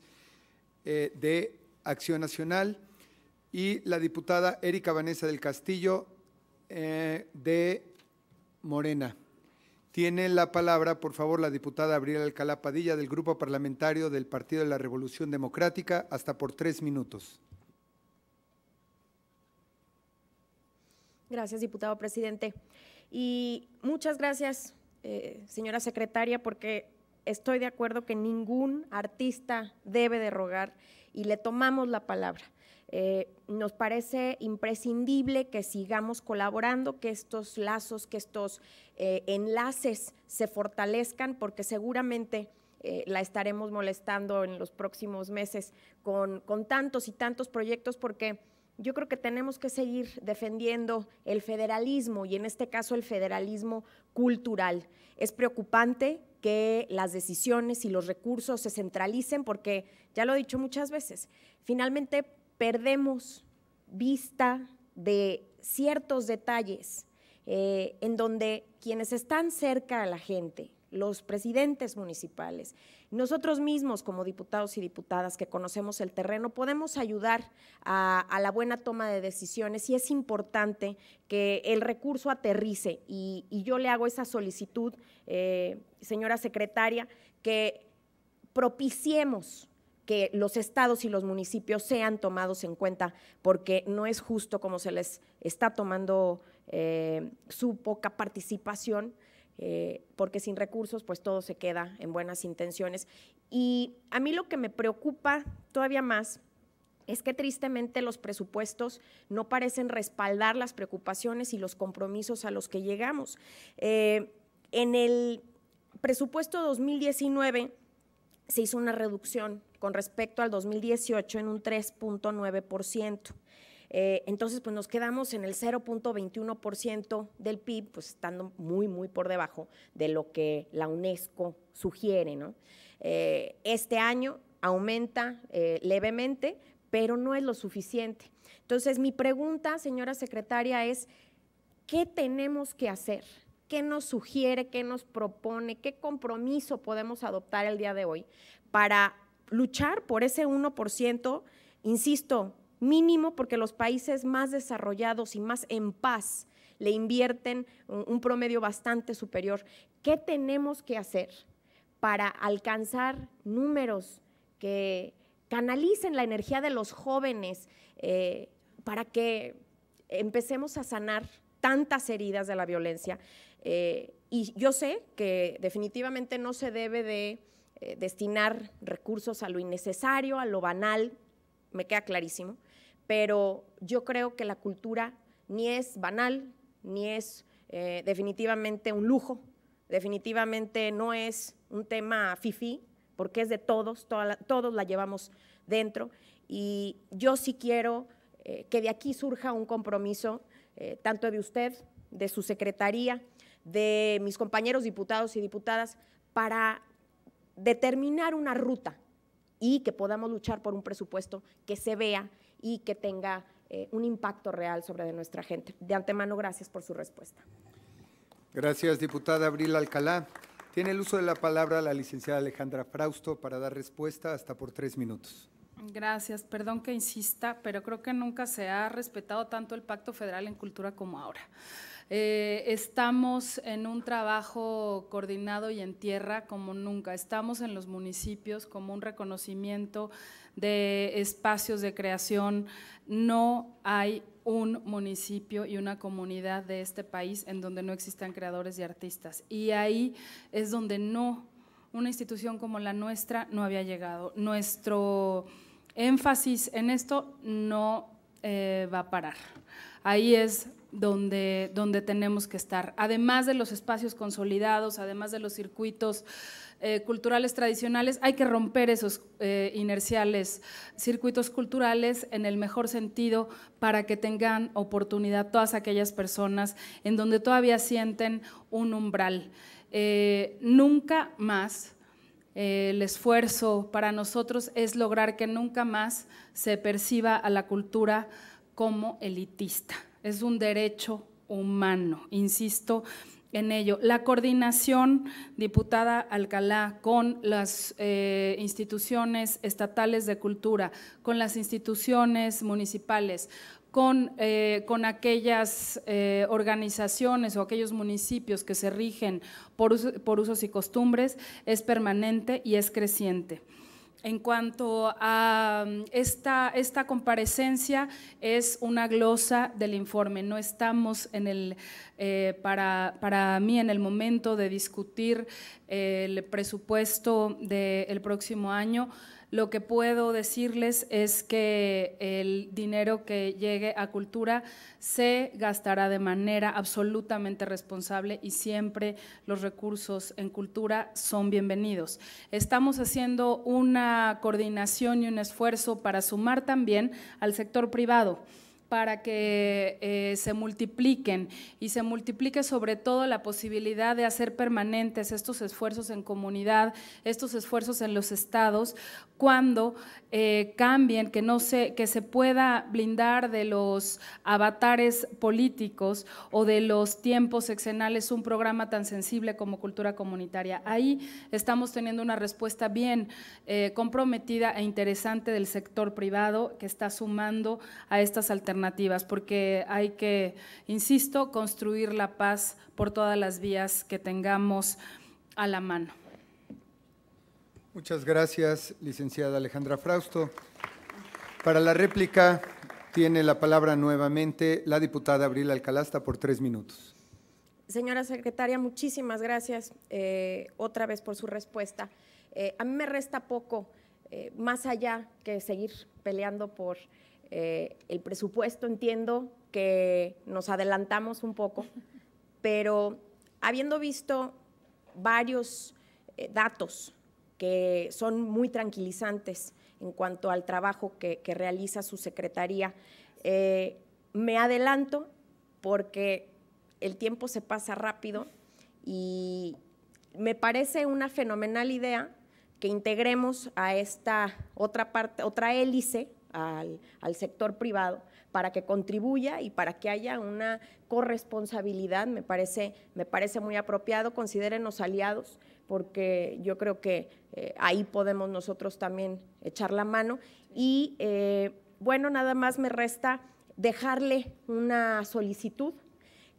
eh, de Acción Nacional, y la diputada Erika Vanessa del Castillo, eh, de Morena. Tiene la palabra, por favor, la diputada Abril Alcalá Padilla del Grupo Parlamentario del Partido de la Revolución Democrática, hasta por tres minutos. Gracias, diputado presidente. Y muchas gracias, eh, señora secretaria, porque estoy de acuerdo que ningún artista debe de rogar y le tomamos la palabra. Eh, nos parece imprescindible que sigamos colaborando, que estos lazos, que estos eh, enlaces se fortalezcan, porque seguramente eh, la estaremos molestando en los próximos meses con, con tantos y tantos proyectos, porque yo creo que tenemos que seguir defendiendo el federalismo y en este caso el federalismo cultural. Es preocupante que las decisiones y los recursos se centralicen porque, ya lo he dicho muchas veces, finalmente perdemos vista de ciertos detalles eh, en donde quienes están cerca a la gente, los presidentes municipales, nosotros mismos como diputados y diputadas que conocemos el terreno, podemos ayudar a, la buena toma de decisiones y es importante que el recurso aterrice. Y, yo le hago esa solicitud, eh, señora secretaria, que propiciemos que los estados y los municipios sean tomados en cuenta, porque no es justo como se les está tomando eh, su poca participación, eh, porque sin recursos pues todo se queda en buenas intenciones. Y a mí lo que me preocupa todavía más es que tristemente los presupuestos no parecen respaldar las preocupaciones y los compromisos a los que llegamos. Eh, en el presupuesto 2019 se hizo una reducción con respecto al 2018 en un 3.9%. Eh, entonces, pues nos quedamos en el 0.21% del PIB, pues estando muy, muy por debajo de lo que la UNESCO sugiere. ¿no? Eh, este año aumenta eh, levemente, pero no es lo suficiente. Entonces, mi pregunta, señora secretaria, es, ¿qué tenemos que hacer? qué nos sugiere, qué nos propone, qué compromiso podemos adoptar el día de hoy para luchar por ese 1%, insisto, mínimo, porque los países más desarrollados y más en paz le invierten un promedio bastante superior. ¿Qué tenemos que hacer para alcanzar números que canalicen la energía de los jóvenes eh, para que empecemos a sanar tantas heridas de la violencia. Eh, y yo sé que definitivamente no se debe de eh, destinar recursos a lo innecesario, a lo banal, me queda clarísimo, pero yo creo que la cultura ni es banal, ni es eh, definitivamente un lujo, definitivamente no es un tema fifí, porque es de todos, todos la llevamos dentro. Y yo sí quiero que de aquí surja un compromiso eh, tanto de usted, de su secretaría, de mis compañeros diputados y diputadas, para determinar una ruta y que podamos luchar por un presupuesto que se vea y que tenga eh, un impacto real sobre nuestra gente. De antemano, gracias por su respuesta. Gracias, diputada Abril Alcalá. Tiene el uso de la palabra la licenciada Alejandra Frausto para dar respuesta hasta por tres minutos. Gracias, perdón que insista, pero creo que nunca se ha respetado tanto el Pacto Federal en Cultura como ahora. Eh, estamos en un trabajo coordinado y en tierra como nunca. Estamos en los municipios como un reconocimiento de espacios de creación. No hay un municipio y una comunidad de este país en donde no existan creadores y artistas. Y ahí es donde no, una institución como la nuestra no había llegado. Nuestro énfasis en esto no eh, va a parar. Ahí es donde, donde tenemos que estar. Además de los espacios consolidados, además de los circuitos eh, culturales tradicionales, hay que romper esos eh, inerciales circuitos culturales en el mejor sentido para que tengan oportunidad todas aquellas personas en donde todavía sienten un umbral. nunca más eh, el esfuerzo para nosotros es lograr que nunca más se perciba a la cultura como elitista. Es un derecho humano, insisto en ello. La coordinación, diputada Alcalá, con las eh, instituciones estatales de cultura, con las instituciones municipales, con, eh, con aquellas eh, organizaciones o aquellos municipios que se rigen por, usos y costumbres es permanente y es creciente. En cuanto a mm, esta, esta, comparecencia, es una glosa del informe. No estamos en el, eh, para, mí en el momento de discutir el presupuesto del próximo año. Lo que puedo decirles es que el dinero que llegue a cultura se gastará de manera absolutamente responsable y siempre los recursos en cultura son bienvenidos. Estamos haciendo una coordinación y un esfuerzo para sumar también al sector privado para que eh, se multipliquen y se multiplique sobre todo la posibilidad de hacer permanentes estos esfuerzos en comunidad, estos esfuerzos en los estados, cuando eh, cambien, que no se, que se pueda blindar de los avatares políticos o de los tiempos sexenales un programa tan sensible como cultura comunitaria. Ahí estamos teniendo una respuesta bien eh, comprometida e interesante del sector privado que está sumando a estas alternativas porque hay que, insisto, construir la paz por todas las vías que tengamos a la mano. Muchas gracias, licenciada Alejandra Frausto. Para la réplica tiene la palabra nuevamente la diputada Abril Alcalasta por tres minutos. Señora secretaria, muchísimas gracias eh, otra vez por su respuesta. Eh, a mí me resta poco, eh, más allá que seguir peleando por eh, el presupuesto entiendo que nos adelantamos un poco, pero habiendo visto varios eh, datos que son muy tranquilizantes en cuanto al trabajo que, realiza su secretaría, eh, me adelanto porque el tiempo se pasa rápido y me parece una fenomenal idea que integremos a esta otra parte, otra hélice al, al, sector privado para que contribuya y para que haya una corresponsabilidad, me parece, me parece muy apropiado. Considérenos aliados, porque yo creo que eh, ahí podemos nosotros también echar la mano. Y eh, bueno, nada más me resta dejarle una solicitud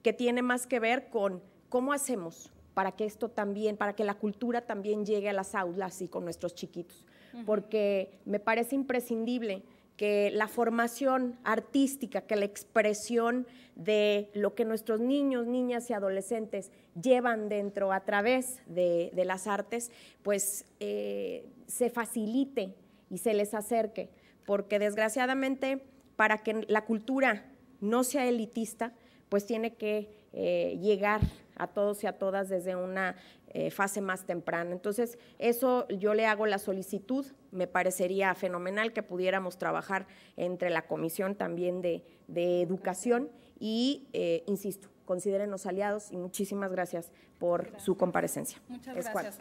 que tiene más que ver con cómo hacemos para que esto también, para que la cultura también llegue a las aulas y con nuestros chiquitos, porque me parece imprescindible que la formación artística, que la expresión de lo que nuestros niños, niñas y adolescentes llevan dentro a través de, las artes, pues eh, se facilite y se les acerque, porque desgraciadamente para que la cultura no sea elitista, pues tiene que eh, llegar a todos y a todas desde una eh, fase más temprana. Entonces, eso yo le hago la solicitud, me parecería fenomenal que pudiéramos trabajar entre la Comisión también de, Educación y, insisto, eh, insisto, considérenos aliados y muchísimas gracias por su comparecencia. Muchas gracias.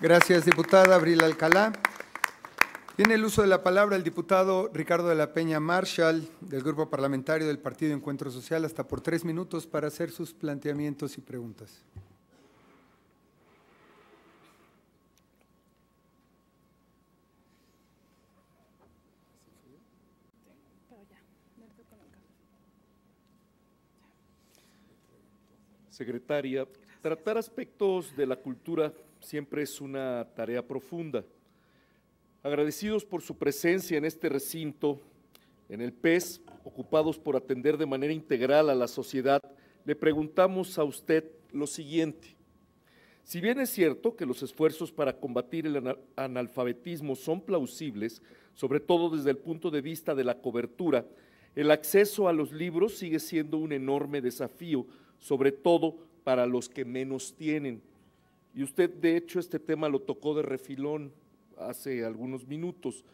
Gracias, diputada Abril Alcalá. Tiene el uso de la palabra el diputado Ricardo de la Peña Marshall, del Grupo Parlamentario del Partido Encuentro Social, hasta por tres minutos para hacer sus planteamientos y preguntas. secretaria. Tratar aspectos de la cultura siempre es una tarea profunda. Agradecidos por su presencia en este recinto, en el PES, ocupados por atender de manera integral a la sociedad, le preguntamos a usted lo siguiente. Si bien es cierto que los esfuerzos para combatir el analfabetismo son plausibles, sobre todo desde el punto de vista de la cobertura, el acceso a los libros sigue siendo un enorme desafío sobre todo para los que menos tienen. Y usted, de hecho, este tema lo tocó de refilón hace algunos minutos.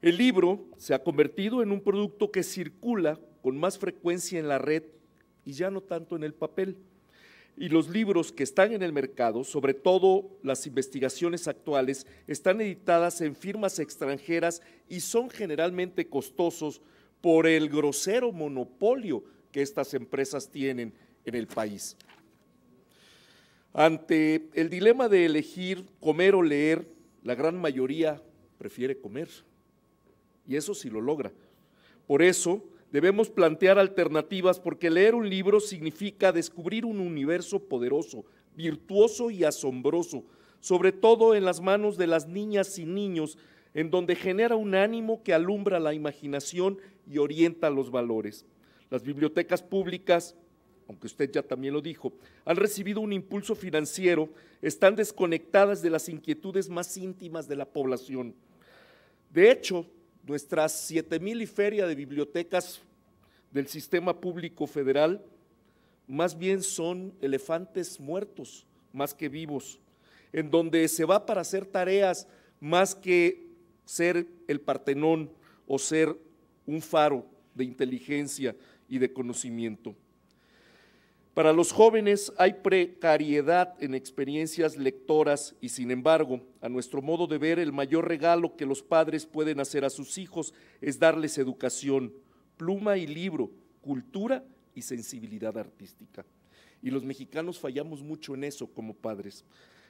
El libro se ha convertido en un producto que circula con más frecuencia en la red y ya no tanto en el papel. Y los libros que están en el mercado, sobre todo las investigaciones actuales, están editadas en firmas extranjeras y son generalmente costosos por el grosero monopolio que estas empresas tienen en el país. Ante el dilema de elegir comer o leer, la gran mayoría prefiere comer. Y eso sí lo logra. Por eso debemos plantear alternativas porque leer un libro significa descubrir un universo poderoso, virtuoso y asombroso, sobre todo en las manos de las niñas y niños, en donde genera un ánimo que alumbra la imaginación y orienta los valores. Las bibliotecas públicas aunque usted ya también lo dijo, han recibido un impulso financiero, están desconectadas de las inquietudes más íntimas de la población. De hecho, nuestras 7000 y feria de bibliotecas del sistema público federal más bien son elefantes muertos más que vivos, en donde se va para hacer tareas más que ser el Partenón o ser un faro de inteligencia y de conocimiento. Para los jóvenes hay precariedad en experiencias lectoras y sin embargo, a nuestro modo de ver, el mayor regalo que los padres pueden hacer a sus hijos es darles educación, pluma y libro, cultura y sensibilidad artística. Y los mexicanos fallamos mucho en eso como padres.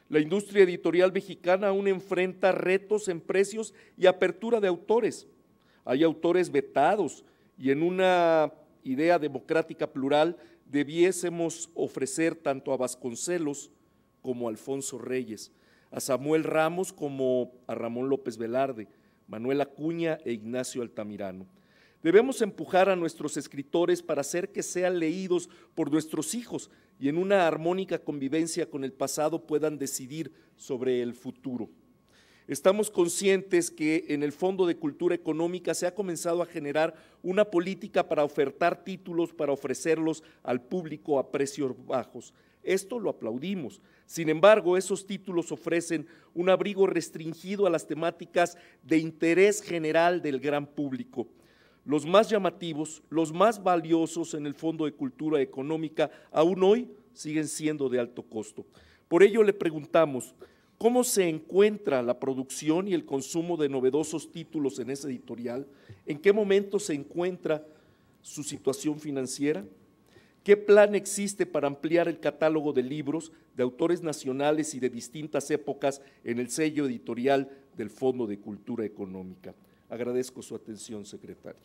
La industria editorial mexicana aún enfrenta retos en precios y apertura de autores. Hay autores vetados y en una idea democrática plural debiésemos ofrecer tanto a Vasconcelos como a Alfonso Reyes, a Samuel Ramos como a Ramón López Velarde, Manuel Acuña e Ignacio Altamirano. Debemos empujar a nuestros escritores para hacer que sean leídos por nuestros hijos y en una armónica convivencia con el pasado puedan decidir sobre el futuro. Estamos conscientes que en el Fondo de Cultura Económica se ha comenzado a generar una política para ofertar títulos, para ofrecerlos al público a precios bajos. Esto lo aplaudimos. Sin embargo, esos títulos ofrecen un abrigo restringido a las temáticas de interés general del gran público. Los más llamativos, los más valiosos en el Fondo de Cultura Económica, aún hoy siguen siendo de alto costo. Por ello le preguntamos, ¿Cómo se encuentra la producción y el consumo de novedosos títulos en ese editorial? ¿En qué momento se encuentra su situación financiera? ¿Qué plan existe para ampliar el catálogo de libros de autores nacionales y de distintas épocas en el sello editorial del Fondo de Cultura Económica? Agradezco su atención, secretario.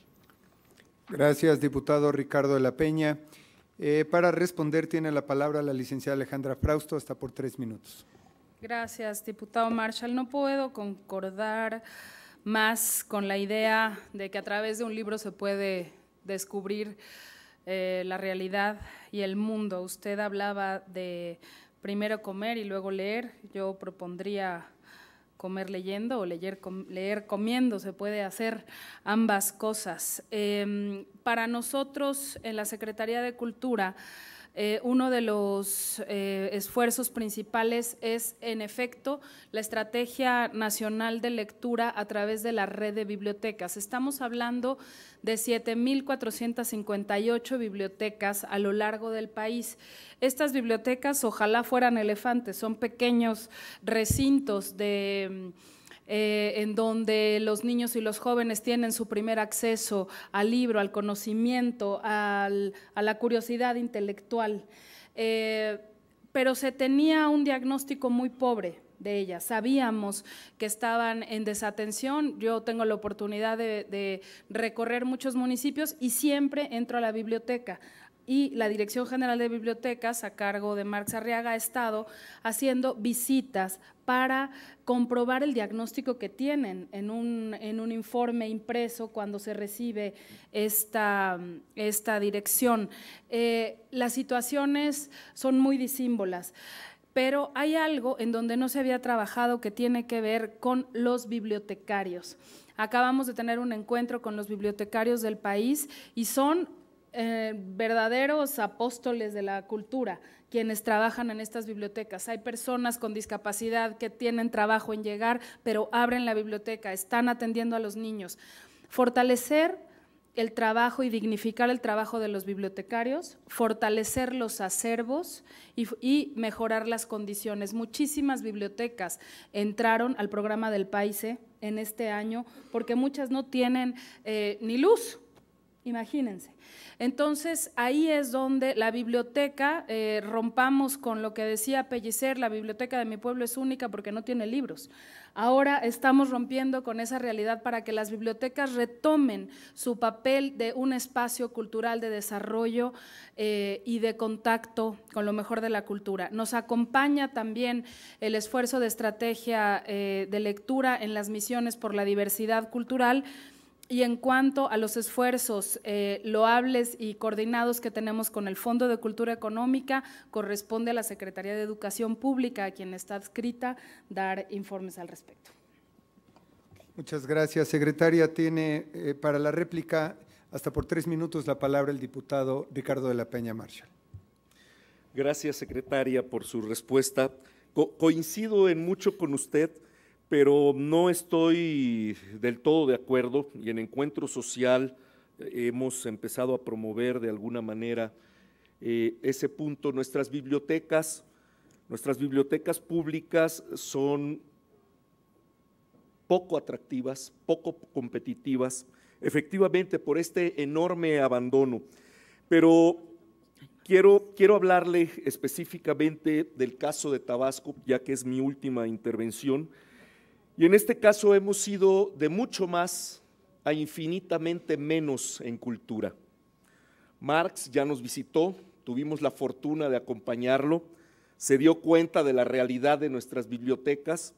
Gracias, diputado Ricardo de la Peña. Eh, para responder tiene la palabra la licenciada Alejandra Frausto, hasta por tres minutos. Gracias, diputado Marshall. No puedo concordar más con la idea de que a través de un libro se puede descubrir eh, la realidad y el mundo. Usted hablaba de primero comer y luego leer. Yo propondría comer leyendo o leer, leer comiendo, se puede hacer ambas cosas. Em, para nosotros en la Secretaría de Cultura, eh, uno de los eh, esfuerzos principales es, en efecto, la Estrategia Nacional de Lectura a través de la red de bibliotecas. Estamos hablando de 7.458 bibliotecas a lo largo del país. Estas bibliotecas ojalá fueran elefantes, son pequeños recintos de eh, en donde los niños y los jóvenes tienen su primer acceso al libro, al conocimiento, a la curiosidad intelectual. Eh, pero se tenía un diagnóstico muy pobre de ellas. Sabíamos que estaban en desatención. Yo tengo la oportunidad de, recorrer muchos municipios y siempre entro a la biblioteca y la Dirección General de Bibliotecas a cargo de Marx Arriaga ha estado haciendo visitas para comprobar el diagnóstico que tienen en un, informe impreso cuando se recibe esta, esta dirección. Eh, las situaciones son muy disímbolas pero hay algo en donde no se había trabajado que tiene que ver con los bibliotecarios. Acabamos de tener un encuentro con los bibliotecarios del país y son eh, verdaderos apóstoles de la cultura quienes trabajan en estas bibliotecas. Hay personas con discapacidad que tienen trabajo en llegar, pero abren la biblioteca, están atendiendo a los niños. Fortalecer el trabajo y dignificar el trabajo de los bibliotecarios, fortalecer los acervos y, mejorar las condiciones. Muchísimas bibliotecas entraron al programa del PAISE en este año porque muchas no tienen eh, ni luz, Imagínense. Entonces, ahí es donde la biblioteca, eh, rompamos con lo que decía Pellicer, la biblioteca de mi pueblo es única porque no tiene libros. Ahora estamos rompiendo con esa realidad para que las bibliotecas retomen su papel de un espacio cultural de desarrollo eh, y de contacto con lo mejor de la cultura. Nos acompaña también el esfuerzo de estrategia eh, de lectura en las misiones por la diversidad cultural y en cuanto a los esfuerzos eh, loables y coordinados que tenemos con el Fondo de Cultura Económica, corresponde a la Secretaría de Educación Pública, a quien está adscrita, dar informes al respecto. Muchas gracias. Secretaria, tiene eh, para la réplica hasta por tres minutos la palabra el diputado Ricardo de la Peña Marshall. Gracias, secretaria, por su respuesta. coincido en mucho con usted pero no estoy del todo de acuerdo y en Encuentro Social eh, hemos empezado a promover de alguna manera eh, ese punto. Nuestras bibliotecas, nuestras bibliotecas públicas son poco atractivas, poco competitivas, efectivamente por este enorme abandono. Pero quiero, quiero hablarle específicamente del caso de Tabasco, ya que es mi última intervención. Y en este caso hemos ido de mucho más a infinitamente menos en cultura. Marx ya nos visitó, tuvimos la fortuna de acompañarlo, se dio cuenta de la realidad de nuestras bibliotecas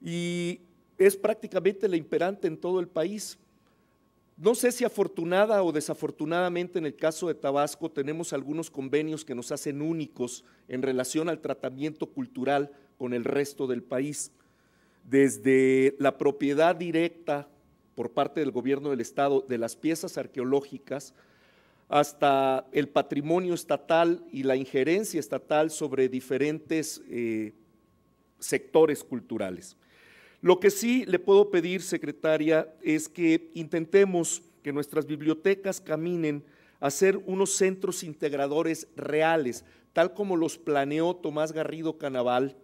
y es prácticamente la imperante en todo el país. No sé si afortunada o desafortunadamente en el caso de Tabasco tenemos algunos convenios que nos hacen únicos en relación al tratamiento cultural con el resto del país desde la propiedad directa por parte del gobierno del Estado de las piezas arqueológicas hasta el patrimonio estatal y la injerencia estatal sobre diferentes eh, sectores culturales. Lo que sí le puedo pedir, secretaria, es que intentemos que nuestras bibliotecas caminen a ser unos centros integradores reales, tal como los planeó Tomás Garrido Canabal,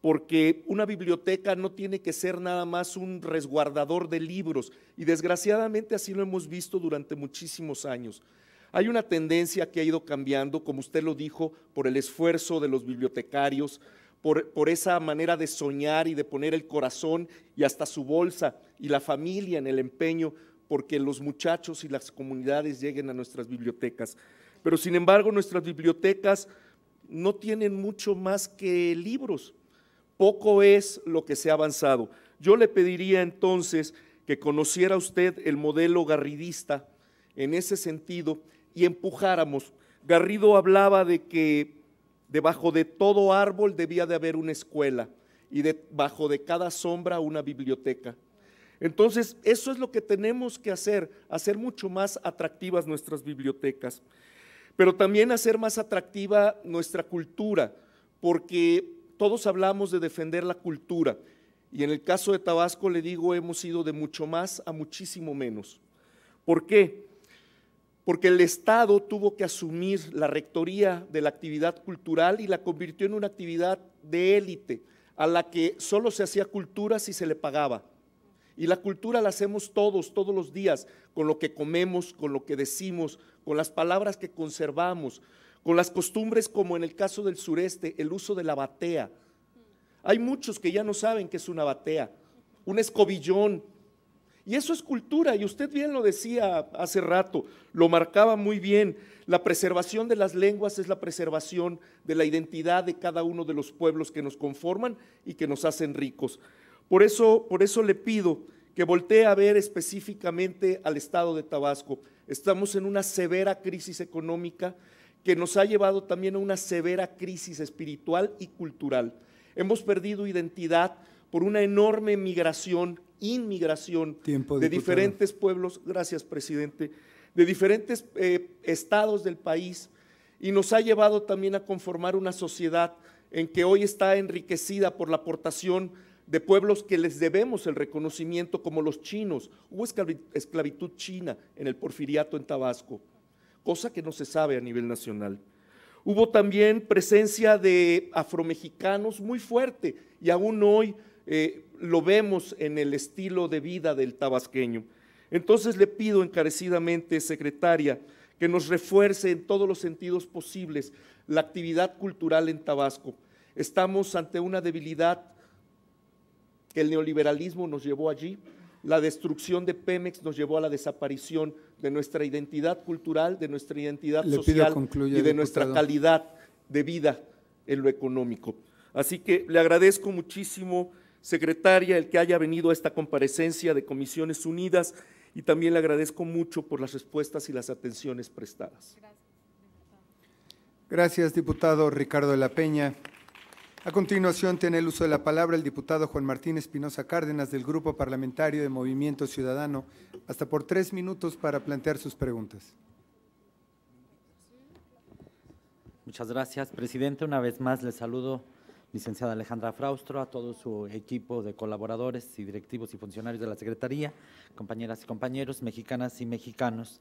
porque una biblioteca no tiene que ser nada más un resguardador de libros, y desgraciadamente así lo hemos visto durante muchísimos años. Hay una tendencia que ha ido cambiando, como usted lo dijo, por el esfuerzo de los bibliotecarios, por, esa manera de soñar y de poner el corazón y hasta su bolsa y la familia en el empeño porque los muchachos y las comunidades lleguen a nuestras bibliotecas. Pero sin embargo, nuestras bibliotecas no tienen mucho más que libros poco es lo que se ha avanzado. Yo le pediría entonces que conociera usted el modelo garridista en ese sentido y empujáramos. Garrido hablaba de que debajo de todo árbol debía de haber una escuela y debajo de cada sombra una biblioteca. Entonces, eso es lo que tenemos que hacer, hacer mucho más atractivas nuestras bibliotecas, pero también hacer más atractiva nuestra cultura, porque todos hablamos de defender la cultura y en el caso de Tabasco le digo hemos ido de mucho más a muchísimo menos. ¿Por qué? Porque el Estado tuvo que asumir la rectoría de la actividad cultural y la convirtió en una actividad de élite a la que solo se hacía cultura si se le pagaba. Y la cultura la hacemos todos, todos los días, con lo que comemos, con lo que decimos, con las palabras que conservamos, con las costumbres como en el caso del sureste, el uso de la batea. Hay muchos que ya no saben qué es una batea, un escobillón. Y eso es cultura, y usted bien lo decía hace rato, lo marcaba muy bien. La preservación de las lenguas es la preservación de la identidad de cada uno de los pueblos que nos conforman y que nos hacen ricos. Por eso, por eso le pido que voltee a ver específicamente al estado de Tabasco. Estamos en una severa crisis económica, que nos ha llevado también a una severa crisis espiritual y cultural. Hemos perdido identidad por una enorme migración, inmigración de diferentes pueblos, gracias presidente, de diferentes eh, estados del país y nos ha llevado también a conformar una sociedad en que hoy está enriquecida por la aportación de pueblos que les debemos el reconocimiento, como los chinos. Hubo esclavitud china en el porfiriato en Tabasco cosa que no se sabe a nivel nacional. Hubo también presencia de afromexicanos muy fuerte y aún hoy eh, lo vemos en el estilo de vida del tabasqueño. Entonces le pido encarecidamente, secretaria, que nos refuerce en todos los sentidos posibles la actividad cultural en Tabasco. Estamos ante una debilidad que el neoliberalismo nos llevó allí, la destrucción de Pemex nos llevó a la desaparición de nuestra identidad cultural, de nuestra identidad social y de nuestra calidad de vida en lo económico. Así que le agradezco muchísimo, secretaria, el que haya venido a esta comparecencia de Comisiones Unidas y también le agradezco mucho por las respuestas y las atenciones prestadas. Gracias, diputado, Gracias, diputado Ricardo de la Peña. A continuación, tiene el uso de la palabra el diputado Juan Martín Espinosa Cárdenas del Grupo Parlamentario de Movimiento Ciudadano, hasta por tres minutos para plantear sus preguntas. Muchas gracias, presidente. Una vez más le saludo, licenciada Alejandra Fraustro, a todo su equipo de colaboradores y directivos y funcionarios de la Secretaría, compañeras y compañeros, mexicanas y mexicanos.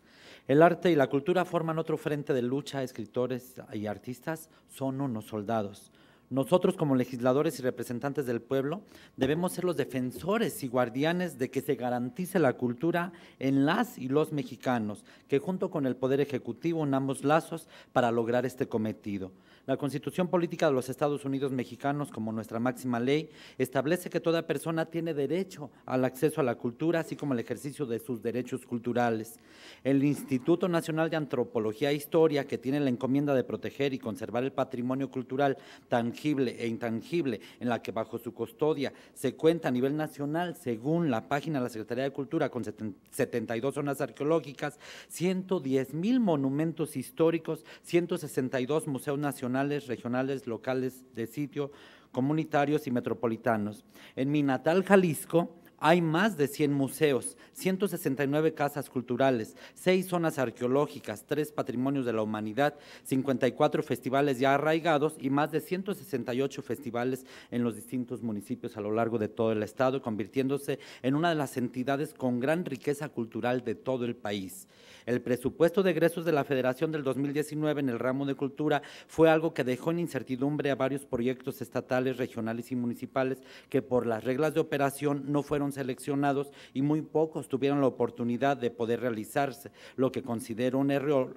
El arte y la cultura forman otro frente de lucha, escritores y artistas son unos soldados. Nosotros como legisladores y representantes del pueblo debemos ser los defensores y guardianes de que se garantice la cultura en las y los mexicanos, que junto con el Poder Ejecutivo unamos lazos para lograr este cometido. La Constitución Política de los Estados Unidos Mexicanos, como nuestra máxima ley, establece que toda persona tiene derecho al acceso a la cultura, así como al ejercicio de sus derechos culturales. El Instituto Nacional de Antropología e Historia, que tiene la encomienda de proteger y conservar el patrimonio cultural tangible e intangible, en la que bajo su custodia se cuenta a nivel nacional, según la página de la Secretaría de Cultura, con 72 zonas arqueológicas, 110 mil monumentos históricos, 162 museos nacionales regionales, locales, de sitio, comunitarios y metropolitanos. En mi natal Jalisco, hay más de 100 museos, 169 casas culturales, 6 zonas arqueológicas, 3 patrimonios de la humanidad, 54 festivales ya arraigados y más de 168 festivales en los distintos municipios a lo largo de todo el estado, convirtiéndose en una de las entidades con gran riqueza cultural de todo el país. El presupuesto de egresos de la Federación del 2019 en el ramo de cultura fue algo que dejó en incertidumbre a varios proyectos estatales, regionales y municipales que por las reglas de operación no fueron seleccionados y muy pocos tuvieron la oportunidad de poder realizarse, lo que considero un error,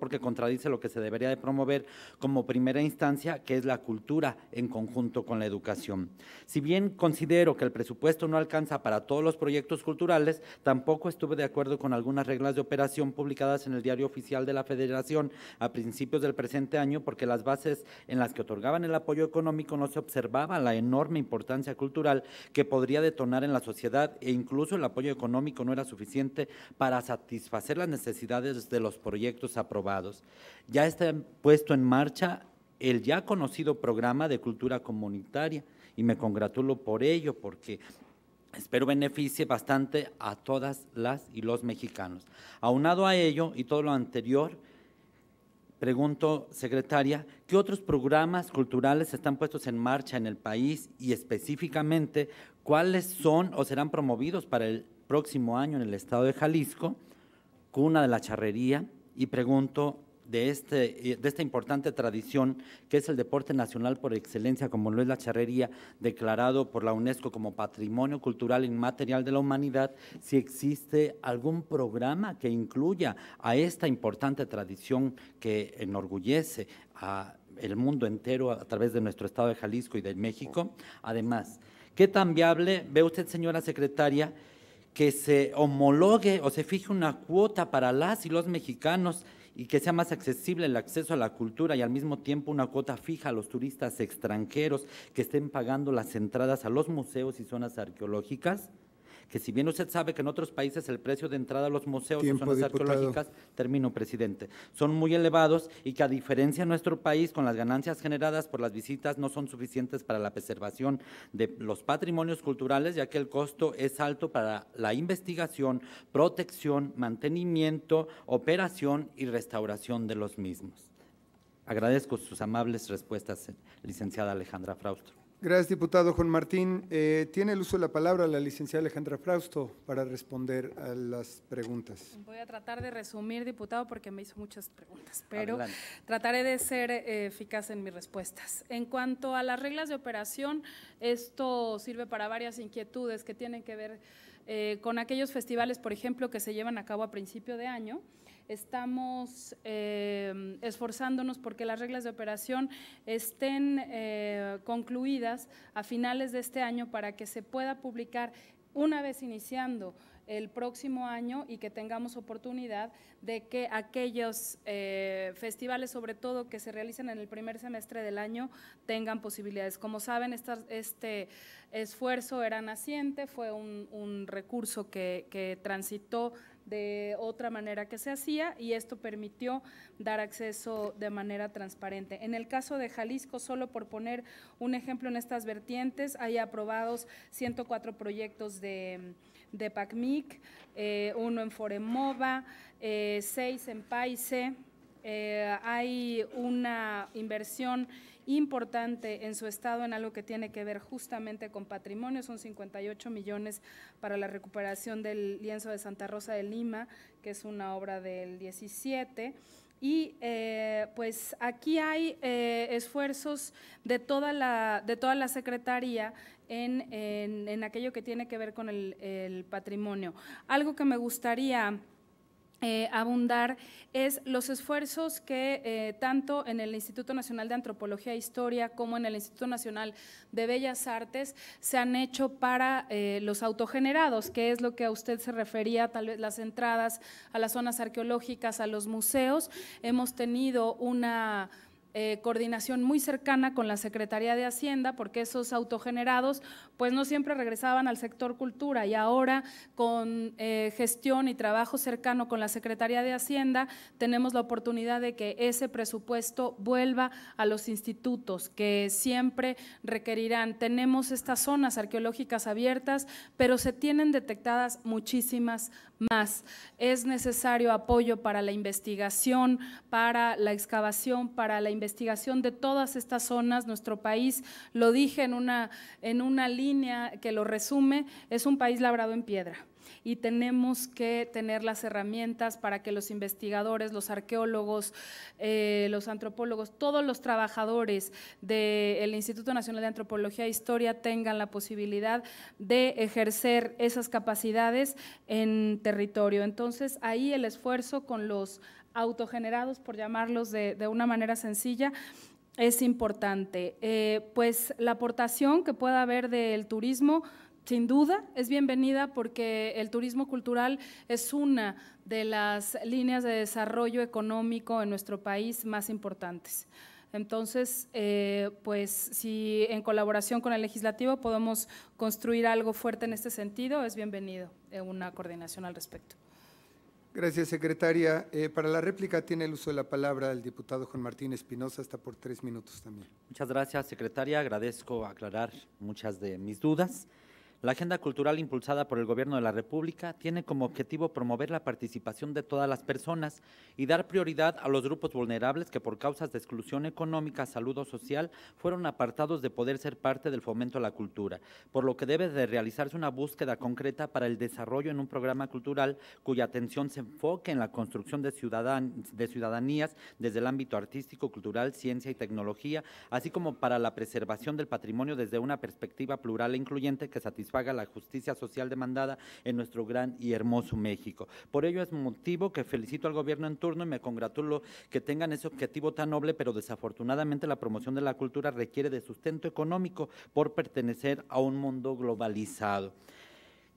porque contradice lo que se debería de promover como primera instancia, que es la cultura en conjunto con la educación. Si bien considero que el presupuesto no alcanza para todos los proyectos culturales, tampoco estuve de acuerdo con algunas reglas de operación publicadas en el Diario Oficial de la Federación a principios del presente año porque las bases en las que otorgaban el apoyo económico no se observaba la enorme importancia cultural que podría detonar en la sociedad e incluso el apoyo económico no era suficiente para satisfacer las necesidades de los proyectos aprobados. Ya está puesto en marcha el ya conocido programa de cultura comunitaria y me congratulo por ello porque Espero beneficie bastante a todas las y los mexicanos. Aunado a ello y todo lo anterior, pregunto, secretaria, ¿qué otros programas culturales están puestos en marcha en el país y específicamente cuáles son o serán promovidos para el próximo año en el estado de Jalisco, cuna de la charrería? Y pregunto de, este, eh, de esta importante tradición que es el deporte nacional por excelencia, como lo es la charrería, declarado por la UNESCO como Patrimonio Cultural Inmaterial de la Humanidad, si existe algún programa que incluya a esta importante tradición que enorgullece a el mundo entero a través de nuestro estado de Jalisco y de México. Además, ¿qué tan viable ve usted, señora secretaria, que se homologue o se fije una cuota para las y los mexicanos y que sea más accesible el acceso a la cultura y al mismo tiempo una cuota fija a los turistas extranjeros que estén pagando las entradas a los museos y zonas arqueológicas? que si bien usted sabe que en otros países el precio de entrada a los museos y zonas arqueológicas, termino, presidente, son muy elevados y que a diferencia de nuestro país, con las ganancias generadas por las visitas no son suficientes para la preservación de los patrimonios culturales, ya que el costo es alto para la investigación, protección, mantenimiento, operación y restauración de los mismos. Agradezco sus amables respuestas, licenciada Alejandra Fraustro. Gracias, diputado Juan Martín. Eh, tiene el uso de la palabra la licenciada Alejandra Frausto para responder a las preguntas. Voy a tratar de resumir, diputado, porque me hizo muchas preguntas, pero trataré de ser eh, eficaz en mis respuestas. En cuanto a las reglas de operación, esto sirve para varias inquietudes que tienen que ver eh, con aquellos festivales, por ejemplo, que se llevan a cabo a principio de año estamos em, esforzándonos porque las reglas de operación estén eh, concluidas a finales de este año para que se pueda publicar una vez iniciando el próximo año y que tengamos oportunidad de que aquellos eh, festivales, sobre todo que se realicen en el primer semestre del año, tengan posibilidades. Como saben, este esfuerzo era naciente, fue un, recurso que transitó de otra manera que se hacía y esto permitió dar acceso de manera transparente. En el caso de Jalisco, solo por poner un ejemplo en estas vertientes, hay aprobados 104 proyectos de, de PACMIC, eh, uno en Foremova, eh, seis en PAISE, eh, hay una inversión importante en su estado en algo que tiene que ver justamente con patrimonio, son 58 millones para la recuperación del lienzo de Santa Rosa de Lima, que es una obra del 17. Y eh, pues aquí hay eh, esfuerzos de toda la, de toda la Secretaría en, aquello que tiene que ver con el, el patrimonio. Algo que me gustaría eh, abundar es los esfuerzos que eh, tanto en el Instituto Nacional de Antropología e Historia como en el Instituto Nacional de Bellas Artes se han hecho para eh, los autogenerados, que es lo que a usted se refería, tal vez las entradas a las zonas arqueológicas, a los museos. Hemos tenido una eh, coordinación muy cercana con la Secretaría de Hacienda, porque esos autogenerados pues no siempre regresaban al sector cultura y ahora con eh, gestión y trabajo cercano con la Secretaría de Hacienda tenemos la oportunidad de que ese presupuesto vuelva a los institutos que siempre requerirán. Tenemos estas zonas arqueológicas abiertas, pero se tienen detectadas muchísimas más. Es necesario apoyo para la investigación, para la excavación, para la investigación de todas estas zonas. Nuestro país, lo dije en una, en una línea que lo resume, es un país labrado en piedra y tenemos que tener las herramientas para que los investigadores, los arqueólogos, eh, los antropólogos, todos los trabajadores del Instituto Nacional de Antropología e Historia tengan la posibilidad de ejercer esas capacidades en territorio. Entonces, ahí el esfuerzo con los autogenerados, por llamarlos de, una manera sencilla, es importante. Eh, pues la aportación que pueda haber del turismo sin duda es bienvenida porque el turismo cultural es una de las líneas de desarrollo económico en nuestro país más importantes. Entonces, eh, pues si en colaboración con el legislativo podemos construir algo fuerte en este sentido, es bienvenido eh, una coordinación al respecto. Gracias, secretaria. Eh, para la réplica tiene el uso de la palabra el diputado Juan Martín Espinosa, hasta por tres minutos también. Muchas gracias, secretaria. Agradezco aclarar muchas de mis dudas. La agenda cultural impulsada por el Gobierno de la República tiene como objetivo promover la participación de todas las personas y dar prioridad a los grupos vulnerables que por causas de exclusión económica, salud o social fueron apartados de poder ser parte del fomento a la cultura, por lo que debe de realizarse una búsqueda concreta para el desarrollo en un programa cultural cuya atención se enfoque en la construcción de, de ciudadanías desde el ámbito artístico, cultural, ciencia y tecnología, así como para la preservación del patrimonio desde una perspectiva plural e incluyente que satisfaga paga la justicia social demandada en nuestro gran y hermoso México. Por ello es motivo que felicito al gobierno en turno y me congratulo que tengan ese objetivo tan noble, pero desafortunadamente la promoción de la cultura requiere de sustento económico por pertenecer a un mundo globalizado.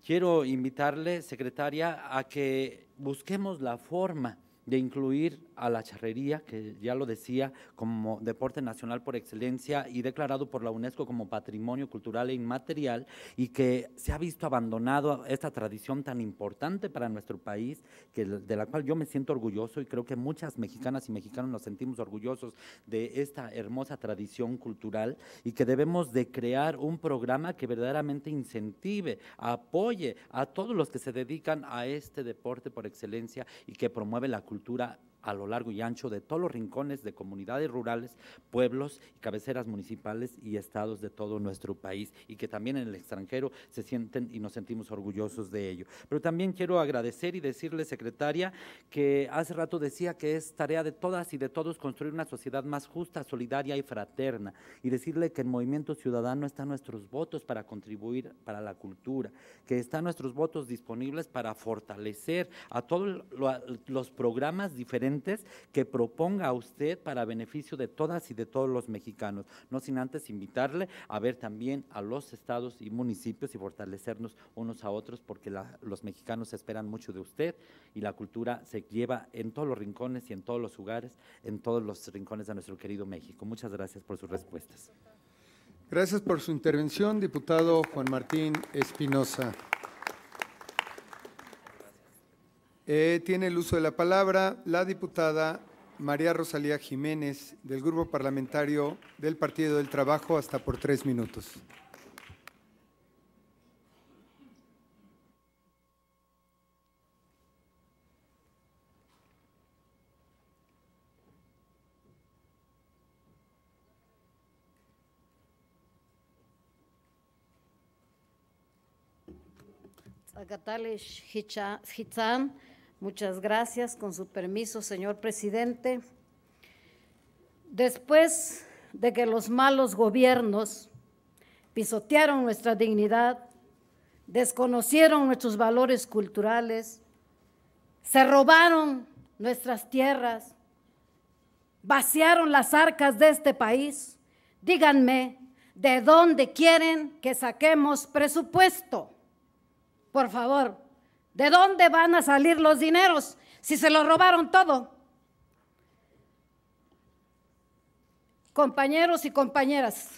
Quiero invitarle, secretaria, a que busquemos la forma de incluir a la charrería, que ya lo decía, como deporte nacional por excelencia y declarado por la UNESCO como patrimonio cultural e inmaterial y que se ha visto abandonado esta tradición tan importante para nuestro país, que, de la cual yo me siento orgulloso y creo que muchas mexicanas y mexicanos nos sentimos orgullosos de esta hermosa tradición cultural y que debemos de crear un programa que verdaderamente incentive, apoye a todos los que se dedican a este deporte por excelencia y que promueve la cultura cultura a lo largo y ancho de todos los rincones de comunidades rurales, pueblos y cabeceras municipales y estados de todo nuestro país y que también en el extranjero se sienten y nos sentimos orgullosos de ello. Pero también quiero agradecer y decirle, secretaria, que hace rato decía que es tarea de todas y de todos construir una sociedad más justa, solidaria y fraterna y decirle que en Movimiento Ciudadano están nuestros votos para contribuir para la cultura, que están nuestros votos disponibles para fortalecer a todos los programas diferentes que proponga usted para beneficio de todas y de todos los mexicanos, no sin antes invitarle a ver también a los estados y municipios y fortalecernos unos a otros porque los mexicanos esperan mucho de usted y la cultura se lleva en todos los rincones y en todos los lugares, en todos los rincones de nuestro querido México. Muchas gracias por sus respuestas. Gracias por su intervención, diputado Juan Martín Espinosa. Eh, tiene el uso de la palabra la diputada María Rosalía Jiménez, del Grupo Parlamentario del Partido del Trabajo, hasta por tres minutos. Muchas gracias, con su permiso, señor presidente. Después de que los malos gobiernos pisotearon nuestra dignidad, desconocieron nuestros valores culturales, se robaron nuestras tierras, vaciaron las arcas de este país, díganme, ¿de dónde quieren que saquemos presupuesto? Por favor, ¿De dónde van a salir los dineros si se los robaron todo? Compañeros y compañeras,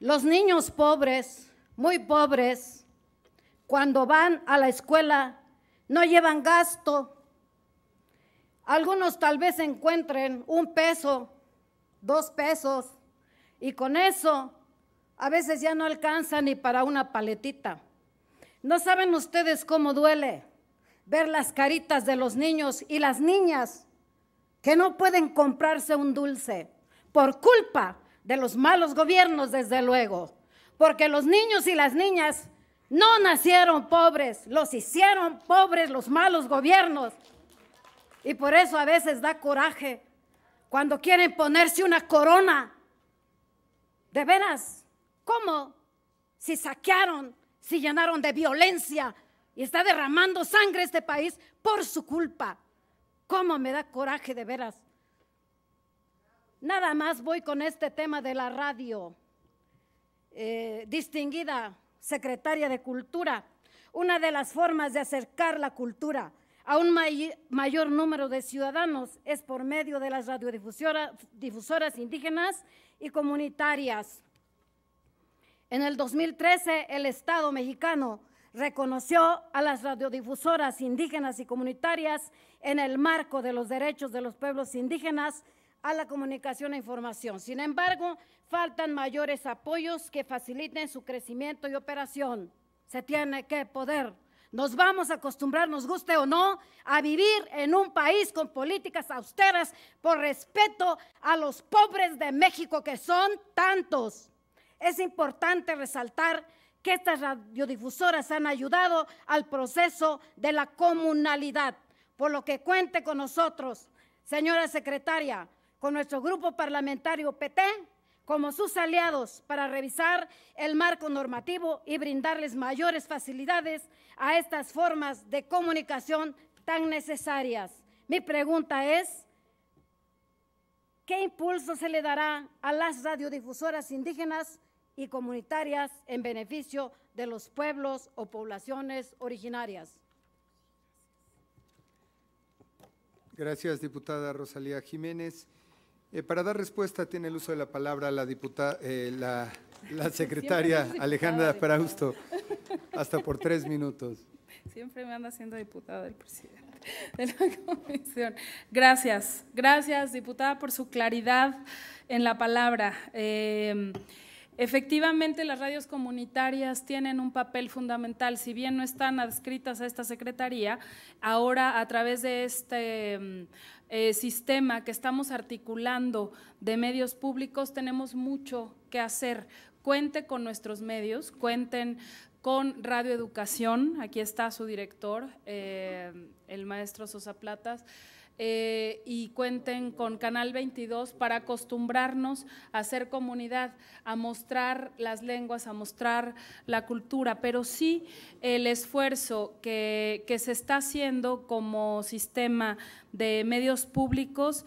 los niños pobres, muy pobres, cuando van a la escuela no llevan gasto. Algunos tal vez encuentren un peso, dos pesos, y con eso a veces ya no alcanzan ni para una paletita. No saben ustedes cómo duele ver las caritas de los niños y las niñas que no pueden comprarse un dulce por culpa de los malos gobiernos, desde luego. Porque los niños y las niñas no nacieron pobres, los hicieron pobres los malos gobiernos. Y por eso a veces da coraje cuando quieren ponerse una corona. De veras, ¿cómo? Si saquearon se llenaron de violencia y está derramando sangre este país por su culpa. ¿Cómo me da coraje de veras? Nada más voy con este tema de la radio. Eh, distinguida secretaria de Cultura, una de las formas de acercar la cultura a un mayor número de ciudadanos es por medio de las radiodifusoras indígenas y comunitarias. En el 2013, el Estado mexicano reconoció a las radiodifusoras indígenas y comunitarias en el marco de los derechos de los pueblos indígenas a la comunicación e información. Sin embargo, faltan mayores apoyos que faciliten su crecimiento y operación. Se tiene que poder. Nos vamos a acostumbrar, nos guste o no, a vivir en un país con políticas austeras por respeto a los pobres de México que son tantos. Es importante resaltar que estas radiodifusoras han ayudado al proceso de la comunalidad, por lo que cuente con nosotros, señora secretaria, con nuestro grupo parlamentario PT, como sus aliados para revisar el marco normativo y brindarles mayores facilidades a estas formas de comunicación tan necesarias. Mi pregunta es, ¿qué impulso se le dará a las radiodifusoras indígenas y comunitarias en beneficio de los pueblos o poblaciones originarias. Gracias, diputada Rosalía Jiménez. Eh, para dar respuesta tiene el uso de la palabra la eh, diputada, la, secretaria Alejandra Frausto, hasta por tres minutos. Siempre me anda siendo diputada del presidente de la comisión. Gracias, gracias diputada por su claridad en la palabra. Eh, Efectivamente, las radios comunitarias tienen un papel fundamental, si bien no están adscritas a esta Secretaría, ahora a través de este mm, eh, sistema que estamos articulando de medios públicos tenemos mucho que hacer. Cuente con nuestros medios, cuenten con Radio Educación, aquí está su director, eh, el maestro Sosa Platas. Eh, y cuenten con Canal 22 para acostumbrarnos a ser comunidad, a mostrar las lenguas, a mostrar la cultura, pero sí el esfuerzo que se está haciendo como sistema de medios públicos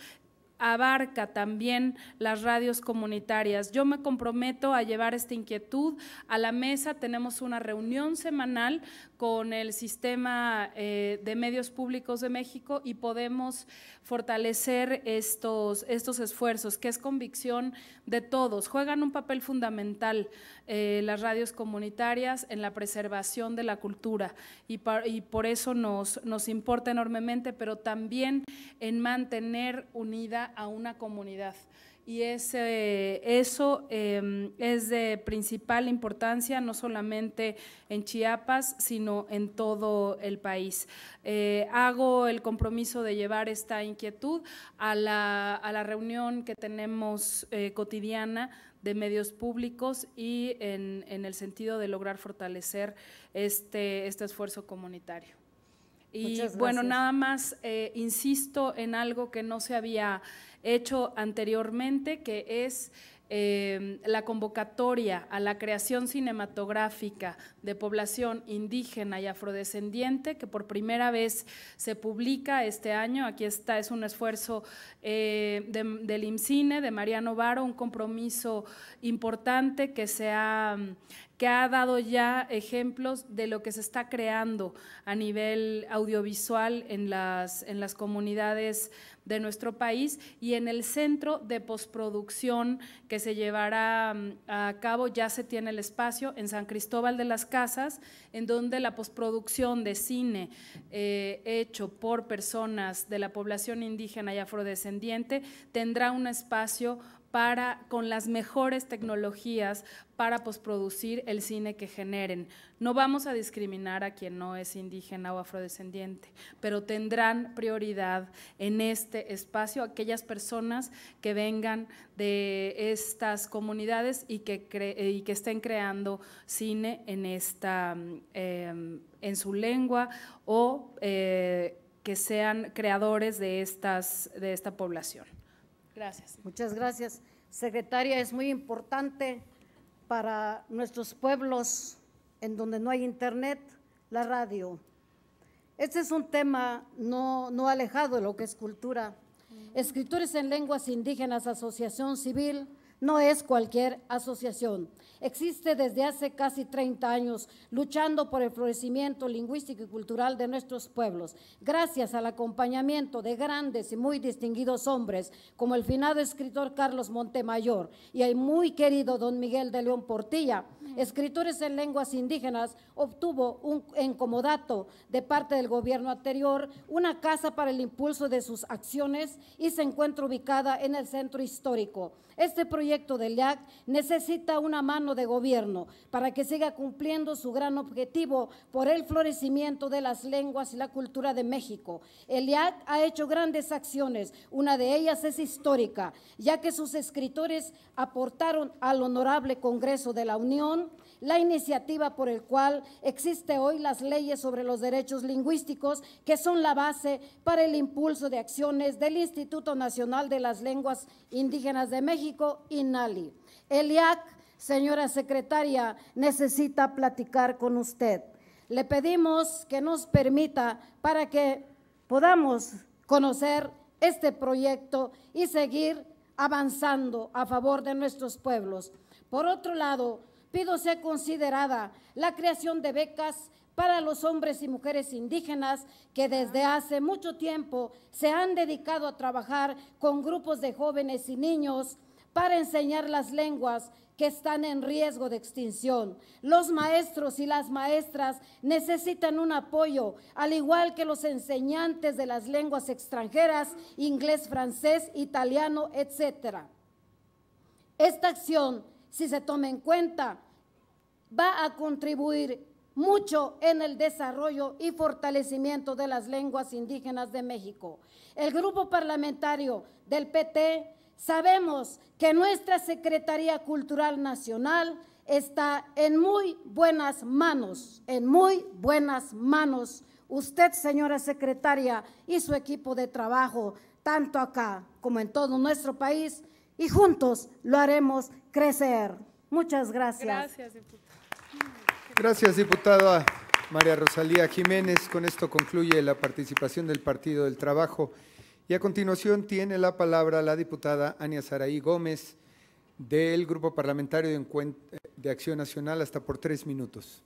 abarca también las radios comunitarias. Yo me comprometo a llevar esta inquietud a la mesa. Tenemos una reunión semanal con el sistema eh, de medios públicos de México y podemos fortalecer estos, estos esfuerzos, que es convicción de todos. Juegan un papel fundamental eh, las radios comunitarias en la preservación de la cultura y, y por eso nos importa enormemente, pero también en mantener unida a una comunidad y ese, eso em, es de principal importancia no solamente en Chiapas, sino en todo el país. Eh, hago el compromiso de llevar esta inquietud a la, reunión que tenemos eh, cotidiana de medios públicos y en, en, el sentido de lograr fortalecer este, este esfuerzo comunitario. Y bueno, nada más eh, insisto en algo que no se había hecho anteriormente, que es em, la convocatoria a la creación cinematográfica de población indígena y afrodescendiente, que por primera vez se publica este año. Aquí está, es un esfuerzo eh, del IMCINE, de Mariano Varo, un compromiso importante que ha que ha dado ya ejemplos de lo que se está creando a nivel audiovisual en las, en las comunidades de nuestro país y en el centro de postproducción que se llevará mm, a cabo ya se tiene el espacio en San Cristóbal de las Casas, en donde la postproducción de cine eh, hecho por personas de la población indígena y afrodescendiente tendrá un espacio para, con las mejores tecnologías para posproducir el cine que generen. No vamos a discriminar a quien no es indígena o afrodescendiente, pero tendrán prioridad en este espacio aquellas personas que vengan de estas comunidades y que, estén creando cine en, em, su lengua o eh, que sean creadores de esta población. Muchas gracias. Secretaria, es muy importante para nuestros pueblos en donde no hay internet, la radio. Este es un tema no, no alejado de lo que es cultura. Mm. Escritores en lenguas indígenas, Asociación Civil, no es cualquier asociación. Existe desde hace casi 30 años luchando por el florecimiento lingüístico y cultural de nuestros pueblos, gracias al acompañamiento de grandes y muy distinguidos hombres como el finado escritor Carlos Montemayor y el muy querido don Miguel de León Portilla escritores en lenguas indígenas, obtuvo un encomodato de parte del gobierno anterior, una casa para el impulso de sus acciones y se encuentra ubicada en el centro histórico. Este proyecto del IAC necesita una mano de gobierno para que siga cumpliendo su gran objetivo por el florecimiento de las lenguas y la cultura de México. El IAC ha hecho grandes acciones, una de ellas es histórica, ya que sus escritores aportaron al Honorable Congreso de la Unión la iniciativa por el cual existe hoy las leyes sobre los derechos lingüísticos que son la base para el impulso de acciones del Instituto Nacional de las Lenguas Indígenas de México, INALI. El IAC, señora secretaria, necesita platicar con usted. Le pedimos que nos permita para que podamos conocer este proyecto y seguir avanzando a favor de nuestros pueblos. Por otro lado, pido sea considerada la creación de becas para los hombres y mujeres indígenas que desde hace mucho tiempo se han dedicado a trabajar con grupos de jóvenes y niños para enseñar las lenguas que están en riesgo de extinción. Los maestros y las maestras necesitan un apoyo, al igual que los enseñantes de las lenguas extranjeras, inglés, francés, italiano, etc. Esta acción si se toma en cuenta, va a contribuir mucho en el desarrollo y fortalecimiento de las lenguas indígenas de México. El grupo parlamentario del PT sabemos que nuestra Secretaría Cultural Nacional está en muy buenas manos, en muy buenas manos. Usted, señora secretaria, y su equipo de trabajo, tanto acá como en todo nuestro país, y juntos lo haremos crecer. Muchas gracias. Gracias, diputada. María Rosalía Jiménez. Con esto concluye la participación del Partido del Trabajo. Y a continuación tiene la palabra la diputada Ania Saraí Gómez del Grupo Parlamentario de, de Acción Nacional, hasta por tres minutos.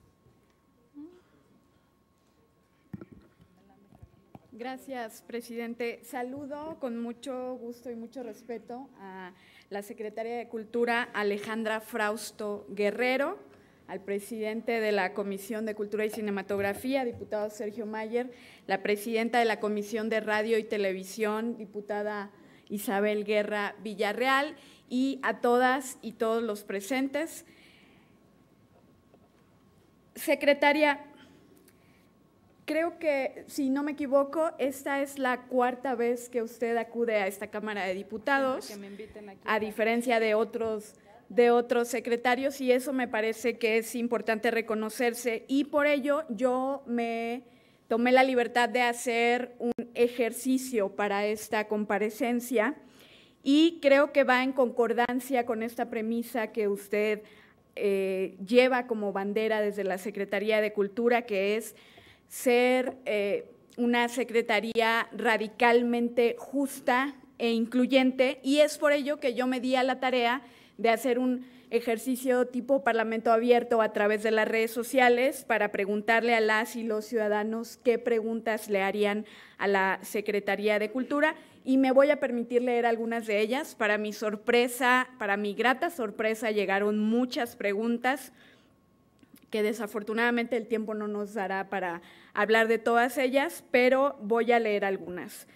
Gracias, presidente. Saludo con mucho gusto y mucho respeto a la secretaria de Cultura, Alejandra Frausto Guerrero, al presidente de la Comisión de Cultura y Cinematografía, diputado Sergio Mayer, la presidenta de la Comisión de Radio y Televisión, diputada Isabel Guerra Villarreal, y a todas y todos los presentes. Secretaria, Creo que, si no me equivoco, esta es la cuarta vez que usted acude a esta Cámara de Diputados, a diferencia de otros, de otros secretarios, y eso me parece que es importante reconocerse. Y por ello yo me tomé la libertad de hacer un ejercicio para esta comparecencia y creo que va en concordancia con esta premisa que usted eh, lleva como bandera desde la Secretaría de Cultura, que es ser eh, una secretaría radicalmente justa e incluyente y es por ello que yo me di a la tarea de hacer un ejercicio tipo Parlamento abierto a través de las redes sociales para preguntarle a las y los ciudadanos qué preguntas le harían a la Secretaría de Cultura y me voy a permitir leer algunas de ellas. Para mi sorpresa, para mi grata sorpresa, llegaron muchas preguntas que desafortunadamente el tiempo no nos dará para hablar de todas ellas, pero voy a leer algunas.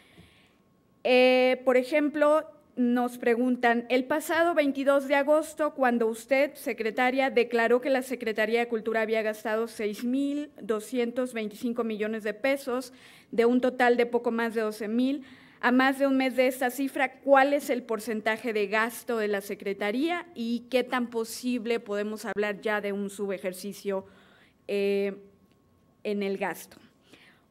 Eh, por ejemplo, nos preguntan, el pasado 22 de agosto, cuando usted, secretaria, declaró que la Secretaría de Cultura había gastado 6.225 millones de pesos de un total de poco más de 12.000 a más de un mes de esta cifra, ¿cuál es el porcentaje de gasto de la Secretaría y qué tan posible podemos hablar ya de un subejercicio eh, en el gasto?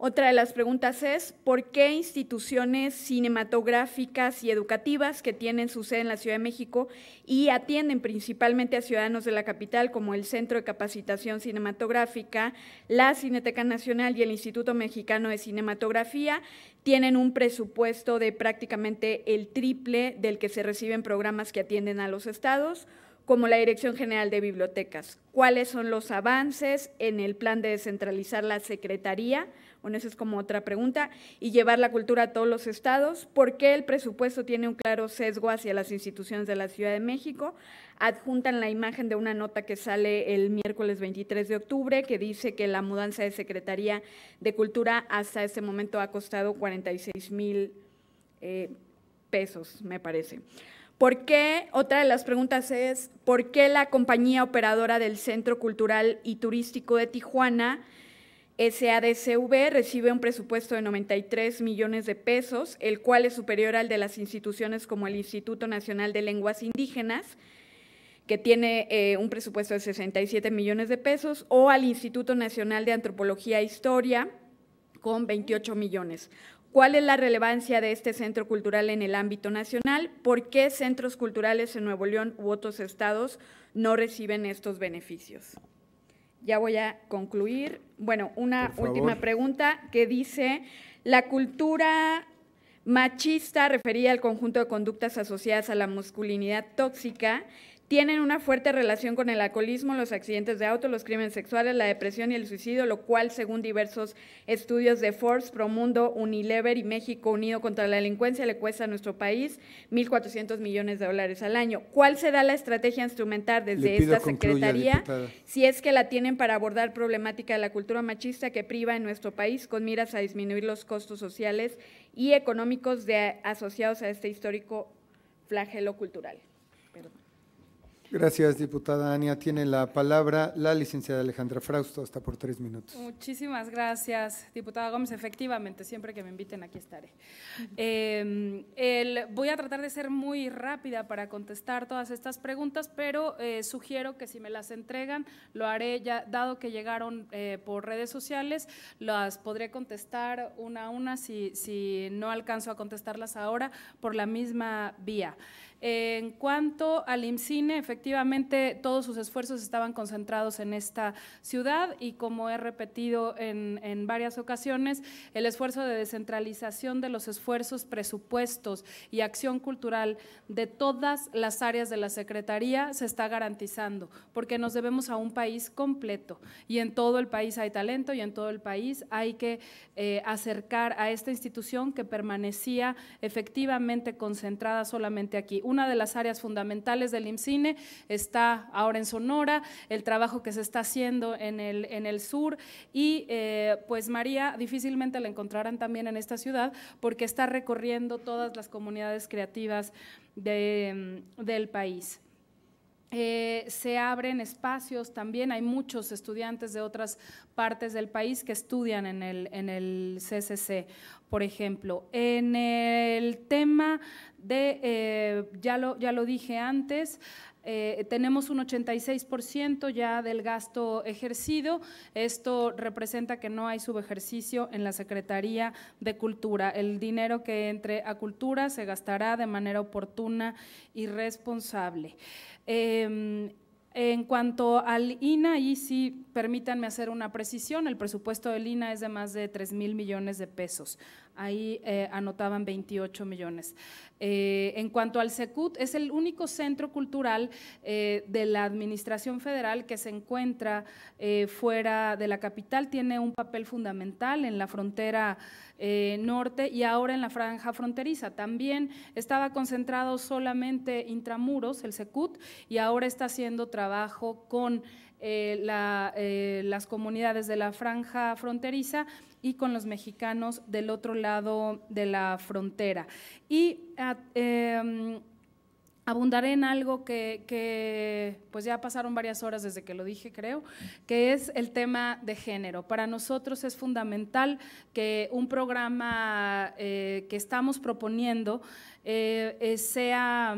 Otra de las preguntas es, ¿por qué instituciones cinematográficas y educativas que tienen su sede en la Ciudad de México y atienden principalmente a ciudadanos de la capital, como el Centro de Capacitación Cinematográfica, la Cineteca Nacional y el Instituto Mexicano de Cinematografía, tienen un presupuesto de prácticamente el triple del que se reciben programas que atienden a los estados? como la Dirección General de Bibliotecas. ¿Cuáles son los avances en el plan de descentralizar la Secretaría? Bueno, esa es como otra pregunta. Y llevar la cultura a todos los estados. ¿Por qué el presupuesto tiene un claro sesgo hacia las instituciones de la Ciudad de México? Adjuntan la imagen de una nota que sale el miércoles 23 de octubre que dice que la mudanza de Secretaría de Cultura hasta ese momento ha costado 46 mil eh, pesos, me parece. ¿Por qué? Otra de las preguntas es, ¿por qué la compañía operadora del Centro Cultural y Turístico de Tijuana SADCV recibe un presupuesto de 93 millones de pesos, el cual es superior al de las instituciones como el Instituto Nacional de Lenguas Indígenas, que tiene eh, un presupuesto de 67 millones de pesos, o al Instituto Nacional de Antropología e Historia, con 28 millones. ¿Cuál es la relevancia de este centro cultural en el ámbito nacional? ¿Por qué centros culturales en Nuevo León u otros estados no reciben estos beneficios? ya voy a concluir. Bueno, una última pregunta que dice, la cultura machista refería al conjunto de conductas asociadas a la masculinidad tóxica tienen una fuerte relación con el alcoholismo, los accidentes de auto, los crímenes sexuales, la depresión y el suicidio, lo cual, según diversos estudios de Forbes, Promundo, Unilever y México Unido contra la Delincuencia, le cuesta a nuestro país 1.400 millones de dólares al año. ¿Cuál será la estrategia instrumental desde esta Secretaría si es que la tienen para abordar problemática de la cultura machista que priva en nuestro país con miras a disminuir los costos sociales y económicos de, asociados a este histórico flagelo cultural? Gracias, diputada Ania. Tiene la palabra la licenciada Alejandra Frausto, hasta por tres minutos. Muchísimas gracias, diputada Gómez. Efectivamente, siempre que me inviten aquí estaré. Em, voy a tratar de ser muy rápida para contestar todas estas preguntas, pero eh, sugiero que si me las entregan, lo haré ya, dado que llegaron eh, por redes sociales, las podré contestar una a una si, si no alcanzo a contestarlas ahora por la misma vía. En cuanto al IMCINE, efectivamente todos sus esfuerzos estaban concentrados en esta ciudad y como he repetido en, varias ocasiones, el esfuerzo de descentralización de los esfuerzos, presupuestos y acción cultural de todas las áreas de la Secretaría se está garantizando, porque nos debemos a un país completo y en todo el país hay talento y en todo el país hay que eh, acercar a esta institución que permanecía efectivamente concentrada solamente aquí una de las áreas fundamentales del IMCINE está ahora en Sonora, el trabajo que se está haciendo en el, sur y eh, pues María difícilmente la encontrarán también en esta ciudad porque está recorriendo todas las comunidades creativas del país. Eh, se abren espacios también, hay muchos estudiantes de otras partes del país que estudian en el, en el CCC, por ejemplo. En el tema de, eh, ya, lo, ya lo dije antes, eh, tenemos un 86% ya del gasto ejercido. Esto representa que no hay subejercicio en la Secretaría de Cultura. El dinero que entre a cultura se gastará de manera oportuna y responsable. Em, en cuanto al INA, y sí permítanme hacer una precisión, el presupuesto del INA es de más de 3 mil millones de pesos ahí eh, anotaban 28 millones. Eh, en cuanto al SECUT, es el único centro cultural eh, de la Administración Federal que se encuentra fuera de la capital, tiene un papel fundamental en la frontera norte y ahora en la franja fronteriza. También estaba concentrado solamente intramuros, el SECUT, y ahora está haciendo trabajo con las comunidades de la franja fronteriza y con los mexicanos del otro lado de la frontera. Y ah, em, abundaré en algo que, pues ya pasaron varias horas desde que lo dije, creo, que es el tema de género. Para nosotros es fundamental que un programa eh, que estamos proponiendo eh, eh, sea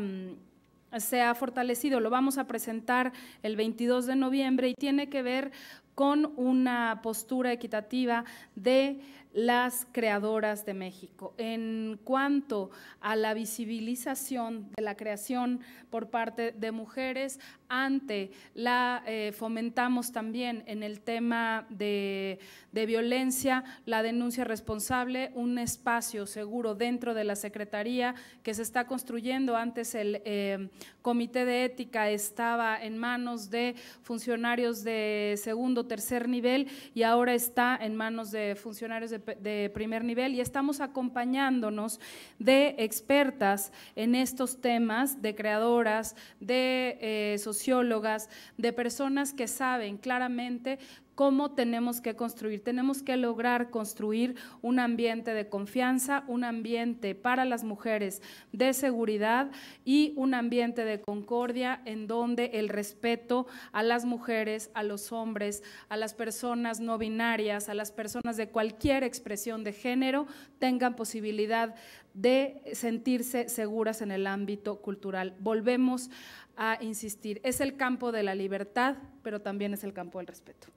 fortalecido. Lo vamos a presentar el 22 de noviembre y tiene que ver con una postura equitativa de las creadoras de México. En cuanto a la visibilización de la creación por parte de mujeres, ante la eh, fomentamos también en el tema de, violencia, la denuncia responsable, un espacio seguro dentro de la Secretaría que se está construyendo. Antes el eh, Comité de Ética estaba en manos de funcionarios de segundo, tercer nivel y ahora está en manos de funcionarios de de primer nivel y estamos acompañándonos de expertas en estos temas, de creadoras, de eh, sociólogas, de personas que saben claramente cómo tenemos que construir. Tenemos que lograr construir un ambiente de confianza, un ambiente para las mujeres de seguridad y un ambiente de concordia en donde el respeto a las mujeres, a los hombres, a las personas no binarias, a las personas de cualquier expresión de género tengan posibilidad de sentirse seguras en el ámbito cultural. Volvemos a insistir, es el campo de la libertad, pero también es el campo del respeto.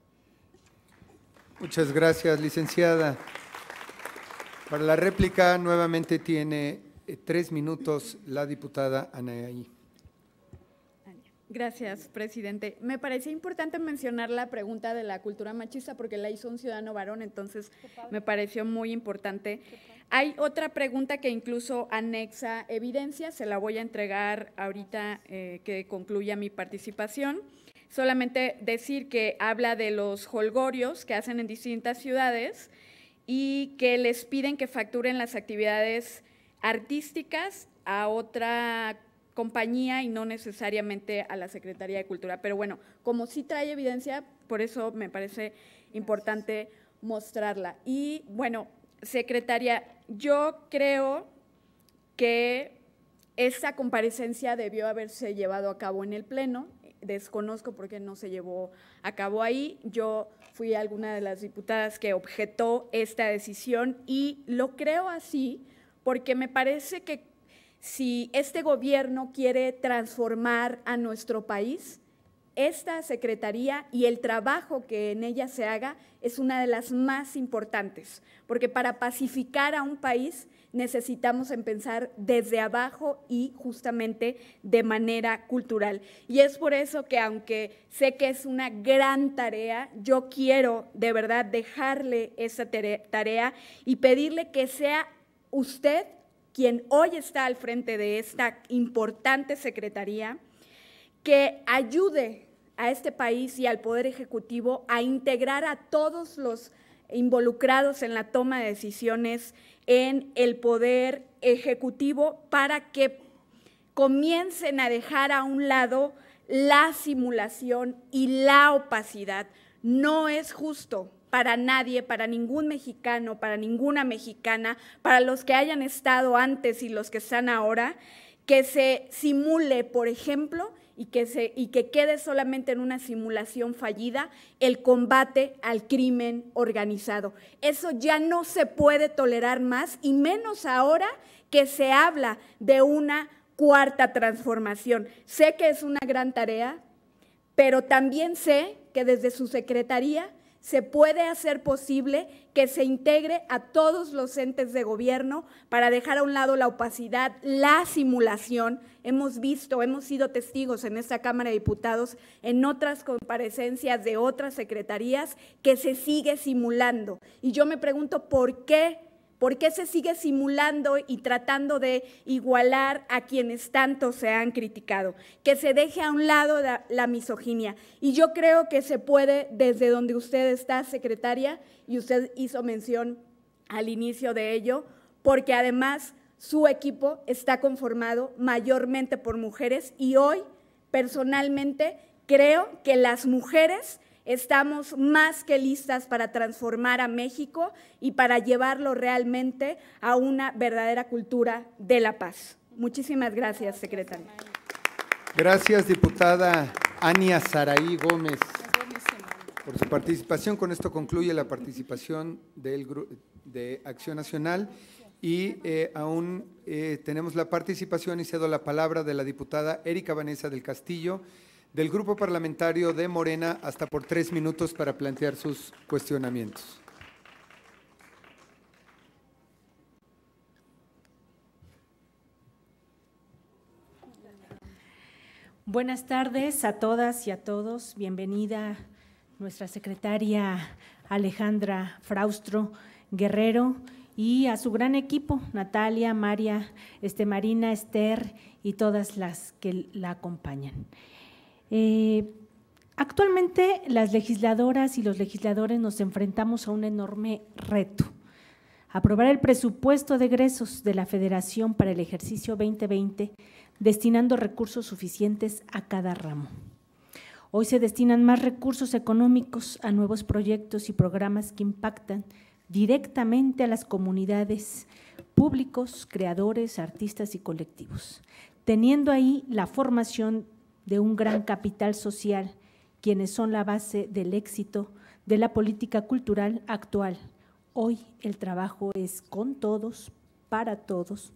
Muchas gracias, licenciada. Para la réplica, nuevamente tiene eh, tres minutos la diputada Anaí. Gracias, presidente. Me parecía importante mencionar la pregunta de la cultura machista porque la hizo un ciudadano varón, entonces me pareció muy importante. Hay otra pregunta que incluso anexa evidencia, se la voy a entregar ahorita eh, que concluya mi participación solamente decir que habla de los holgorios que hacen en distintas ciudades y que les piden que facturen las actividades artísticas a otra compañía y no necesariamente a la Secretaría de Cultura. Pero bueno, como sí trae evidencia, por eso me parece importante mostrarla. Y bueno, secretaria, yo creo que esta comparecencia debió haberse llevado a cabo en el Pleno desconozco por qué no se llevó a cabo ahí. Yo fui alguna de las diputadas que objetó esta decisión y lo creo así porque me parece que si este gobierno quiere transformar a nuestro país, esta Secretaría y el trabajo que en ella se haga es una de las más importantes, porque para pacificar a un país necesitamos empezar desde abajo y justamente de manera cultural. Y es por eso que aunque sé que es una gran tarea, yo quiero de verdad dejarle esa tarea y pedirle que sea usted quien hoy está al frente de esta importante secretaría, que ayude a este país y al Poder Ejecutivo a integrar a todos los involucrados en la toma de decisiones en el poder ejecutivo para que comiencen a dejar a un lado la simulación y la opacidad. No es justo para nadie, para ningún mexicano, para ninguna mexicana, para los que hayan estado antes y los que están ahora, que se simule, por ejemplo, y que, se, y que quede solamente en una simulación fallida el combate al crimen organizado. Eso ya no se puede tolerar más y menos ahora que se habla de una cuarta transformación. Sé que es una gran tarea, pero también sé que desde su secretaría se puede hacer posible que se integre a todos los entes de gobierno para dejar a un lado la opacidad, la simulación. Hemos visto, hemos sido testigos en esta Cámara de Diputados, en otras comparecencias de otras secretarías, que se sigue simulando. Y yo me pregunto por qué ¿Por qué se sigue simulando y tratando de igualar a quienes tanto se han criticado? Que se deje a un lado la, la, misoginia. Y yo creo que se puede desde donde usted está, secretaria, y usted hizo mención al inicio de ello, porque además su equipo está conformado mayormente por mujeres y hoy, personalmente, creo que las mujeres Estamos más que listas para transformar a México y para llevarlo realmente a una verdadera cultura de la paz. Muchísimas gracias, secretaria. Gracias, diputada Ania Saraí Gómez, por su participación. Con esto concluye la participación del de Acción Nacional y eh, aún eh, tenemos la participación y cedo la palabra de la diputada Erika Vanessa del Castillo del Grupo Parlamentario de Morena hasta por tres minutos para plantear sus cuestionamientos. Buenas tardes a todas y a todos. Bienvenida nuestra secretaria Alejandra Fraustro Guerrero y a su gran equipo, Natalia, María, este, Marina, Esther y todas las que la acompañan. Eh, actualmente las legisladoras y los legisladores nos enfrentamos a un enorme reto. Aprobar el presupuesto de egresos de la Federación para el ejercicio 2020, destinando recursos suficientes a cada ramo. Hoy se destinan más recursos económicos a nuevos proyectos y programas que impactan directamente a las comunidades, públicos, creadores, artistas y colectivos, teniendo ahí la formación de un gran capital social, quienes son la base del éxito de la política cultural actual. Hoy el trabajo es con todos, para todos,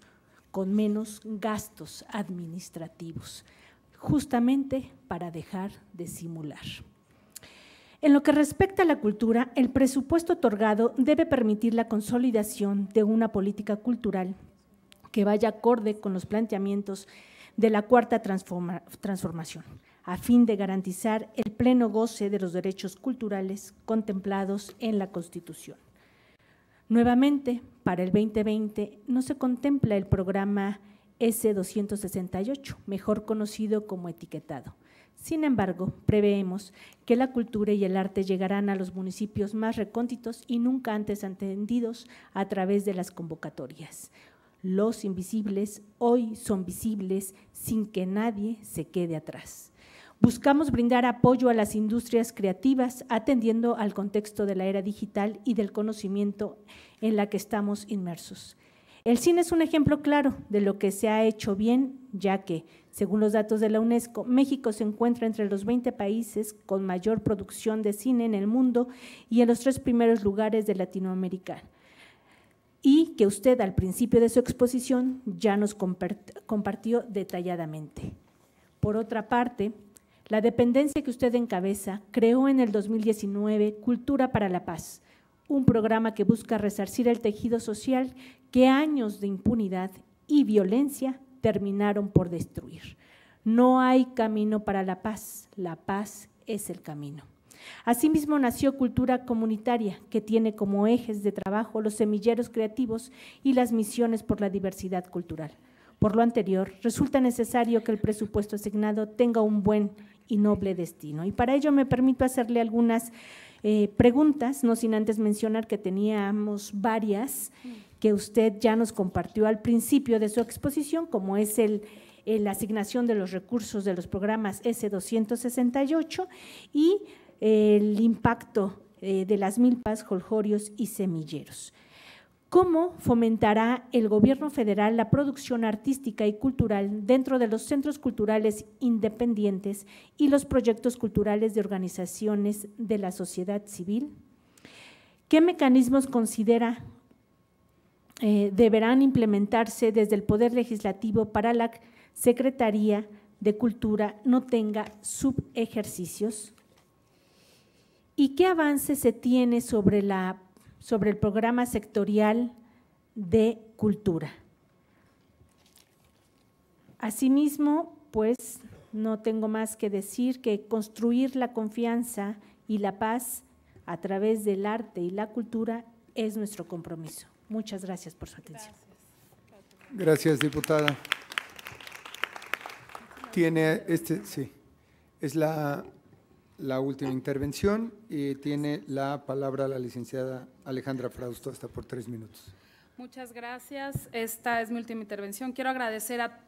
con menos gastos administrativos, justamente para dejar de simular. En lo que respecta a la cultura, el presupuesto otorgado debe permitir la consolidación de una política cultural que vaya acorde con los planteamientos de la Cuarta Transformación, a fin de garantizar el pleno goce de los derechos culturales contemplados en la Constitución. Nuevamente, para el 2020 no se contempla el programa S268, mejor conocido como etiquetado. Sin embargo, preveemos que la cultura y el arte llegarán a los municipios más recónditos y nunca antes atendidos a través de las convocatorias. Los invisibles hoy son visibles sin que nadie se quede atrás. Buscamos brindar apoyo a las industrias creativas atendiendo al contexto de la era digital y del conocimiento en la que estamos inmersos. El cine es un ejemplo claro de lo que se ha hecho bien, ya que, según los datos de la UNESCO, México se encuentra entre los 20 países con mayor producción de cine en el mundo y en los tres primeros lugares de Latinoamérica y que usted al principio de su exposición ya nos compartió detalladamente. Por otra parte, la dependencia que usted encabeza creó en el 2019 Cultura para la Paz, un programa que busca resarcir el tejido social que años de impunidad y violencia terminaron por destruir. No hay camino para la paz, la paz es el camino. Asimismo nació Cultura Comunitaria, que tiene como ejes de trabajo los semilleros creativos y las misiones por la diversidad cultural. Por lo anterior, resulta necesario que el presupuesto asignado tenga un buen y noble destino. Y para ello me permito hacerle algunas eh, preguntas, no sin antes mencionar que teníamos varias que usted ya nos compartió al principio de su exposición, como es la asignación de los recursos de los programas S268 y el impacto eh, de las milpas, joljorios y semilleros. ¿Cómo fomentará el gobierno federal la producción artística y cultural dentro de los centros culturales independientes y los proyectos culturales de organizaciones de la sociedad civil? ¿Qué mecanismos considera eh, deberán implementarse desde el Poder Legislativo para la Secretaría de Cultura no tenga subejercicios? ¿Y qué avance se tiene sobre, la, sobre el programa sectorial de cultura? Asimismo, pues no tengo más que decir que construir la confianza y la paz a través del arte y la cultura es nuestro compromiso. Muchas gracias por su atención. Gracias, gracias diputada. Tiene este, sí, es la la última intervención y tiene la palabra la licenciada Alejandra Frausto hasta por tres minutos. Muchas gracias. Esta es mi última intervención. Quiero agradecer a,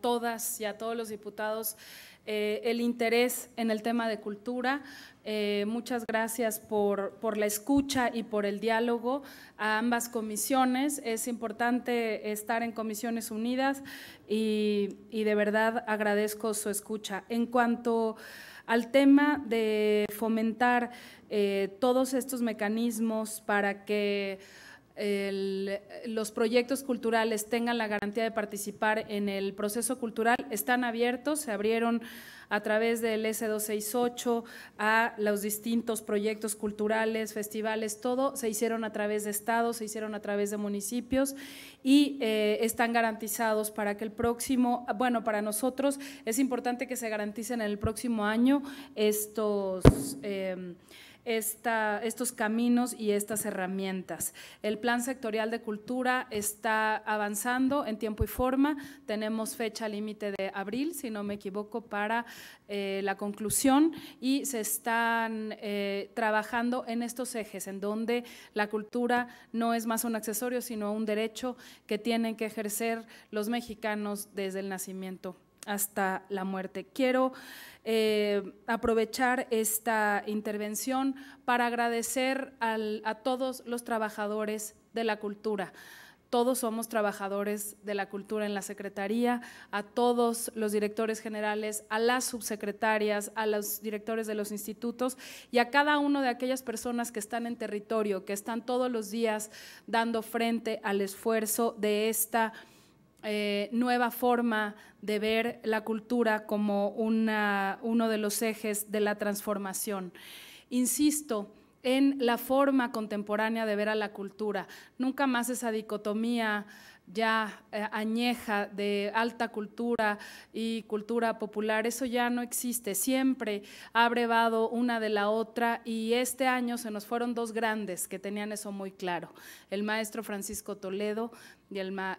todas y a todos los diputados eh, el interés en el tema de cultura. Eh, muchas gracias por, por, la escucha y por el diálogo a ambas comisiones. Es importante estar en comisiones unidas y, y de verdad agradezco su escucha. En cuanto a al tema de fomentar eh, todos estos mecanismos para que los proyectos culturales tengan la garantía de participar en el proceso cultural, están abiertos, se abrieron a través del S268 a los distintos proyectos culturales, festivales, todo, se hicieron a través de estados, se hicieron a través de municipios y eh, están garantizados para que el próximo, bueno, para nosotros es importante que se garanticen en el próximo año estos… Eh, estos caminos y estas herramientas. El Plan Sectorial de Cultura está avanzando en tiempo y forma. Tenemos fecha límite de abril, si no me equivoco, para eh, la conclusión y se están eh, trabajando en estos ejes, en donde la cultura no es más un accesorio, sino un derecho que tienen que ejercer los mexicanos desde el nacimiento hasta la muerte. Quiero eh, aprovechar esta intervención para agradecer a todos los trabajadores de la cultura. Todos somos trabajadores de la cultura en la Secretaría, a todos los directores generales, a las subsecretarias, a los directores de los institutos y a cada una de aquellas personas que están en territorio, que están todos los días dando frente al esfuerzo de esta eh, nueva forma de ver la cultura como una, uno de los ejes de la transformación. Insisto, en la forma contemporánea de ver a la cultura. Nunca más esa dicotomía ya eh, añeja de alta cultura y cultura popular, eso ya no existe, siempre ha brevado una de la otra y este año se nos fueron dos grandes que tenían eso muy claro, el maestro Francisco Toledo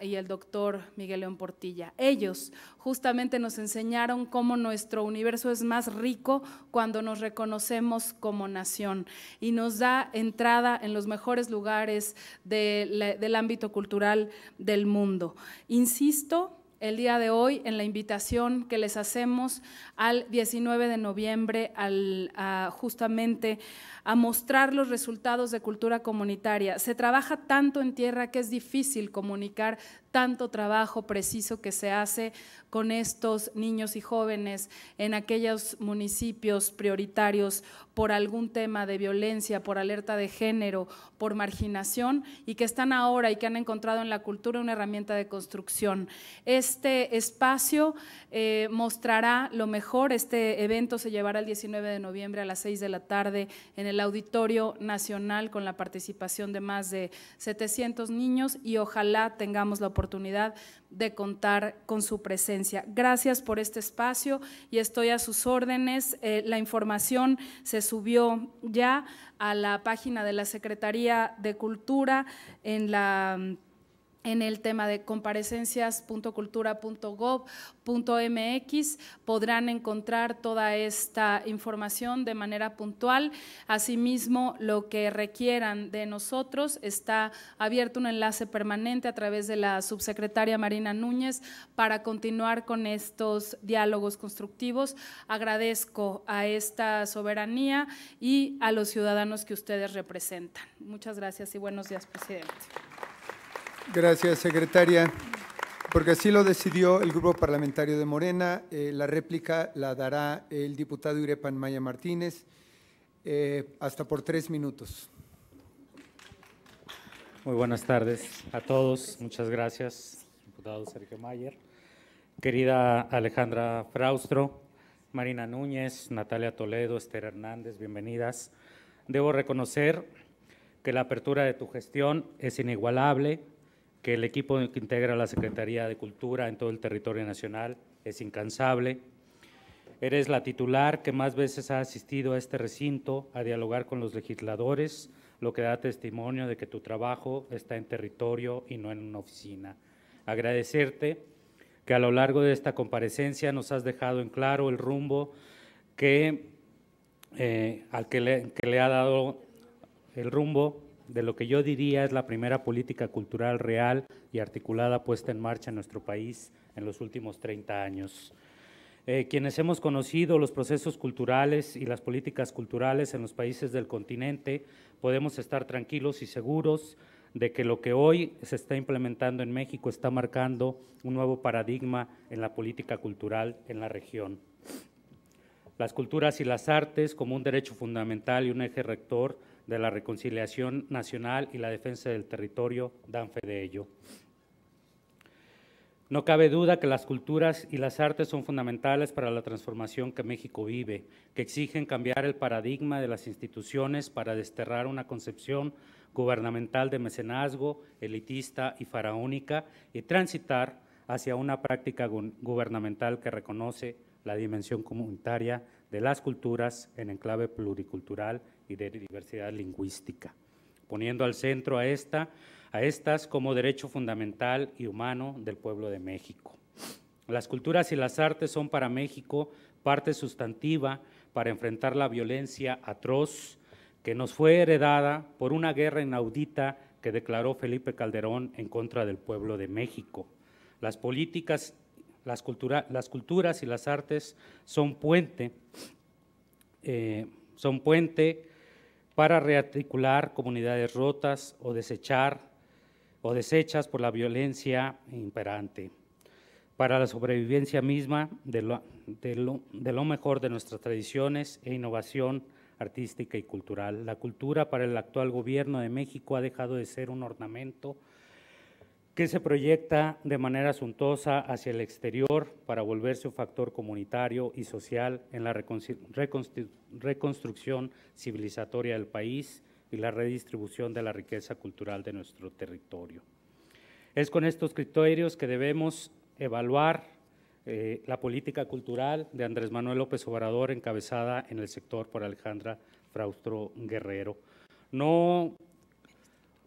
y el, doctor Miguel León Portilla. Ellos justamente nos enseñaron cómo nuestro universo es más rico cuando nos reconocemos como nación y nos da entrada en los mejores lugares del ámbito cultural del mundo. Insisto, el día de hoy en la invitación que les hacemos al 19 de noviembre al, justamente a mostrar los resultados de cultura comunitaria. Se trabaja tanto en tierra que es difícil comunicar tanto trabajo preciso que se hace con estos niños y jóvenes en aquellos municipios prioritarios por algún tema de violencia, por alerta de género, por marginación y que están ahora y que han encontrado en la cultura una herramienta de construcción. Este espacio eh, mostrará lo mejor, este evento se llevará el 19 de noviembre a las 6 de la tarde en el Auditorio Nacional con la participación de más de 700 niños y ojalá tengamos la oportunidad de contar con su presencia. Gracias por este espacio y estoy a sus órdenes. Eh, la información se subió ya a la página de la Secretaría de Cultura en la mm, en el tema de comparecencias.cultura.gov.mx podrán encontrar toda esta información de manera puntual. Asimismo, lo que requieran de nosotros está abierto un enlace permanente a través de la subsecretaria Marina Núñez para continuar con estos diálogos constructivos. Agradezco a esta soberanía y a los ciudadanos que ustedes representan. Muchas gracias y buenos días, presidente. Gracias, secretaria. Porque así lo decidió el Grupo Parlamentario de Morena. Eh, la réplica la dará el diputado Irepan Maya Martínez, eh, hasta por tres minutos. Muy buenas tardes a todos. Muchas gracias, diputado Sergio Mayer. Querida Alejandra Fraustro, Marina Núñez, Natalia Toledo, Esther Hernández, bienvenidas. Debo reconocer que la apertura de tu gestión es inigualable que el equipo que integra la Secretaría de Cultura en todo el territorio nacional es incansable. Eres la titular que más veces ha asistido a este recinto a dialogar con los legisladores, lo que da testimonio de que tu trabajo está en territorio y no en una oficina. Agradecerte que a lo largo de esta comparecencia nos has dejado en claro el rumbo que, eh, al que le ha dado el rumbo de lo que yo diría es la primera política cultural real y articulada puesta en marcha en nuestro país en los últimos 30 años. Eh, quienes hemos conocido los procesos culturales y las políticas culturales en los países del continente, podemos estar tranquilos y seguros de que lo que hoy se está implementando en México está marcando un nuevo paradigma en la política cultural en la región. Las culturas y las artes como un derecho fundamental y un eje rector de la Reconciliación Nacional y la Defensa del Territorio dan fe de ello. No cabe duda que las culturas y las artes son fundamentales para la transformación que México vive, que exigen cambiar el paradigma de las instituciones para desterrar una concepción gubernamental de mecenazgo, elitista y faraónica y transitar hacia una práctica gubernamental que reconoce la dimensión comunitaria de las culturas en enclave pluricultural y de diversidad lingüística, poniendo al centro a, esta, a estas como derecho fundamental y humano del pueblo de México. Las culturas y las artes son para México parte sustantiva para enfrentar la violencia atroz que nos fue heredada por una guerra inaudita que declaró Felipe Calderón en contra del pueblo de México. Las políticas, las, cultura, las culturas y las artes son puente, eh, son puente para rearticular comunidades rotas o desechar o deshechas por la violencia imperante, para la sobrevivencia misma de lo, de lo mejor de nuestras tradiciones e innovación artística y cultural. La cultura para el actual gobierno de México ha dejado de ser un ornamento que se proyecta de manera asuntosa hacia el exterior para volverse un factor comunitario y social en la reconstrucción civilizatoria del país y la redistribución de la riqueza cultural de nuestro territorio. Es con estos criterios que debemos evaluar eh, la política cultural de Andrés Manuel López Obrador encabezada en el sector por Alejandra Fraustro Guerrero. No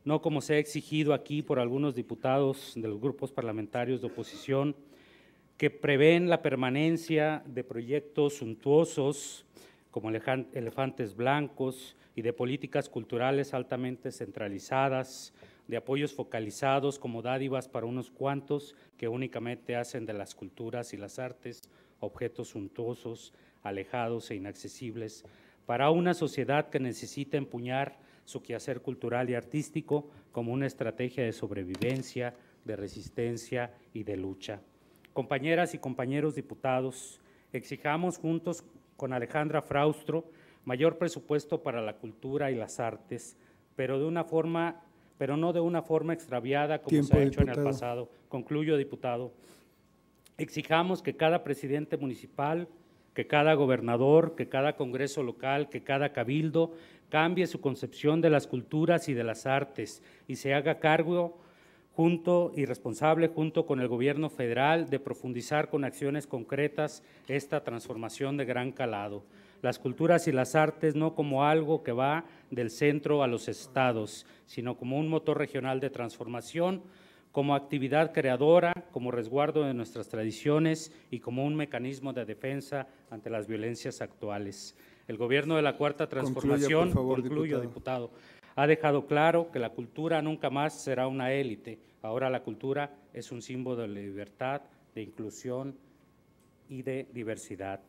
no como se ha exigido aquí por algunos diputados de los grupos parlamentarios de oposición, que prevén la permanencia de proyectos suntuosos como elefantes blancos y de políticas culturales altamente centralizadas, de apoyos focalizados como dádivas para unos cuantos que únicamente hacen de las culturas y las artes objetos suntuosos, alejados e inaccesibles, para una sociedad que necesita empuñar su quehacer cultural y artístico como una estrategia de sobrevivencia, de resistencia y de lucha. Compañeras y compañeros diputados, exijamos juntos con Alejandra Fraustro mayor presupuesto para la cultura y las artes, pero de una forma pero no de una forma extraviada como se ha hecho en el pasado. Concluyo, diputado. Exijamos que cada presidente municipal, que cada gobernador, que cada congreso local, que cada cabildo cambie su concepción de las culturas y de las artes y se haga cargo junto y responsable junto con el gobierno federal de profundizar con acciones concretas esta transformación de gran calado. Las culturas y las artes no como algo que va del centro a los estados, sino como un motor regional de transformación, como actividad creadora, como resguardo de nuestras tradiciones y como un mecanismo de defensa ante las violencias actuales. El gobierno de la Cuarta Transformación, diputado. ha dejado claro que la cultura nunca más será una élite. Ahora la cultura es un símbolo de libertad, de inclusión y de diversidad.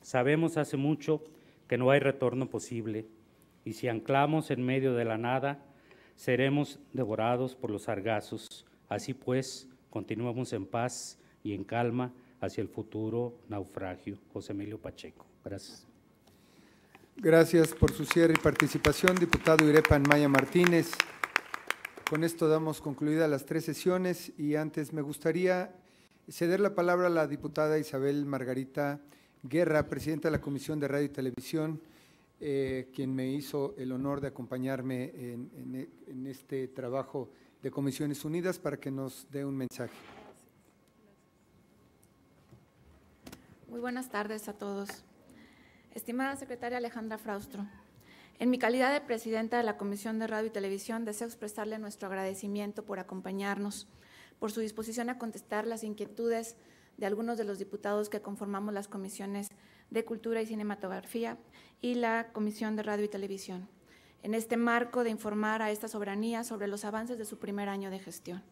Sabemos hace mucho que no hay retorno posible y si anclamos en medio de la nada, seremos devorados por los sargazos. Así pues, continuamos en paz y en calma hacia el futuro naufragio. José Emilio Pacheco. Gracias. Gracias por su cierre y participación, diputado Irepan Maya Martínez. Con esto damos concluida las tres sesiones y antes me gustaría ceder la palabra a la diputada Isabel Margarita Guerra, presidenta de la Comisión de Radio y Televisión, eh, quien me hizo el honor de acompañarme en este trabajo de Comisiones Unidas para que nos dé un mensaje. Muy buenas tardes a todos. Estimada secretaria Alejandra Fraustro, en mi calidad de presidenta de la Comisión de Radio y Televisión, deseo expresarle nuestro agradecimiento por acompañarnos, por su disposición a contestar las inquietudes de algunos de los diputados que conformamos las comisiones de Cultura y Cinematografía y la Comisión de Radio y Televisión, en este marco de informar a esta soberanía sobre los avances de su primer año de gestión.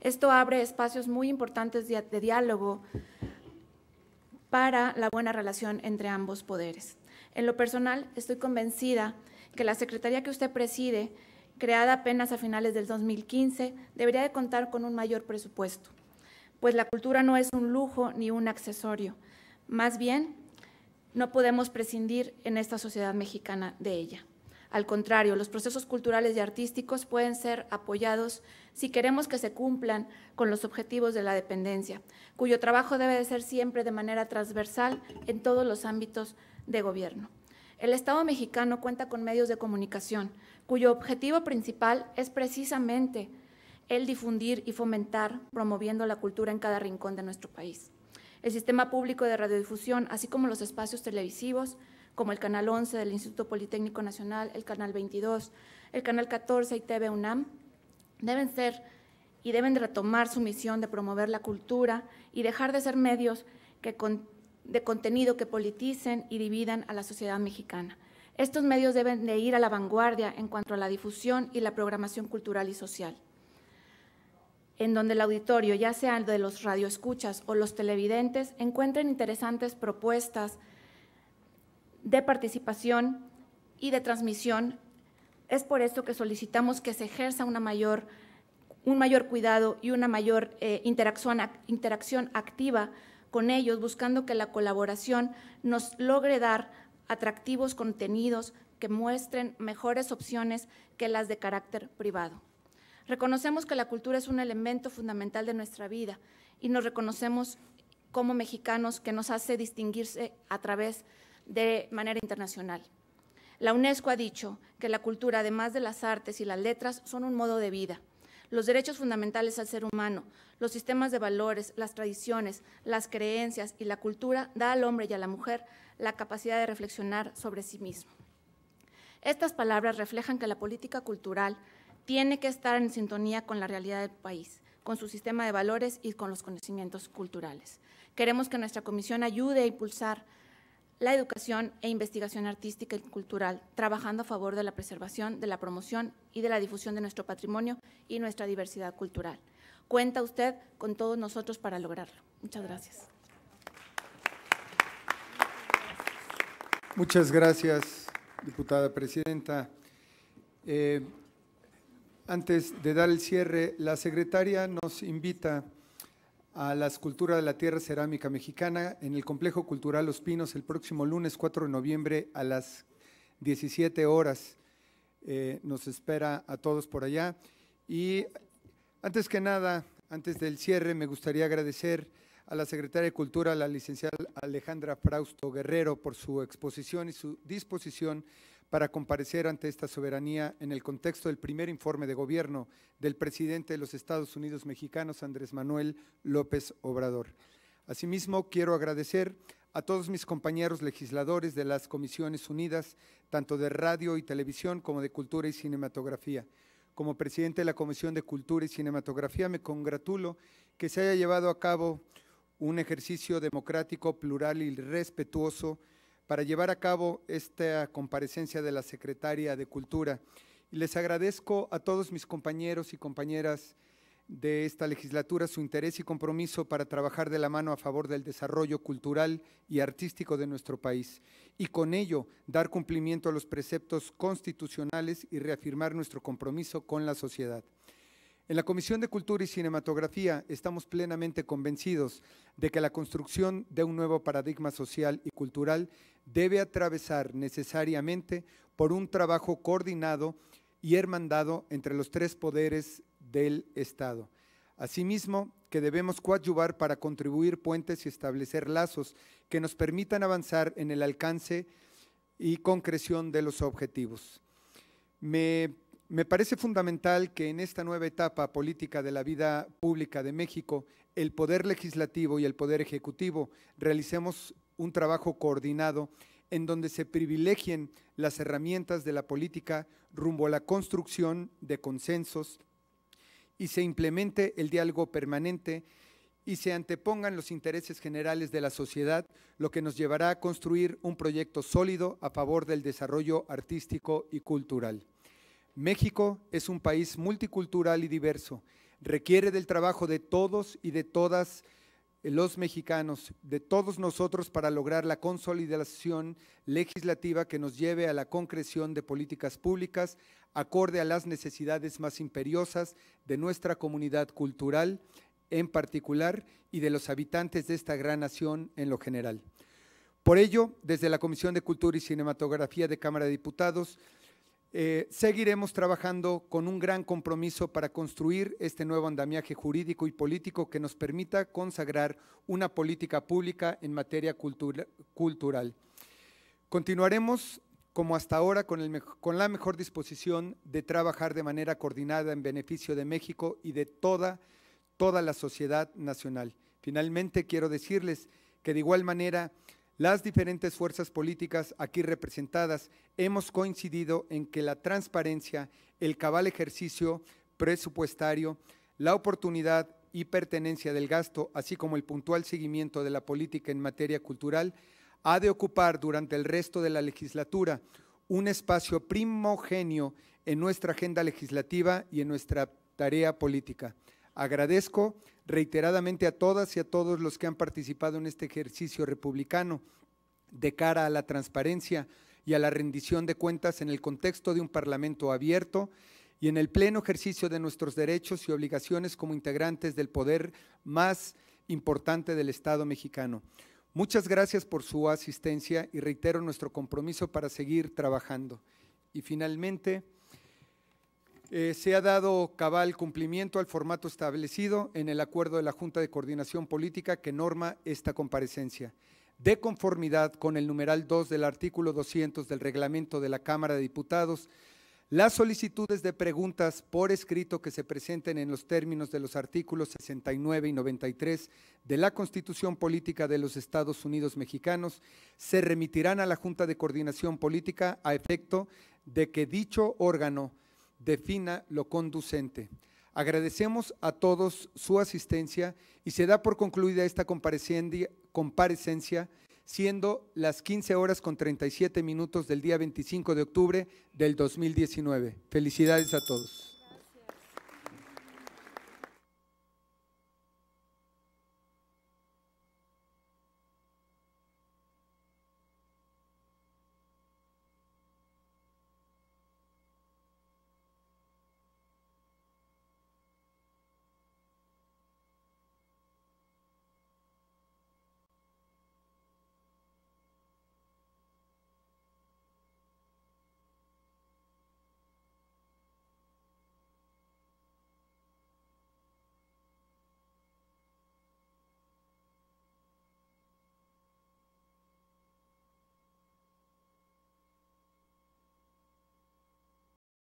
Esto abre espacios muy importantes de diálogo para la buena relación entre ambos poderes. En lo personal, estoy convencida que la Secretaría que usted preside, creada apenas a finales del 2015, debería de contar con un mayor presupuesto, pues la cultura no es un lujo ni un accesorio. Más bien, no podemos prescindir en esta sociedad mexicana de ella. Al contrario, los procesos culturales y artísticos pueden ser apoyados si queremos que se cumplan con los objetivos de la dependencia, cuyo trabajo debe ser siempre de manera transversal en todos los ámbitos de gobierno. El Estado mexicano cuenta con medios de comunicación, cuyo objetivo principal es precisamente el difundir y fomentar, promoviendo la cultura en cada rincón de nuestro país. El sistema público de radiodifusión, así como los espacios televisivos, como el Canal 11 del Instituto Politécnico Nacional, el Canal 22, el Canal 14 y TV UNAM, deben ser y deben retomar su misión de promover la cultura y dejar de ser medios de contenido que politicen y dividan a la sociedad mexicana. Estos medios deben de ir a la vanguardia en cuanto a la difusión y la programación cultural y social, en donde el auditorio, ya sea el de los radioescuchas o los televidentes, encuentren interesantes propuestas de participación y de transmisión. Es por esto que solicitamos que se ejerza una mayor, un mayor cuidado y una mayor eh, interacción, interacción activa con ellos, buscando que la colaboración nos logre dar atractivos contenidos que muestren mejores opciones que las de carácter privado. Reconocemos que la cultura es un elemento fundamental de nuestra vida y nos reconocemos como mexicanos que nos hace distinguirse a través de de manera internacional. La UNESCO ha dicho que la cultura, además de las artes y las letras, son un modo de vida. Los derechos fundamentales al ser humano, los sistemas de valores, las tradiciones, las creencias y la cultura da al hombre y a la mujer la capacidad de reflexionar sobre sí mismo. Estas palabras reflejan que la política cultural tiene que estar en sintonía con la realidad del país, con su sistema de valores y con los conocimientos culturales. Queremos que nuestra comisión ayude a impulsar la educación e investigación artística y cultural, trabajando a favor de la preservación, de la promoción y de la difusión de nuestro patrimonio y nuestra diversidad cultural. Cuenta usted con todos nosotros para lograrlo. Muchas gracias. Muchas gracias, diputada presidenta. Eh, antes de dar el cierre, la secretaria nos invita a la escultura de la Tierra Cerámica Mexicana en el Complejo Cultural Los Pinos el próximo lunes 4 de noviembre a las 17 horas. Eh, nos espera a todos por allá. Y antes que nada, antes del cierre, me gustaría agradecer a la Secretaria de Cultura, la licenciada Alejandra Frausto Guerrero, por su exposición y su disposición para comparecer ante esta soberanía en el contexto del primer informe de gobierno del presidente de los Estados Unidos mexicanos, Andrés Manuel López Obrador. Asimismo, quiero agradecer a todos mis compañeros legisladores de las comisiones unidas, tanto de radio y televisión como de cultura y cinematografía. Como presidente de la Comisión de Cultura y Cinematografía, me congratulo que se haya llevado a cabo un ejercicio democrático, plural y respetuoso para llevar a cabo esta comparecencia de la Secretaria de Cultura. les agradezco a todos mis compañeros y compañeras de esta legislatura su interés y compromiso para trabajar de la mano a favor del desarrollo cultural y artístico de nuestro país y con ello dar cumplimiento a los preceptos constitucionales y reafirmar nuestro compromiso con la sociedad. En la Comisión de Cultura y Cinematografía estamos plenamente convencidos de que la construcción de un nuevo paradigma social y cultural debe atravesar necesariamente por un trabajo coordinado y hermandado entre los tres poderes del Estado. Asimismo, que debemos coadyuvar para contribuir puentes y establecer lazos que nos permitan avanzar en el alcance y concreción de los objetivos. Me me parece fundamental que en esta nueva etapa política de la vida pública de México, el Poder Legislativo y el Poder Ejecutivo realicemos un trabajo coordinado en donde se privilegien las herramientas de la política rumbo a la construcción de consensos y se implemente el diálogo permanente y se antepongan los intereses generales de la sociedad, lo que nos llevará a construir un proyecto sólido a favor del desarrollo artístico y cultural. México es un país multicultural y diverso. Requiere del trabajo de todos y de todas eh, los mexicanos, de todos nosotros para lograr la consolidación legislativa que nos lleve a la concreción de políticas públicas acorde a las necesidades más imperiosas de nuestra comunidad cultural en particular y de los habitantes de esta gran nación en lo general. Por ello, desde la Comisión de Cultura y Cinematografía de Cámara de Diputados, eh, seguiremos trabajando con un gran compromiso para construir este nuevo andamiaje jurídico y político que nos permita consagrar una política pública en materia cultural. Continuaremos como hasta ahora, con, con, la mejor disposición de trabajar de manera coordinada en beneficio de México y de toda, toda la sociedad nacional. Finalmente, quiero decirles que de igual manera las diferentes fuerzas políticas aquí representadas hemos coincidido en que la transparencia, el cabal ejercicio presupuestario, la oportunidad y pertenencia del gasto, así como el puntual seguimiento de la política en materia cultural, ha de ocupar durante el resto de la legislatura un espacio primogenio en nuestra agenda legislativa y en nuestra tarea política. Agradezco reiteradamente a todas y a todos los que han participado en este ejercicio republicano de cara a la transparencia y a la rendición de cuentas en el contexto de un Parlamento abierto y en el pleno ejercicio de nuestros derechos y obligaciones como integrantes del poder más importante del Estado mexicano. Muchas gracias por su asistencia y reitero nuestro compromiso para seguir trabajando. Y finalmente… Eh, se ha dado cabal cumplimiento al formato establecido en el acuerdo de la Junta de Coordinación Política que norma esta comparecencia. De conformidad con el numeral 2 del artículo 200 del reglamento de la Cámara de Diputados, las solicitudes de preguntas por escrito que se presenten en los términos de los artículos 69 y 93 de la Constitución Política de los Estados Unidos Mexicanos se remitirán a la Junta de Coordinación Política a efecto de que dicho órgano defina lo conducente. Agradecemos a todos su asistencia y se da por concluida esta comparecencia, siendo las 15 horas con 37 minutos del día 25 de octubre del 2019. Felicidades a todos.